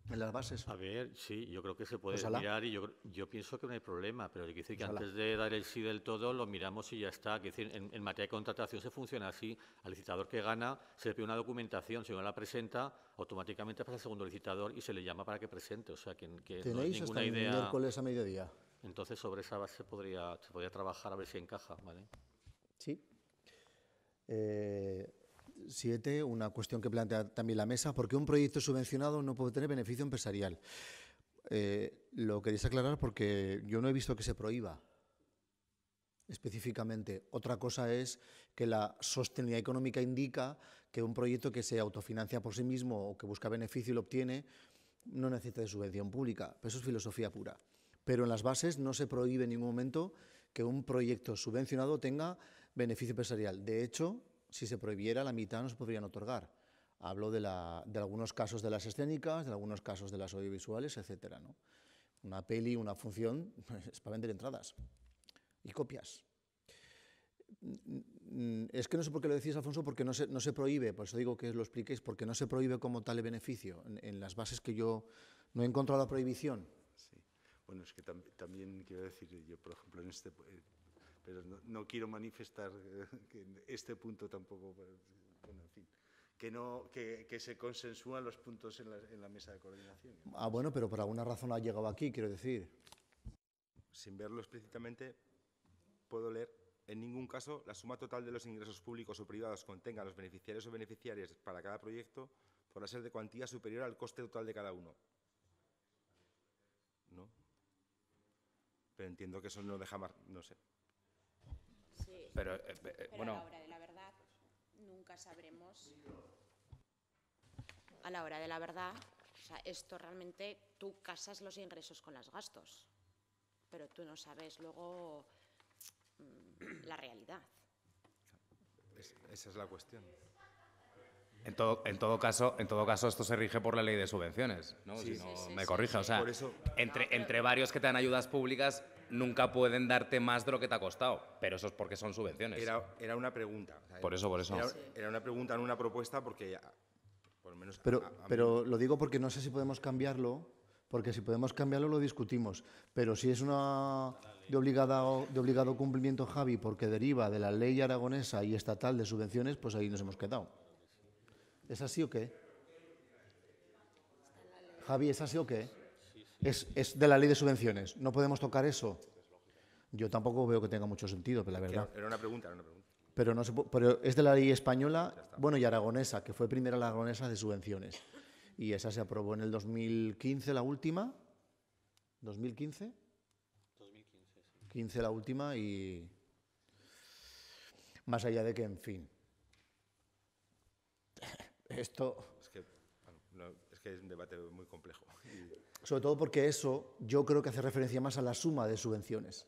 En las bases. A ver, sí, yo creo que se puede pues mirar y yo, yo pienso que no hay problema, pero hay que decir que pues antes de dar el sí del todo lo miramos y ya está. Que decir, en, materia de contratación se funciona así. Al licitador que gana se le pide una documentación, si no la presenta, automáticamente pasa al segundo licitador y se le llama para que presente. O sea, que, no ninguna idea. Entonces, sobre esa base podría, se podría trabajar a ver si encaja, ¿vale? Sí. Eh, Siete, una cuestión que plantea también la mesa, ¿por qué un proyecto subvencionado no puede tener beneficio empresarial. Eh, lo queréis aclarar porque yo no he visto que se prohíba específicamente. Otra cosa es que la sostenibilidad económica indica que un proyecto que se autofinancia por sí mismo o que busca beneficio y lo obtiene no necesita de subvención pública. eso es filosofía pura. Pero en las bases no se prohíbe en ningún momento que un proyecto subvencionado tenga beneficio empresarial. De hecho, si se prohibiera, la mitad no se podrían otorgar. Hablo de, algunos casos de las escénicas, de algunos casos de las audiovisuales, etc. ¿no? Una peli, una función, es para vender entradas y copias. Mm, es que no sé por qué lo decís, Alfonso, porque no se, no se prohíbe, por eso digo que lo expliquéis, porque no se prohíbe como tal el beneficio. En, las bases que yo no he encontrado la prohibición. Sí. Bueno, es que también quiero decir, yo por ejemplo en este eh, pero no, quiero manifestar eh, que este punto tampoco, pues, en fin que no que, se consensúan los puntos en la, mesa de coordinación. Ah, bueno, pero por alguna razón ha llegado aquí, quiero decir. Sin verlo explícitamente, puedo leer. En ningún caso, la suma total de los ingresos públicos o privados contengan los beneficiarios o beneficiarias para cada proyecto podrá ser de cuantía superior al coste total de cada uno. ¿No? Pero entiendo que eso no deja más, no sé. Pero, bueno. Eh, eh, a la hora de la verdad nunca sabremos. A la hora de la verdad, o sea, esto realmente tú casas los ingresos con los gastos, pero tú no sabes luego mm, la realidad. esa es la cuestión. En todo, en todo caso, en todo caso, esto se rige por la ley de subvenciones, ¿no? si no me corrige, o sea, entre, entre varios que te dan ayudas públicas, nunca pueden darte más de lo que te ha costado, pero eso es porque son subvenciones. Era, una pregunta. por eso, por eso. Era, una pregunta, no una propuesta, porque por Pero, pero lo digo porque no sé si podemos cambiarlo, porque si podemos cambiarlo lo discutimos, pero si es una de, obligada, de obligado cumplimiento, Javi, porque deriva de la ley aragonesa y estatal de subvenciones, pues ahí nos hemos quedado. ¿Es así o qué? Javi, ¿es así o qué? es, de la ley de subvenciones. No podemos tocar eso. Yo tampoco veo que tenga mucho sentido, pero la verdad. Era una pregunta, era una pregunta. Pero, no es de la ley española, bueno, y aragonesa, que fue primera la aragonesa de subvenciones. Y esa se aprobó en el 2015, la última. ¿2015? 2015, 15 la última y... Más allá de que, en fin. Esto... Es que, es, que es un debate muy complejo. sobre todo porque eso yo creo que hace referencia más a la suma de subvenciones.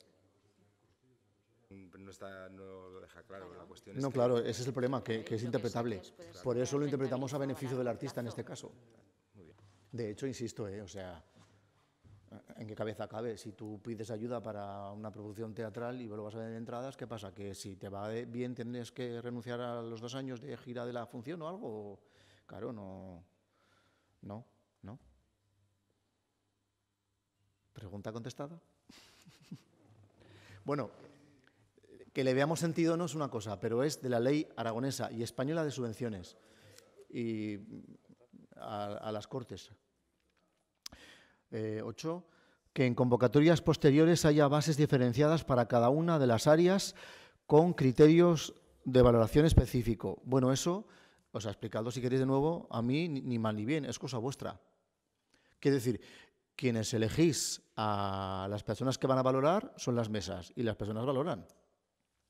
No, está, no lo deja claro, la cuestión es No, claro, ese es el problema, que, es interpretable. Pues, Por eso lo interpretamos a beneficio del artista en este caso. De hecho, insisto, eh, o sea, ¿en qué cabeza cabe? Si tú pides ayuda para una producción teatral y lo vas a vender entradas, ¿qué pasa? ¿Que si te va bien tendrías que renunciar a los dos años de gira de la función o algo? Claro, no. No, no. Pregunta contestada. bueno, que le veamos sentido no es una cosa, pero es de la ley aragonesa y española de subvenciones y a, las Cortes. Eh, ocho, que en convocatorias posteriores haya bases diferenciadas para cada una de las áreas con criterios de valoración específico. Bueno, eso os ha explicado, si queréis de nuevo, a mí ni mal ni bien, es cosa vuestra. Quiero decir, quienes elegís a las personas que van a valorar son las mesas y las personas valoran.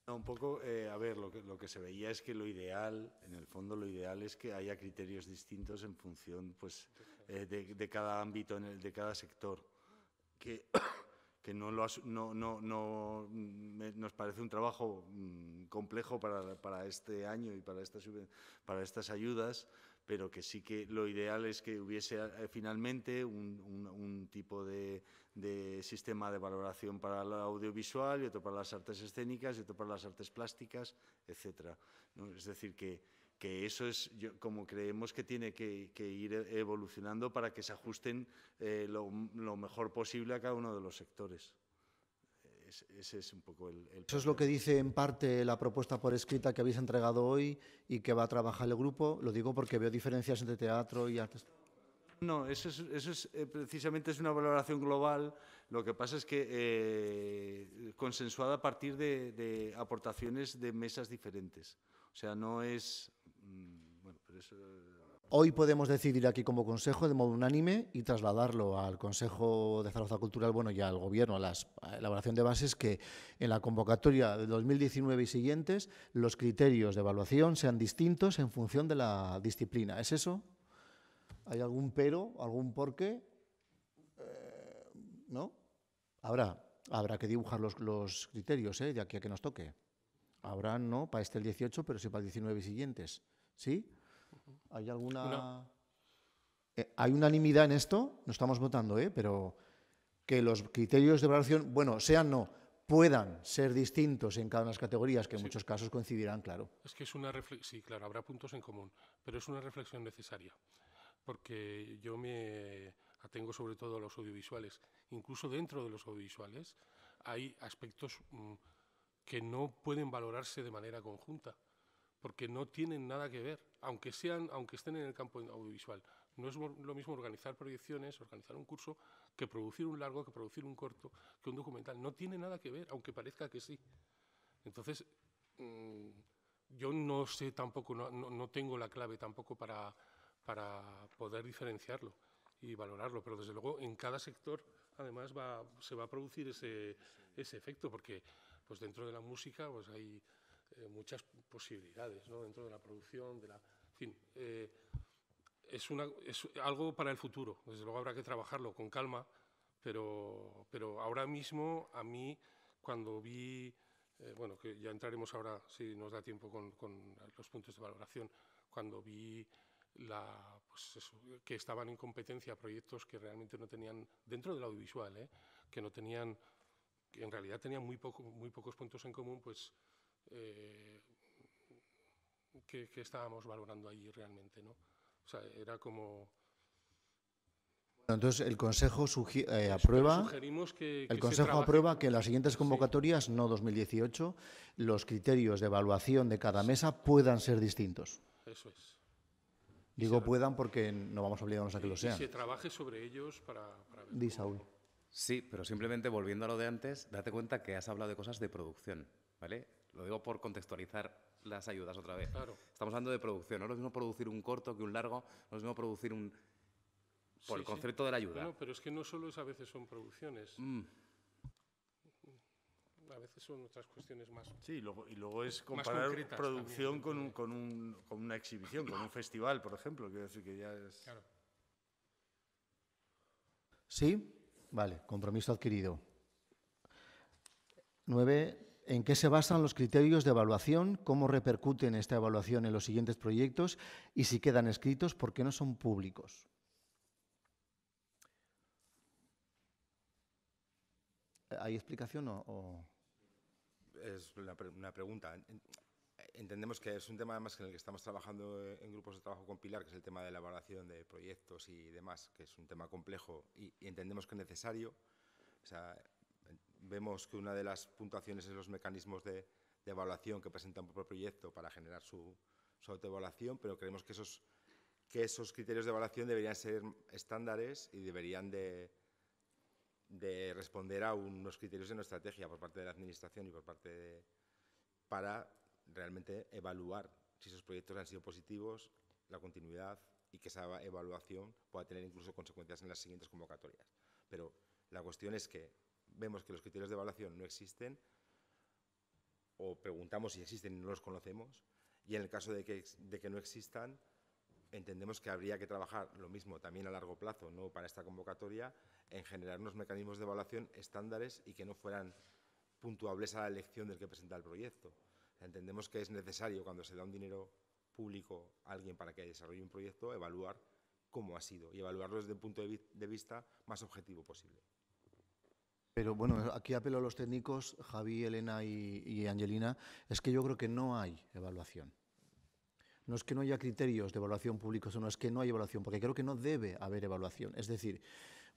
un poco, eh, a ver, lo que, se veía es que lo ideal, en el fondo lo ideal es que haya criterios distintos en función pues, eh, de, cada ámbito, en el, de cada sector, que, que no, lo no, no, nos parece un trabajo mm, complejo para, para, este año y para estas, para estas ayudas, pero que sí que lo ideal es que hubiese eh, finalmente un, tipo de, sistema de valoración para el audiovisual y otro para las artes escénicas y otro para las artes plásticas, etc. Es decir, que, eso es como creemos que tiene que, ir evolucionando para que se ajusten eh, lo mejor posible a cada uno de los sectores. Eso es lo que dice en parte la propuesta por escrita que habéis entregado hoy y que va a trabajar el grupo. Lo digo porque veo diferencias entre teatro y artes. No, eso es, eh, precisamente es una valoración global. Lo que pasa es que eh, consensuada a partir de, aportaciones de mesas diferentes. O sea, no es... Mm, bueno, pero eso... Hoy podemos decidir aquí como Consejo de modo unánime y trasladarlo al Consejo de Zaragoza Cultural, bueno, y al Gobierno, a la elaboración de bases que en la convocatoria de 2019 y siguientes los criterios de evaluación sean distintos en función de la disciplina. ¿Es eso? ¿Hay algún pero, algún porqué? qué? Eh, ¿No? Habrá, habrá que dibujar los, criterios eh, de aquí a que nos toque. Habrá no para este el 18, pero sí para el 19 y siguientes. ¿Sí? ¿Hay alguna...? Eh, ¿Hay unanimidad en esto? No estamos votando, ¿eh? Pero que los criterios de valoración, bueno, sean no, puedan ser distintos en cada una de las categorías, que en muchos casos coincidirán, claro. Es que es una reflexión, sí, claro, habrá puntos en común, pero es una reflexión necesaria, porque yo me atengo sobre todo a los audiovisuales. Incluso dentro de los audiovisuales hay aspectos mm, que no pueden valorarse de manera conjunta porque no tienen nada que ver, aunque, sean, aunque estén en el campo audiovisual. No es lo mismo organizar proyecciones, organizar un curso, que producir un largo, que producir un corto, que un documental. No tiene nada que ver, aunque parezca que sí. Entonces, mm, yo no sé tampoco, no, tengo la clave tampoco para, para, poder diferenciarlo y valorarlo, pero desde luego en cada sector además se va a producir ese, ese efecto, porque pues dentro de la música pues hay eh, muchas posibilidades dentro de la producción, de la, fin, eh, es, algo para el futuro. Desde luego habrá que trabajarlo con calma, pero, pero ahora mismo a mí cuando vi, eh, bueno, que ya entraremos ahora, si nos da tiempo, con, los puntos de valoración, cuando vi la, pues que estaban en competencia proyectos que realmente no tenían, dentro del audiovisual, que no tenían, que en realidad tenían muy, poco, muy pocos puntos en común, pues eh, que, estábamos valorando allí realmente. ¿no? O sea, era como... Entonces, el Consejo eh, aprueba, que, el Consejo aprueba que en las siguientes convocatorias, no 2018, los criterios de evaluación de cada mesa puedan ser distintos. Eso es. Digo puedan porque no vamos a obligarnos a que lo sean. se trabaje sobre ellos para, Sí, pero simplemente volviendo a lo de antes, date cuenta que has hablado de cosas de producción, ¿vale? Lo digo por contextualizar las ayudas otra vez. Estamos hablando de producción. No es lo mismo producir un corto que un largo, no es lo mismo producir un... Por el concepto de la ayuda. pero es que no solo es a veces son producciones. Mm. A veces son otras cuestiones más. Sí, y luego, es comparar producción con, con, un, una exhibición, con un festival, por ejemplo. que ya Sí, vale, compromiso adquirido. Nueve, en qué se basan los criterios de evaluación, cómo repercuten esta evaluación en los siguientes proyectos y si quedan escritos, por qué no son públicos. ¿Hay explicación o...? Es una, pregunta. Entendemos que es un tema además en el que estamos trabajando eh, en grupos de trabajo con Pilar, que es el tema de la evaluación de proyectos y demás, que es un tema complejo y, entendemos que es necesario. O vemos que una de las puntuaciones es los mecanismos de, evaluación que presentan por proyecto para generar su, su autoevaluación, pero creemos que esos, que esos criterios de evaluación deberían ser estándares y deberían de, de responder a unos criterios de estrategia por parte de la Administración y por parte de, para realmente evaluar si esos proyectos han sido positivos, la continuidad y que esa evaluación pueda tener incluso consecuencias en las siguientes convocatorias. Pero la cuestión es que vemos que los criterios de evaluación no existen o preguntamos si existen y no los conocemos, y en el caso de que, no existan, entendemos que habría que trabajar lo mismo también a largo plazo, no para esta convocatoria, en generar unos mecanismos de evaluación estándares y que no fueran puntuables a la elección del que presenta el proyecto. Entendemos que es necesario, cuando se da un dinero público a alguien para que desarrolle un proyecto, evaluar cómo ha sido y evaluarlo desde el punto de vista más objetivo posible. Pero bueno, aquí apelo a los técnicos, Javi, Elena y, Angelina, es que yo creo que no hay evaluación. No es que no haya criterios de evaluación públicos, sino es que no hay evaluación, porque creo que no debe haber evaluación. Es decir,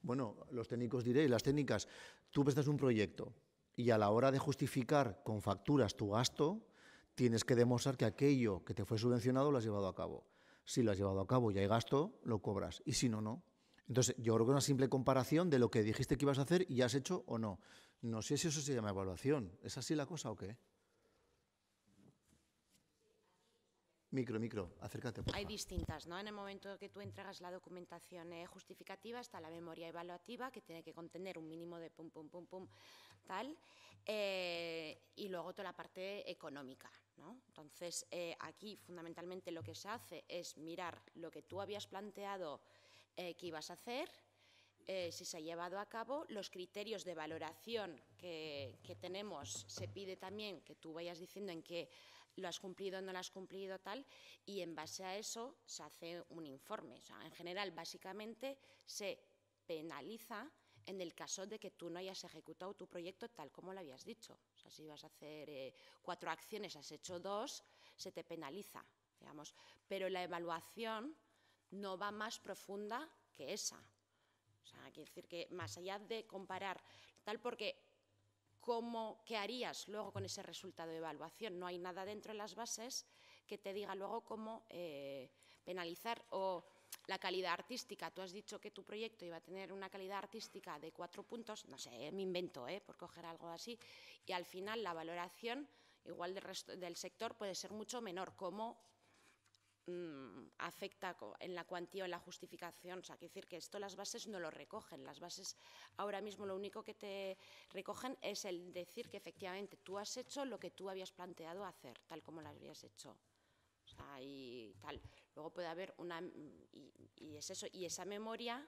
bueno, los técnicos diréis, las técnicas, tú prestas un proyecto y a la hora de justificar con facturas tu gasto, tienes que demostrar que aquello que te fue subvencionado lo has llevado a cabo. Si lo has llevado a cabo y hay gasto, lo cobras, y si no, no. Entonces, yo creo que una simple comparación de lo que dijiste que ibas a hacer y has hecho o no. No sé si eso se llama evaluación. ¿Es así la cosa o qué? Micro, micro, acércate. Hay distintas, ¿no? En el momento que tú entregas la documentación eh, justificativa está la memoria evaluativa, que tiene que contener un mínimo de pum, pum, pum, pum, tal, eh, y luego toda la parte económica, ¿no? Entonces, eh, aquí fundamentalmente lo que se hace es mirar lo que tú habías planteado eh, qué ibas a hacer, eh, si se ha llevado a cabo, los criterios de valoración que, que, tenemos, se pide también que tú vayas diciendo en qué lo has cumplido, no lo has cumplido, tal, y en base a eso se hace un informe. O sea, en general, básicamente, se penaliza en el caso de que tú no hayas ejecutado tu proyecto tal como lo habías dicho. O sea, si vas a hacer eh, cuatro acciones, has hecho dos, se te penaliza, digamos. Pero la evaluación no va más profunda que esa. O sea, quiere decir que más allá de comparar, tal porque cómo, qué harías luego con ese resultado de evaluación. No hay nada dentro de las bases que te diga luego cómo eh, penalizar o la calidad artística. Tú has dicho que tu proyecto iba a tener una calidad artística de cuatro puntos, no sé, me invento, eh, por coger algo así, y al final la valoración igual del, resto, del sector puede ser mucho menor. ¿Cómo Mm, afecta en la cuantía o en la justificación. O sea, quiere decir que esto las bases no lo recogen. Las bases ahora mismo lo único que te recogen es el decir que efectivamente tú has hecho lo que tú habías planteado hacer, tal como lo habías hecho. O sea, y tal. Luego puede haber una. Y, y es eso. Y esa memoria,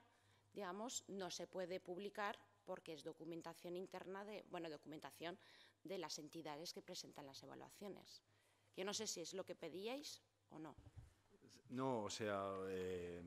digamos, no se puede publicar porque es documentación interna de, bueno, documentación de las entidades que presentan las evaluaciones. Yo no sé si es lo que pedíais o no. No, o sea, eh,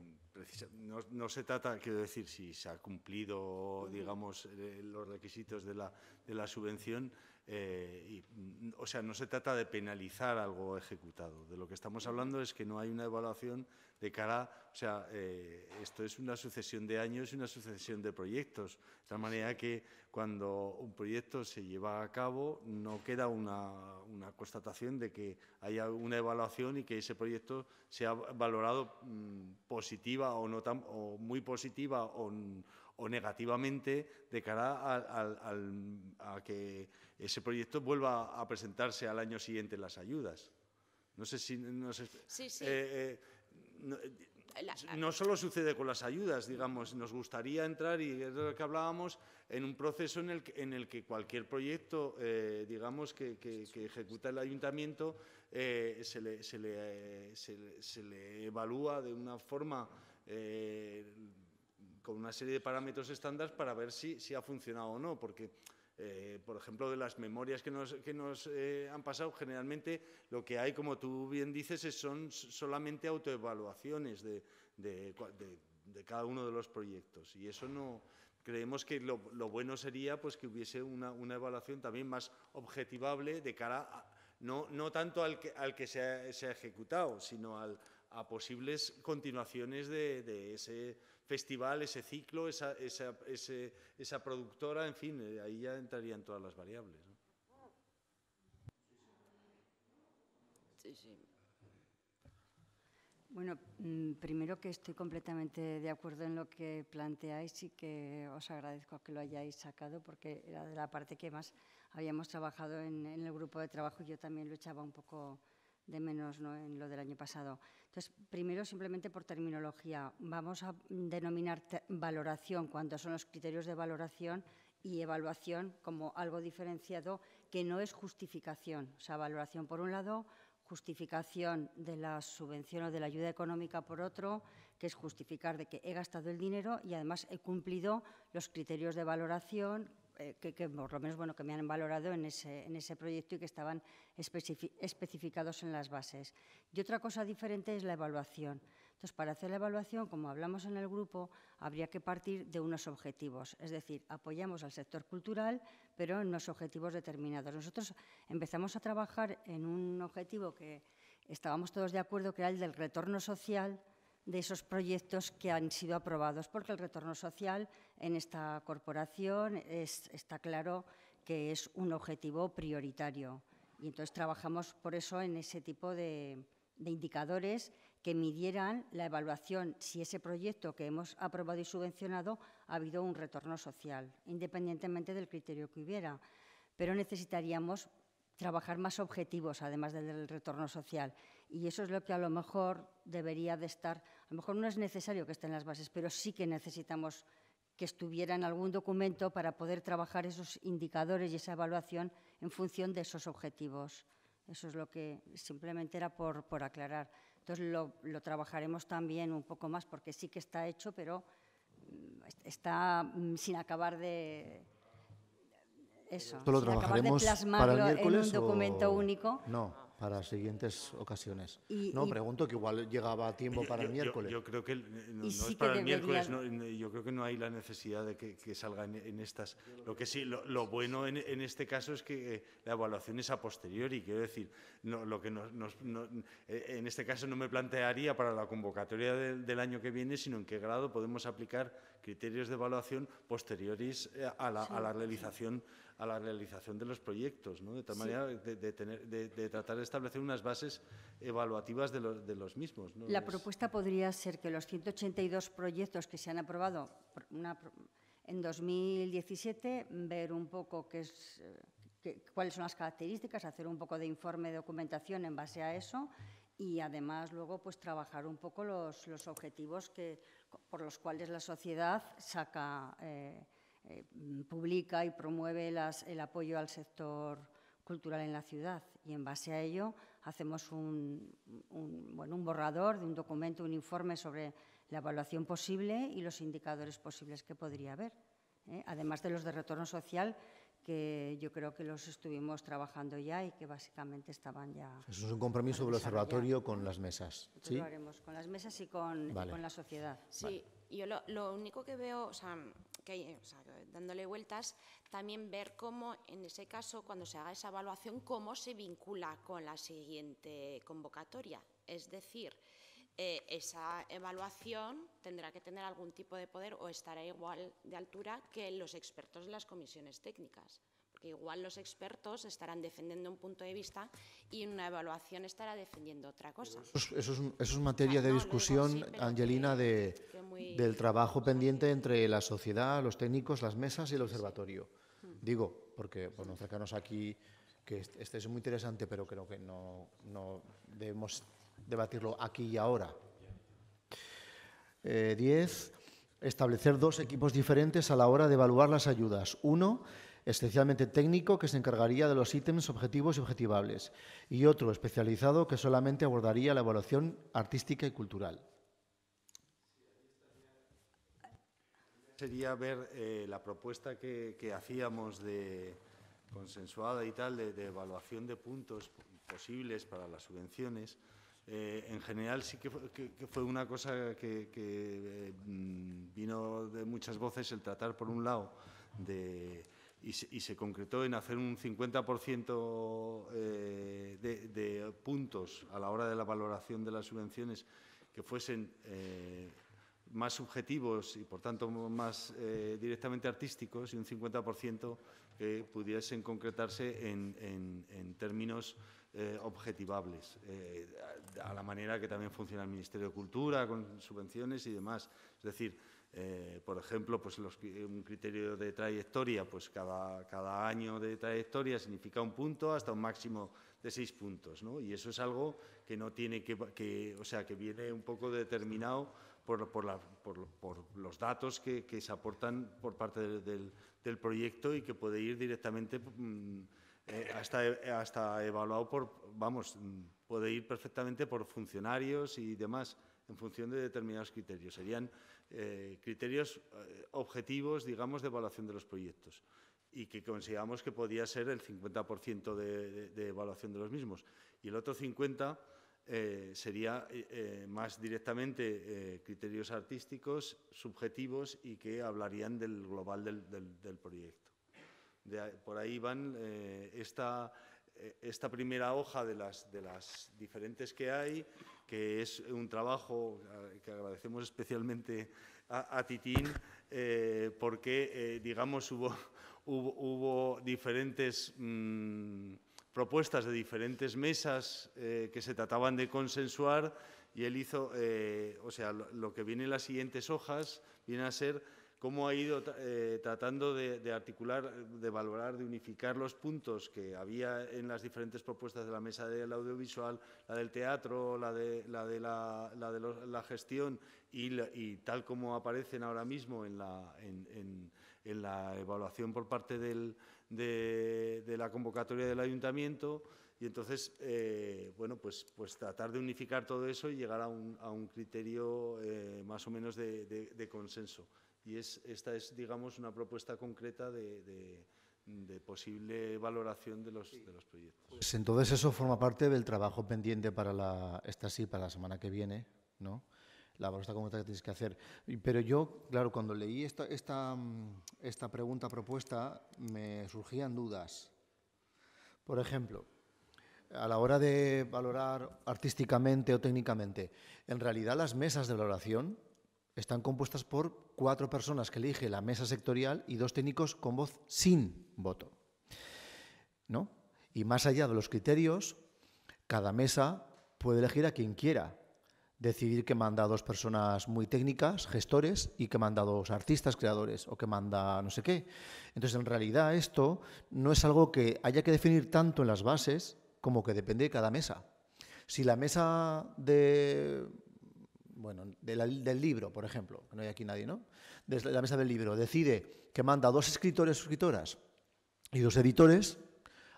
no, se trata, quiero decir, si se ha cumplido, digamos, eh, los requisitos de la, de la subvención, eh, mm, o sea, no se trata de penalizar algo ejecutado. De lo que estamos hablando es que no hay una evaluación de cara, o sea, eh, esto es una sucesión de años y una sucesión de proyectos. De tal manera que cuando un proyecto se lleva a cabo no queda una, constatación de que haya una evaluación y que ese proyecto sea valorado mm, positiva o, no tan, o muy positiva o, o negativamente de cara a, que ese proyecto vuelva a presentarse al año siguiente en las ayudas. No sé si... No solo sucede con las ayudas, digamos, nos gustaría entrar, y es de lo que hablábamos, en un proceso en el, que, cualquier proyecto, eh, digamos, que, ejecuta el ayuntamiento, eh, eh, se, le, se, le, evalúa de una forma con una serie de parámetros estándar para ver si, ha funcionado o no, porque eh, por ejemplo, de las memorias que nos, eh, han pasado, generalmente lo que hay, como tú bien dices, son solamente autoevaluaciones de, de, cada uno de los proyectos. Y eso no. Creemos que lo, bueno sería pues, que hubiese una, evaluación también más objetivable de cara, no, no, tanto al que, al que se, ha, se ha ejecutado, sino al, a posibles continuaciones de, ese festival, ese ciclo, esa, esa, ese, esa productora, en fin, eh, ahí ya entrarían todas las variables. Bueno, mm, primero que estoy completamente de acuerdo en lo que planteáis y que os agradezco que lo hayáis sacado porque era de la parte que más habíamos trabajado en, el grupo de trabajo y yo también lo echaba un poco de menos en lo del año pasado. Entonces, primero, simplemente por terminología, vamos a denominar valoración cuando son los criterios de valoración y evaluación como algo diferenciado que no es justificación. O sea, valoración por un lado, justificación de la subvención o de la ayuda económica por otro, que es justificar de que he gastado el dinero y además he cumplido los criterios de valoración eh, que, por lo menos bueno, que me han valorado en ese, proyecto y que estaban especificados en las bases. Y otra cosa diferente es la evaluación. Entonces, para hacer la evaluación, como hablamos en el grupo, habría que partir de unos objetivos. Es decir, apoyamos al sector cultural, pero en unos objetivos determinados. Nosotros empezamos a trabajar en un objetivo que estábamos todos de acuerdo, que era el del retorno social de esos proyectos que han sido aprobados, porque el retorno social en esta corporación, es, está claro que es un objetivo prioritario. Y entonces trabajamos por eso en ese tipo de, de indicadores que midieran la evaluación si ese proyecto que hemos aprobado y subvencionado ha habido un retorno social, independientemente del criterio que hubiera. Pero necesitaríamos trabajar más objetivos, además del retorno social. Y eso es lo que a lo mejor debería de estar, a lo mejor no es necesario que estén las bases, pero sí que necesitamos que estuviera en algún documento para poder trabajar esos indicadores y esa evaluación en función de esos objetivos. Eso es lo que simplemente era por, aclarar. Entonces lo, trabajaremos también un poco más porque sí que está hecho, pero mm, está mm, sin acabar de... Eso, plasmarlo en un documento único. No para siguientes ocasiones. no, pregunto que igual llegaba a tiempo para el miércoles. Yo, creo que eh, no, es para el miércoles, yo creo que no hay la necesidad de que, salga en, estas. Lo que sí, lo, bueno en, este caso es que eh, la evaluación es a posteriori, quiero decir, no, lo que eh, en este caso no me plantearía para la convocatoria del año que viene, sino en qué grado podemos aplicar criterios de evaluación posteriores a la, realización a la realización de los proyectos, de tal manera de, tratar de establecer unas bases evaluativas de, los mismos. La propuesta podría ser que los 182 proyectos que se han aprobado en 2017, ver un poco qué es, cuáles son las características, hacer un poco de informe de documentación en base a eso y además luego pues trabajar un poco los, objetivos que, por los cuales la sociedad saca eh, eh, publica y promueve el apoyo al sector cultural en la ciudad y en base a ello hacemos un, borrador de un documento, un informe sobre la evaluación posible y los indicadores posibles que podría haber, ¿eh? además de los de retorno social que yo creo que los estuvimos trabajando ya y que básicamente estaban ya. Eso es un compromiso del observatorio con las mesas. ¿sí? Lo haremos con las mesas y con, con la sociedad. Sí, yo lo, único que veo, o dándole vueltas, también ver cómo, en ese caso, cuando se haga esa evaluación, cómo se vincula con la siguiente convocatoria. Es decir, eh, esa evaluación tendrá que tener algún tipo de poder o estará igual de altura que los expertos de las comisiones técnicas porque igual los expertos estarán defendiendo un punto de vista y una evaluación estará defendiendo otra cosa. Eso es, materia ah, de discusión, Angelina, de, del trabajo pendiente entre la sociedad, los técnicos, las mesas y el observatorio. Mm. Digo, porque por no aquí, que este es muy interesante, pero creo que no, debemos debatirlo aquí y ahora. Eh, diez, establecer dos equipos diferentes a la hora de evaluar las ayudas. Uno, especialmente técnico que se encargaría de los ítems objetivos y objetivables, y otro especializado que solamente abordaría la evaluación artística y cultural. Sería ver eh, la propuesta que, hacíamos de consensuada y tal, de, evaluación de puntos posibles para las subvenciones. Eh, en general sí que, fue una cosa que, eh, vino de muchas voces el tratar, por un lado, de y se, concretó en hacer un 50% eh, de, de, puntos a la hora de la valoración de las subvenciones que fuesen eh, más subjetivos y, por tanto, más eh, directamente artísticos y un 50% que pudiesen concretarse en, términos eh, objetivables, eh, a la manera que también funciona el Ministerio de Cultura, con subvenciones y demás. Es decir, eh, por ejemplo, pues un criterio de trayectoria, pues cada, cada, año de trayectoria significa un punto hasta un máximo de seis puntos, ¿no? Y eso es algo que no tiene que, o sea, que viene un poco determinado por, los datos que, se aportan por parte del, proyecto y que puede ir directamente mm, eh, hasta, hasta evaluado por, vamos, mm, puede ir perfectamente por funcionarios y demás en función de determinados criterios. Serían eh, criterios eh, objetivos, digamos, de evaluación de los proyectos y que consideramos que podía ser el 50% de, de evaluación de los mismos. Y el otro 50% eh, sería eh, eh, más directamente criterios artísticos, subjetivos y que hablarían del global del, del, proyecto. por ahí van esta, esta, primera hoja de las, de las, diferentes que hay, que es un trabajo que agradecemos especialmente a, Titín, porque, digamos, hubo, hubo, hubo diferentes... Mm, propuestas de diferentes mesas eh, que se trataban de consensuar y él hizo, eh, o sea, lo, que viene en las siguientes hojas viene a ser cómo ha ido eh, tratando de, articular, de valorar, de unificar los puntos que había en las diferentes propuestas de la mesa del audiovisual, la del teatro, la de la, la gestión y, tal como aparecen ahora mismo en la, en la evaluación por parte del, de, la convocatoria del ayuntamiento y entonces, eh, bueno, pues, pues tratar de unificar todo eso y llegar a un, a un criterio eh, más o menos de, de, consenso. Y es, esta es, digamos, una propuesta concreta de, de posible valoración de los, de los proyectos. Pues entonces eso forma parte del trabajo pendiente para la, esta sí, para la semana que viene, ¿no? la propuesta que tienes que hacer. Pero yo, claro, cuando leí mm, esta, pregunta propuesta, me surgían dudas. Por ejemplo, a la hora de valorar artísticamente o técnicamente, en realidad las mesas de valoración están compuestas por cuatro personas que elige la mesa sectorial y dos técnicos con voz sin voto. Y más allá de los criterios, cada mesa puede elegir a quien quiera decidir que manda dos personas muy técnicas, gestores, y que manda dos artistas, creadores, o que manda no sé qué. Entonces, en realidad, esto no es algo que haya que definir tanto en las bases como que depende de cada mesa. Si la mesa de, bueno, del libro, por ejemplo, que no hay aquí nadie, ¿no? la mesa del libro decide que manda dos escritores o escritoras y dos editores,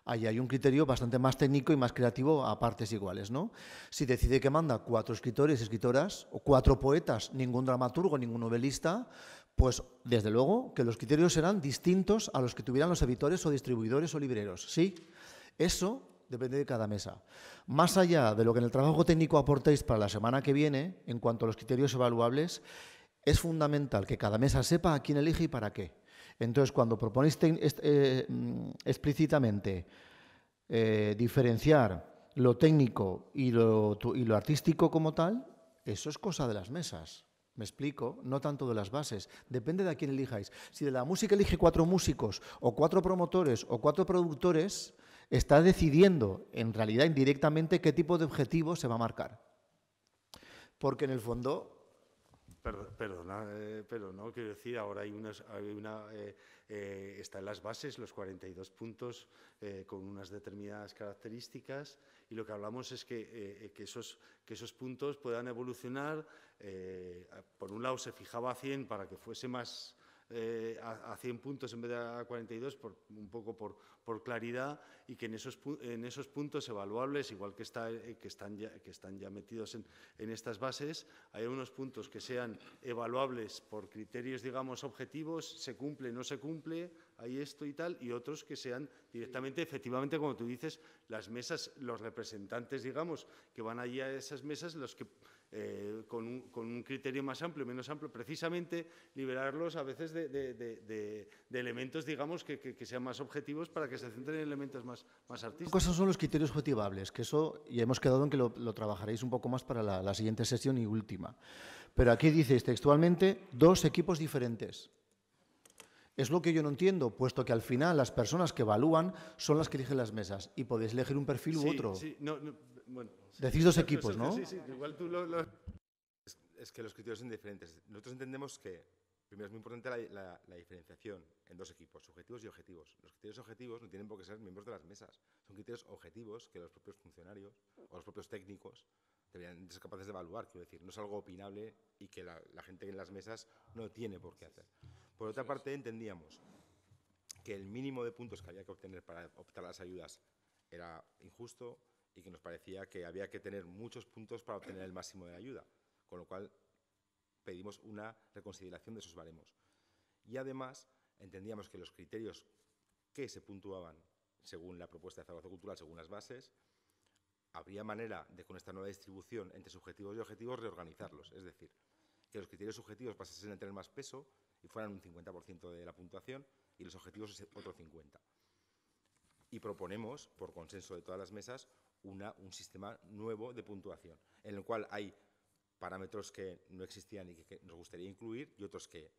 ahí hay un criterio bastante más técnico y más creativo a partes iguales. ¿no? Si decide que manda cuatro escritores, y escritoras, o cuatro poetas, ningún dramaturgo, ningún novelista, pues desde luego que los criterios serán distintos a los que tuvieran los editores o distribuidores o libreros. Sí, eso depende de cada mesa. Más allá de lo que en el trabajo técnico aportéis para la semana que viene, en cuanto a los criterios evaluables, es fundamental que cada mesa sepa a quién elige y para qué. Entonces, cuando proponéis eh, mm, explícitamente eh, diferenciar lo técnico y lo, y lo artístico como tal, eso es cosa de las mesas. Me explico, no tanto de las bases, depende de a quién elijáis. Si de la música elige cuatro músicos o cuatro promotores o cuatro productores, está decidiendo en realidad indirectamente qué tipo de objetivo se va a marcar. Porque en el fondo Perdona, eh, pero no, quiero decir, ahora hay, unas, una, eh, eh está en las bases los 42 puntos eh, con unas determinadas características y lo que hablamos es que, esos, que esos puntos puedan evolucionar. por un lado se fijaba a 100 para que fuese más eh, a, 100 puntos en vez de a 42, por, un poco por, por claridad, y que en esos, en esos puntos evaluables, igual que, está, eh, que, están, ya, que están ya metidos en, en estas bases, hay unos puntos que sean evaluables por criterios, digamos, objetivos, se cumple, no se cumple, hay esto y tal, y otros que sean directamente, efectivamente, como tú dices, las mesas, los representantes, digamos, que van allí a esas mesas, los que eh, con, un, criterio más amplio, menos amplio, precisamente liberarlos a veces de, elementos, digamos, que, sean más objetivos para que se centren en elementos más, más artísticos. ¿Cuáles son los criterios objetivables, que eso ya hemos quedado en que lo, trabajaréis un poco más para la, siguiente sesión y última. Pero aquí dices textualmente dos equipos diferentes. Es lo que yo no entiendo, puesto que al final las personas que evalúan son las que eligen las mesas y podéis elegir un perfil u otro. no bueno, Decís dos equipos, ¿no? Sí, sí, igual tú lo... Es, que los criterios son diferentes. Nosotros entendemos que, primero, es muy importante la, diferenciación en dos equipos, objetivos y objetivos. Los criterios objetivos no tienen por qué ser miembros de las mesas. Son criterios objetivos que los propios funcionarios o los propios técnicos deberían ser capaces de evaluar. Quiero decir, no es algo opinable y que la, la gente en las mesas no tiene por qué hacer. Por otra parte, entendíamos que el mínimo de puntos que había que obtener para optar a las ayudas era injusto, y que nos parecía que había que tener muchos puntos para obtener el máximo de ayuda, con lo cual pedimos una reconsideración de esos baremos. Y además entendíamos que los criterios que se puntuaban según la propuesta de Zaragoza Cultural, según las bases, habría manera de, con esta nueva distribución entre subjetivos y objetivos, reorganizarlos. Es decir, que los criterios subjetivos pasasen a tener más peso y fueran un 50% de la puntuación y los objetivos otro 50%. Y proponemos, por consenso de todas las mesas, un sistema nuevo de puntuación, en el cual hay parámetros que no existían y que, nos gustaría incluir y otros que,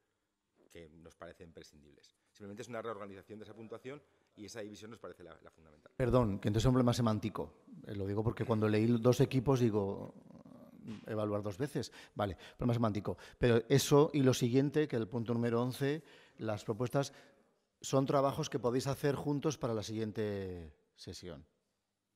nos parecen imprescindibles. Simplemente es una reorganización de esa puntuación y esa división nos parece la, fundamental. Perdón, que entonces es un problema semántico. Eh, lo digo porque cuando leí dos equipos digo, mm, evaluar dos veces. Vale, problema semántico. Pero eso y lo siguiente, que el punto número 11, las propuestas, son trabajos que podéis hacer juntos para la siguiente sesión.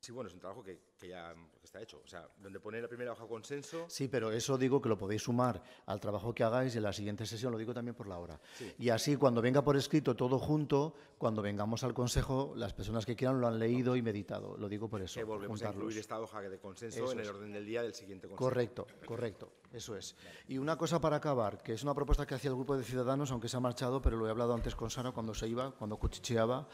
Sí, bueno, es un trabajo que, ya está hecho. O sea, donde pone la primera hoja consenso. Sí, pero eso digo que lo podéis sumar al trabajo que hagáis en la siguiente sesión, lo digo también por la hora. Y así, cuando venga por escrito todo junto, cuando vengamos al consejo, las personas que quieran lo han leído y meditado. Lo digo por eso. Que volvemos a incluir esta hoja de consenso en el orden del día del siguiente consejo. Correcto, correcto. Eso es. Y una cosa para acabar, que es una propuesta que hacía el grupo de ciudadanos, aunque se ha marchado, pero lo he hablado antes con Sara cuando se iba, cuando cuchicheaba.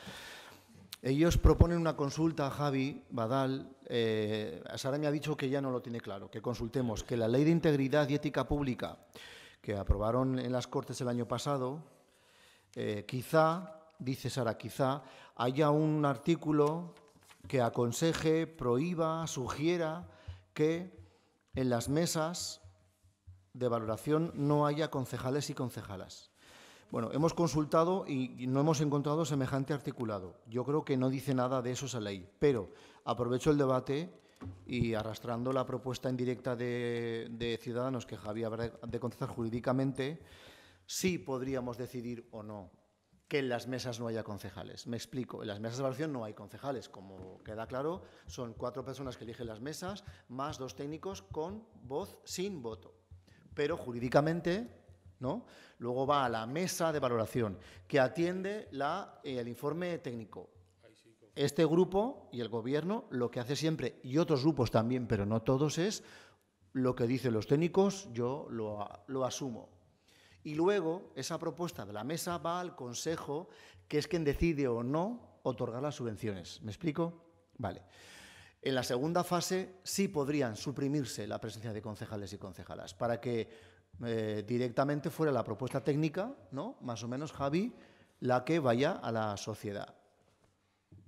Ellos proponen una consulta a Javi Badal. Eh, Sara me ha dicho que ya no lo tiene claro, que consultemos, que la Ley de Integridad y Ética Pública que aprobaron en las Cortes el año pasado, eh, quizá, dice Sara, quizá haya un artículo que aconseje, prohíba, sugiera que en las mesas de valoración no haya concejales y concejalas. Bueno, hemos consultado y no hemos encontrado semejante articulado. Yo creo que no dice nada de eso esa ley, pero aprovecho el debate y arrastrando la propuesta indirecta de, de Ciudadanos que Javier habrá de contestar jurídicamente, sí podríamos decidir o no que en las mesas no haya concejales. Me explico, en las mesas de evaluación no hay concejales, como queda claro, son cuatro personas que eligen las mesas, más dos técnicos con voz sin voto. Pero jurídicamente Luego va a la mesa de valoración, que atiende eh, el informe técnico. Este grupo y el gobierno lo que hace siempre, y otros grupos también, pero no todos, es lo que dicen los técnicos, yo lo, lo asumo. Y luego esa propuesta de la mesa va al Consejo, que es quien decide o no otorgar las subvenciones. ¿Me explico? Vale. En la segunda fase sí podrían suprimirse la presencia de concejales y concejalas para que eh, directamente fuera la propuesta técnica, ¿no? más o menos, Javi, la que vaya a la sociedad.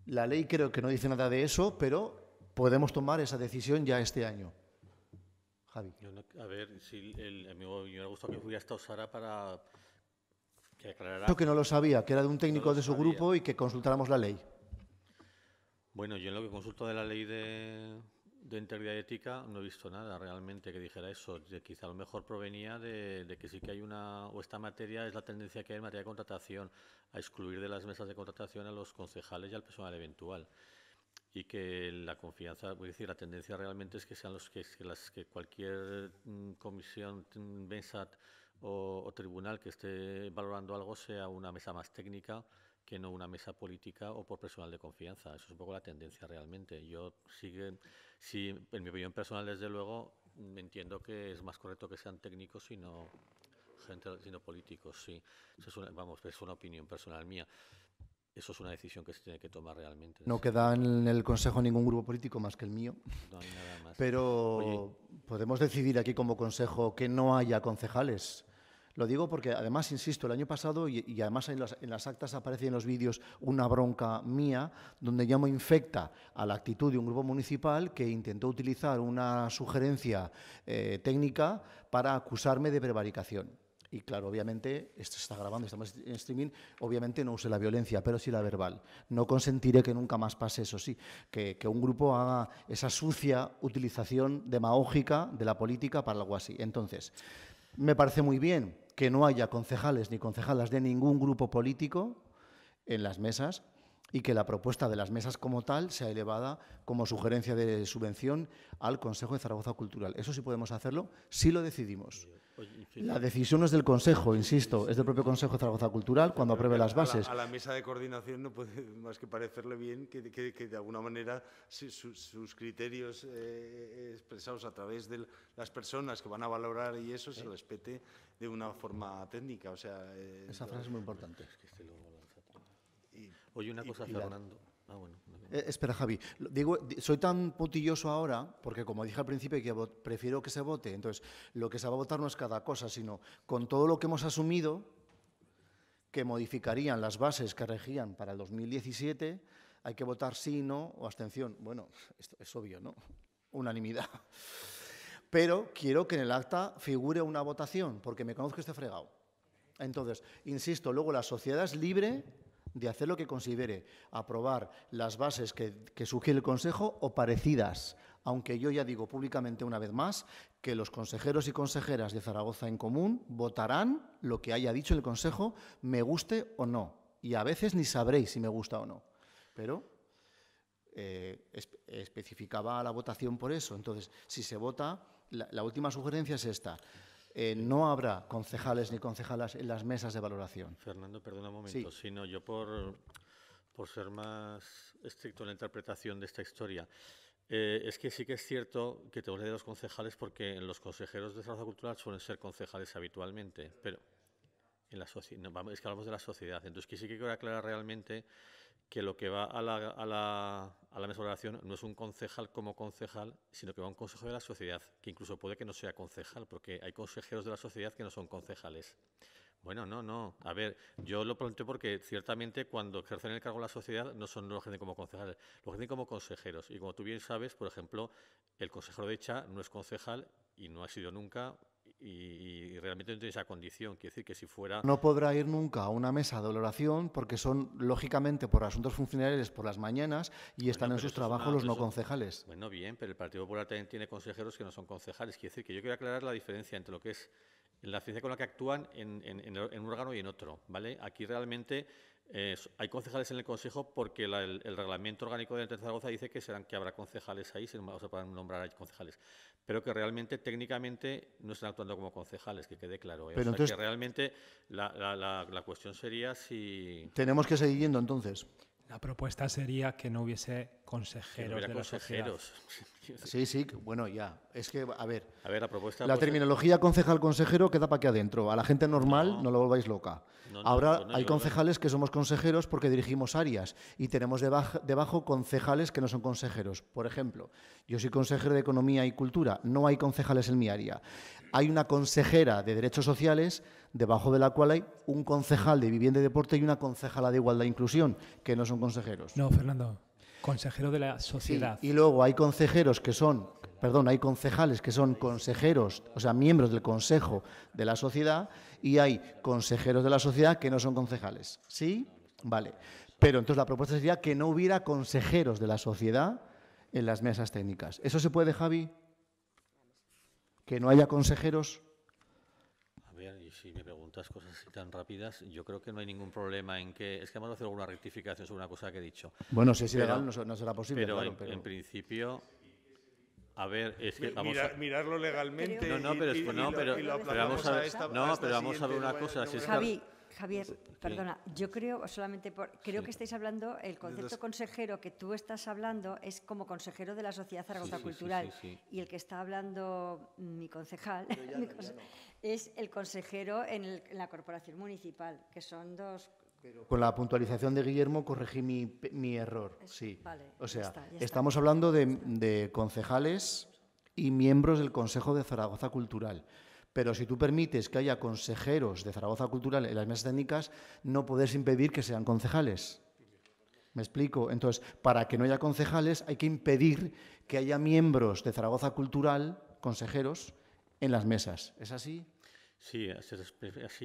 La ley creo que no dice nada de eso, pero podemos tomar esa decisión ya este año. Javi. a ver, si el, amigo, me que fui hasta Osara para que aclarara. Yo que no lo sabía, que era de un técnico de su grupo y que consultáramos la ley. Bueno, yo en lo que consulto de la ley de, de integridad ética no he visto nada realmente que dijera eso. Quizá a lo mejor provenía de, que sí que hay una, o esta materia es la tendencia que hay en materia de contratación, a excluir de las mesas de contratación a los concejales y al personal eventual. Y que la confianza, voy a decir, la tendencia realmente es que sean los que, las, que cualquier mm, comisión, mm, mesa o, o tribunal que esté valorando algo sea una mesa más técnica que no una mesa política o por personal de confianza. Eso es un poco la tendencia realmente. Yo sigue Sí, en mi opinión personal, desde luego, mm, entiendo que es más correcto que sean técnicos y no sino políticos, sí. es una, vamos, es una opinión personal mía. Eso es una decisión que se tiene que tomar realmente. No queda en el Consejo ningún grupo político más que el mío. Pero podemos decidir aquí como Consejo que no haya concejales lo digo porque además, insisto, el año pasado, y, además en las, actas aparece en los vídeos una bronca mía, donde llamo infecta a la actitud de un grupo municipal que intentó utilizar una sugerencia eh, técnica para acusarme de prevaricación. Y claro, obviamente, esto está grabando, estamos en streaming, obviamente no use la violencia, pero sí la verbal. No consentiré que nunca más pase eso, sí, que, que un grupo haga esa sucia utilización demagógica de la política para algo así. Entonces, me parece muy bien que no haya concejales ni concejalas de ningún grupo político en las mesas, y que la propuesta de las mesas como tal sea elevada como sugerencia de subvención al Consejo de Zaragoza Cultural. Eso sí podemos hacerlo, si sí lo decidimos. Pues, la decisión no es del Consejo, insisto, es del propio Consejo de Zaragoza Cultural cuando apruebe las bases. A la, mesa de coordinación no puede más que parecerle bien que, que, de alguna manera sus criterios eh, eh, expresados a través de las personas que van a valorar y eso se respete de una forma técnica. O sea, eh, Esa frase es muy importante. Este Oye, una cosa, Fernando. Ah, eh, espera, Javi. Digo, soy tan putilloso ahora, porque como dije al principio, que prefiero que se vote. Entonces, lo que se va a votar no es cada cosa, sino con todo lo que hemos asumido, que modificarían las bases que regían para el 2017, hay que votar sí, no o abstención. Bueno, esto es obvio, ¿no? Unanimidad. Pero quiero que en el acta figure una votación, porque me conozco este fregado. Entonces, insisto, luego la sociedad es libre de hacer lo que considere, aprobar las bases que, sugiere el Consejo o parecidas, aunque yo ya digo públicamente una vez más que los consejeros y consejeras de Zaragoza en común votarán lo que haya dicho el Consejo, me guste o no. Y a veces ni sabréis si me gusta o no. Pero eh, especificaba la votación por eso. Entonces, si se vota, la última sugerencia es esta. Eh, no habrá concejales ni concejalas en las mesas de valoración. Fernando, perdona un momento. Sí. Sino yo por, por ser más estricto en la interpretación de esta historia. Eh, es que sí que es cierto que te de los concejales porque los consejeros de desarrollo cultural suelen ser concejales habitualmente, pero en la no, es que hablamos de la sociedad. Entonces, sí que quiero aclarar realmente que lo que va a la, a la, la mesa de valoración no es un concejal como concejal, sino que va a un consejo de la sociedad, que incluso puede que no sea concejal, porque hay consejeros de la sociedad que no son concejales. Bueno, no, no. A ver, yo lo pregunté porque ciertamente cuando ejercen el cargo de la sociedad no son los lo como concejales, lo gente como consejeros. Y como tú bien sabes, por ejemplo, el consejero de Echa no es concejal y no ha sido nunca y, realmente no tiene esa condición. Quiere decir que si fuera. No podrá ir nunca a una mesa de valoración porque son, lógicamente, por asuntos funcionales, por las mañanas y están en sus trabajos los no concejales. Bueno, bien, pero el Partido Popular también tiene consejeros que no son concejales. Quiere decir que yo quiero aclarar la diferencia entre lo que es la ciencia con la que actúan en, un órgano y en otro. ¿vale? Aquí realmente. Eh, hay concejales en el Consejo porque el, reglamento orgánico de la Zaragoza dice que serán que habrá concejales ahí, se o sea, podrán nombrar concejales pero que realmente técnicamente no están actuando como concejales, que quede claro. eso ¿eh? Pero que realmente la, la, la, cuestión sería si... Tenemos que seguir yendo entonces. La propuesta sería que no hubiese consejeros. Que consejeros. sí, sí, bueno, ya. Es que, a ver. A ver, la propuesta. La pues, terminología concejal-consejero queda para aquí adentro. A la gente normal no, lo volváis loca. Ahora hay concejales que somos consejeros porque dirigimos áreas y tenemos debajo concejales que no son consejeros. Por ejemplo, yo soy consejero de Economía y Cultura, no hay concejales en mi área hay una consejera de Derechos Sociales debajo de la cual hay un concejal de Vivienda y Deporte y una concejala de Igualdad e Inclusión, que no son consejeros. No, Fernando, consejero de la sociedad. y luego hay consejeros que son, perdón, hay concejales que son consejeros, o sea, miembros del consejo de la sociedad y hay consejeros de la sociedad que no son concejales. ¿Sí? Vale. Pero entonces la propuesta sería que no hubiera consejeros de la sociedad en las mesas técnicas. ¿Eso se puede, Javi? que no haya consejeros? A ver, y si me preguntas cosas así tan rápidas, yo creo que no hay ningún problema en que... Es que vamos a hacer alguna rectificación sobre una cosa que he dicho. Bueno, si es ilegal no, será posible, pero, en, principio... A ver, es que vamos a... Mirarlo legalmente. No, no, pero, es, y, no, pero, vamos a, ver, no, pero vamos a ver una cosa. Si Javi, Javier, perdona, yo creo solamente creo que estáis hablando el concepto consejero que tú estás hablando es como consejero de la sociedad Zaragoza Cultural y el que está hablando mm, mi concejal es el consejero en, la corporación municipal, que son dos. con la puntualización de Guillermo corregí mi, mi error. sí. o sea, estamos hablando de, de concejales y miembros del Consejo de Zaragoza Cultural. Pero si tú permites que haya consejeros de Zaragoza Cultural en las mesas técnicas, no puedes impedir que sean concejales. ¿Me explico? Entonces, para que no haya concejales, hay que impedir que haya miembros de Zaragoza Cultural, consejeros, en las mesas. ¿Es así? Sí, así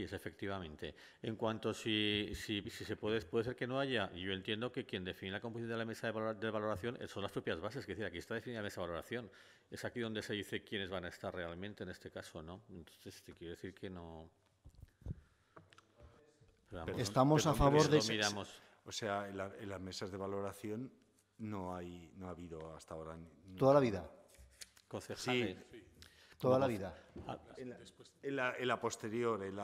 es, efectivamente. En cuanto a si, si, si, se puede, puede ser que no haya, yo entiendo que quien define la composición de la mesa de, valoración eh, son las propias bases, es decir, aquí está definida la mesa de valoración es aquí donde se dice quiénes van a estar realmente en este caso, ¿no? Entonces, te quiero decir que no. Estamos a favor de. O sea, en, las mesas de valoración no hay, no ha habido hasta ahora. Toda la vida. Concejales. Sí. Toda la vida. Ah, en, la, posterior, en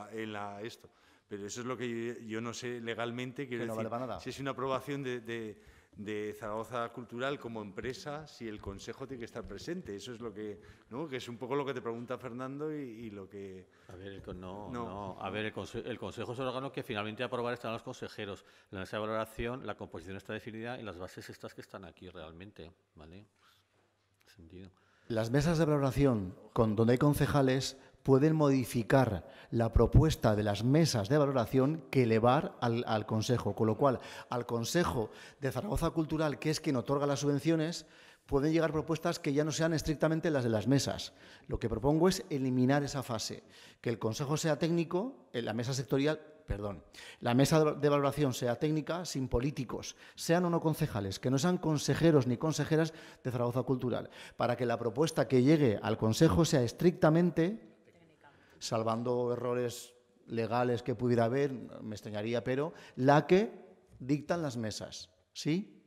esto. Pero eso es lo que yo, no sé legalmente. que no vale para nada. Si es una aprobación de de Zaragoza Cultural como empresa si el Consejo tiene que estar presente. Eso es lo que, ¿no? que es un poco lo que te pregunta Fernando y, lo que... A ver, el, no, no. A ver, el, el, Consejo es el órgano que finalmente aprobar están los consejeros. La mesa de valoración, la composición está definida y las bases estas que están aquí realmente, ¿vale? Pues, sentido. Las mesas de valoración, con, donde hay concejales, pueden modificar la propuesta de las mesas de valoración que elevar al, Consejo. Con lo cual, al Consejo de Zaragoza Cultural, que es quien otorga las subvenciones, pueden llegar propuestas que ya no sean estrictamente las de las mesas. Lo que propongo es eliminar esa fase, que el consejo sea técnico, eh, la mesa sectorial, perdón, la mesa de valoración sea técnica sin políticos, sean o no concejales, que no sean consejeros ni consejeras de Zaragoza Cultural, para que la propuesta que llegue al consejo sea estrictamente salvando errores legales que pudiera haber, me extrañaría, pero la que dictan las mesas, ¿sí?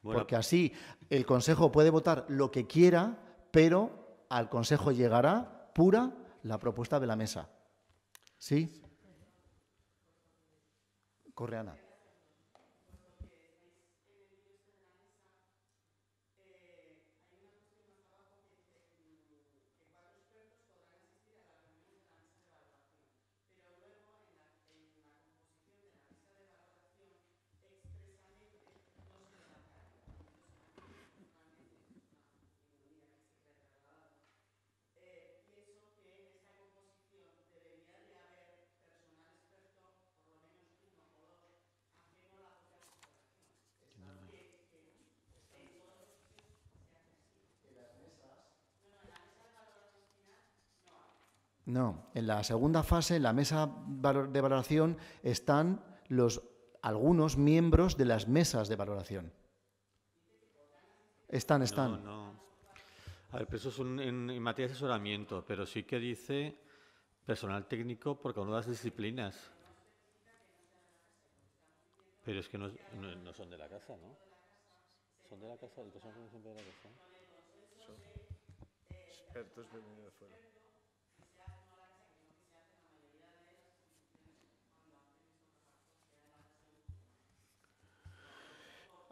Porque así el Consejo puede votar lo que quiera, pero al Consejo llegará pura la propuesta de la mesa. ¿Sí? Ana. No, en la segunda fase, en la mesa de valoración, están los algunos miembros de las mesas de valoración. Están, están. No, no. A ver, pero eso es en, materia de asesoramiento, pero sí que dice personal técnico porque cada una de las disciplinas. Pero es que no, no, son de la casa, ¿no? Son de la casa, no de la casa. Son expertos de fuera.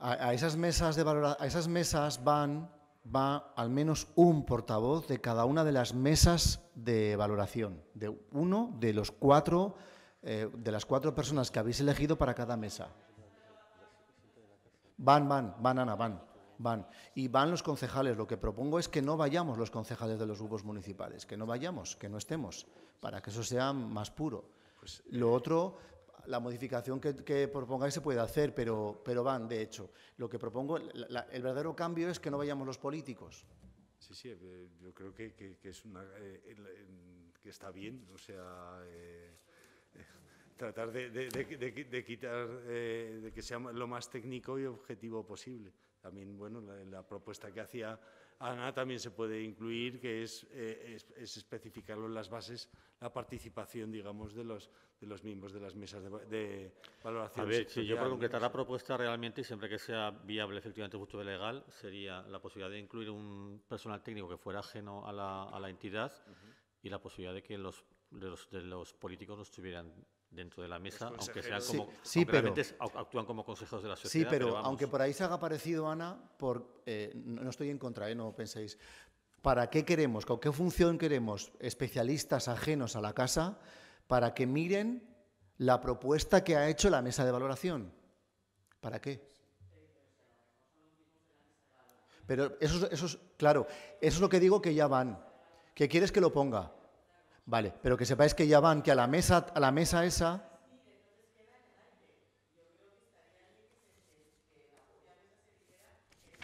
a, esas mesas de a esas mesas van va al menos un portavoz de cada una de las mesas de valoración, de uno de los cuatro eh, de las cuatro personas que habéis elegido para cada mesa. Van, van, van, Ana, van, van. Y van los concejales. Lo que propongo es que no vayamos los concejales de los grupos municipales, que no vayamos, que no estemos, para que eso sea más puro. Pues, Lo eh, otro, la modificación que, que, propongáis se puede hacer, pero, pero van, de hecho. Lo que propongo, el verdadero cambio es que no vayamos los políticos. Sí, sí, eh, yo creo que, es eh, que está bien, o sea, eh, tratar de, quitar, de que sea lo más técnico y objetivo posible. También, bueno, la propuesta que hacía ANA también se puede incluir, que eh, es, especificarlo en las bases, la participación, digamos, de los, de los miembros de las mesas de, de valoración. A ver, si yo para concretar la propuesta realmente, y siempre que sea viable, efectivamente, justo y legal, sería la posibilidad de incluir un personal técnico que fuera ajeno a la, entidad y la posibilidad de que los, de los, de los políticos no estuvieran dentro de la mesa, aunque sean como sí, actúan como consejos de la sociedad. Sí, pero, aunque por ahí se haga parecido, Ana, por, eh, no estoy en contra, eh, no penséis. ¿Para qué queremos, con qué función queremos especialistas ajenos a la casa para que miren la propuesta que ha hecho la mesa de valoración? ¿Para qué? Pero eso, eso es, claro, eso es lo que digo que ya van, que quieres que lo ponga. Vale, pero que sepáis que ya van, que a la mesa, a la mesa esa.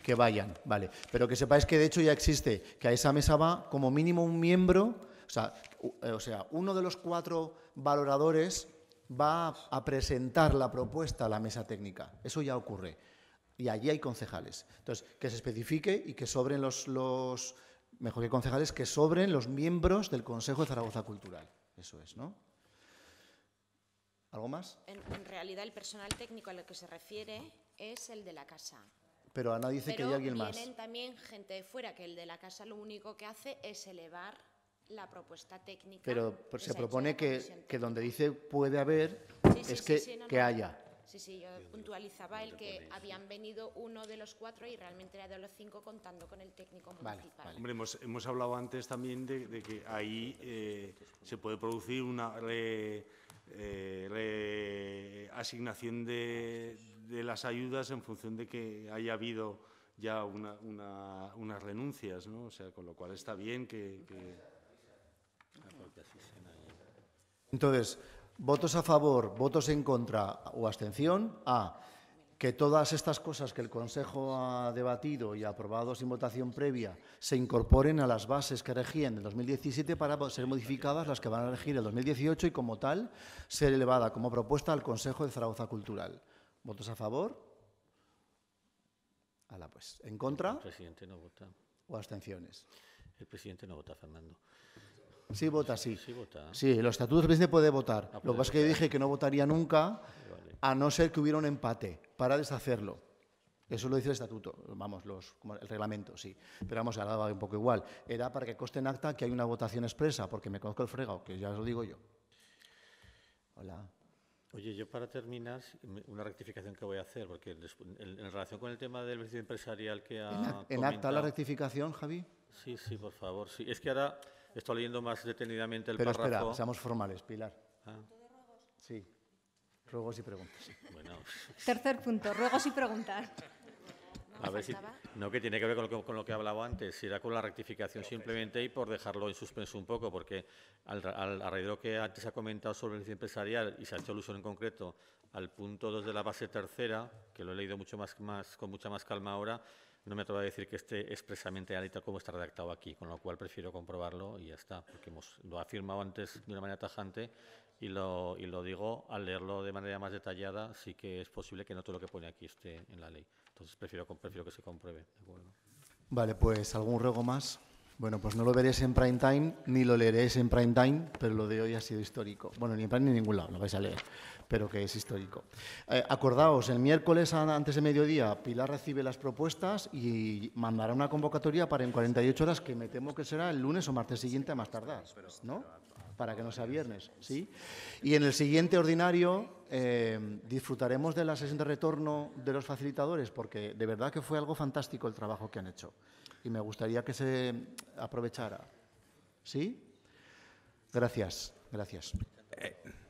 Que vayan, vale. Pero que sepáis que de hecho ya existe, que a esa mesa va como mínimo un miembro, o sea, eh, o sea uno de los cuatro valoradores va a presentar la propuesta a la mesa técnica. Eso ya ocurre. Y allí hay concejales. Entonces, que se especifique y que sobren los, los mejor que concejales, que sobren los miembros del Consejo de Zaragoza Cultural. Eso es, ¿no? ¿Algo más? En, realidad el personal técnico a lo que se refiere es el de la casa. Pero Ana dice que hay alguien más. también gente fuera, que el de la casa lo único que hace es elevar la propuesta técnica. Pero, se, propone que, donde dice puede haber es que, que haya. Sí, sí, yo puntualizaba el que habían venido uno de los cuatro y realmente era de los cinco contando con el técnico municipal. hemos, hemos, hablado antes también de, que ahí eh, se puede producir una eh, reasignación de, las ayudas en función de que haya habido ya unas renuncias, ¿no? O sea, con lo cual está bien que... que... Entonces, Votos a favor, votos en contra o abstención. A. Que todas estas cosas que el Consejo ha debatido y aprobado sin votación previa se incorporen a las bases que regían en 2017 para ser modificadas las que van a regir en 2018 y, como tal, ser elevada como propuesta al Consejo de Zaragoza Cultural. ¿Votos a favor? Ala, pues. ¿En contra? El presidente no vota. ¿O abstenciones? El presidente no vota, Fernando. Sí, vota, sí. Sí, vota. sí los estatutos del puede votar. Ah, lo que pasa es que yo dije que no votaría nunca, a no ser que hubiera un empate, para deshacerlo. Eso lo dice el estatuto, vamos, el reglamento, sí. Pero vamos, ahora va un poco igual. Era para que coste en acta que hay una votación expresa, porque me conozco el fregado, que ya lo digo yo. Hola. Oye, yo para terminar, una rectificación que voy a hacer, porque en, relación con el tema del beneficio empresarial que ha. ¿En, acta la rectificación, Javi? Sí, sí, por favor. Sí. Es que ahora Estoy leyendo más detenidamente el Pero espera, seamos formales, Pilar. Ah. Sí, ruegos y preguntas. Bueno. Tercer punto, ruegos y preguntas. A ver si, no, que tiene que ver con lo que, con lo hablaba antes, era con la rectificación simplemente y por dejarlo en suspenso un poco, porque al, al, lo que antes ha comentado sobre el empresarial y se ha hecho alusión en concreto al punto 2 de la base tercera, que lo he leído mucho más, más, con mucha más calma ahora, no me atrevo a decir que esté expresamente tal como está redactado aquí, con lo cual prefiero comprobarlo y ya está, porque hemos, lo ha afirmado antes de una manera tajante y lo, lo digo al leerlo de manera más detallada, sí que es posible que no todo lo que pone aquí esté en la ley. Entonces prefiero, prefiero que se compruebe. Vale, pues algún ruego más. Bueno, pues no lo veréis en prime time, ni lo leeréis en prime time, pero lo de hoy ha sido histórico. Bueno, ni en prime ni en ningún lado, lo vais a leer, pero que es histórico. Eh, acordaos, el miércoles antes de mediodía, Pilar recibe las propuestas y mandará una convocatoria para en 48 horas, que me temo que será el lunes o martes siguiente a más tardar, ¿no? Para que no sea viernes, ¿sí? Y en el siguiente ordinario eh, disfrutaremos de la sesión de retorno de los facilitadores, porque de verdad que fue algo fantástico el trabajo que han hecho y me gustaría que se aprovechara. ¿Sí? Gracias, gracias. Eh,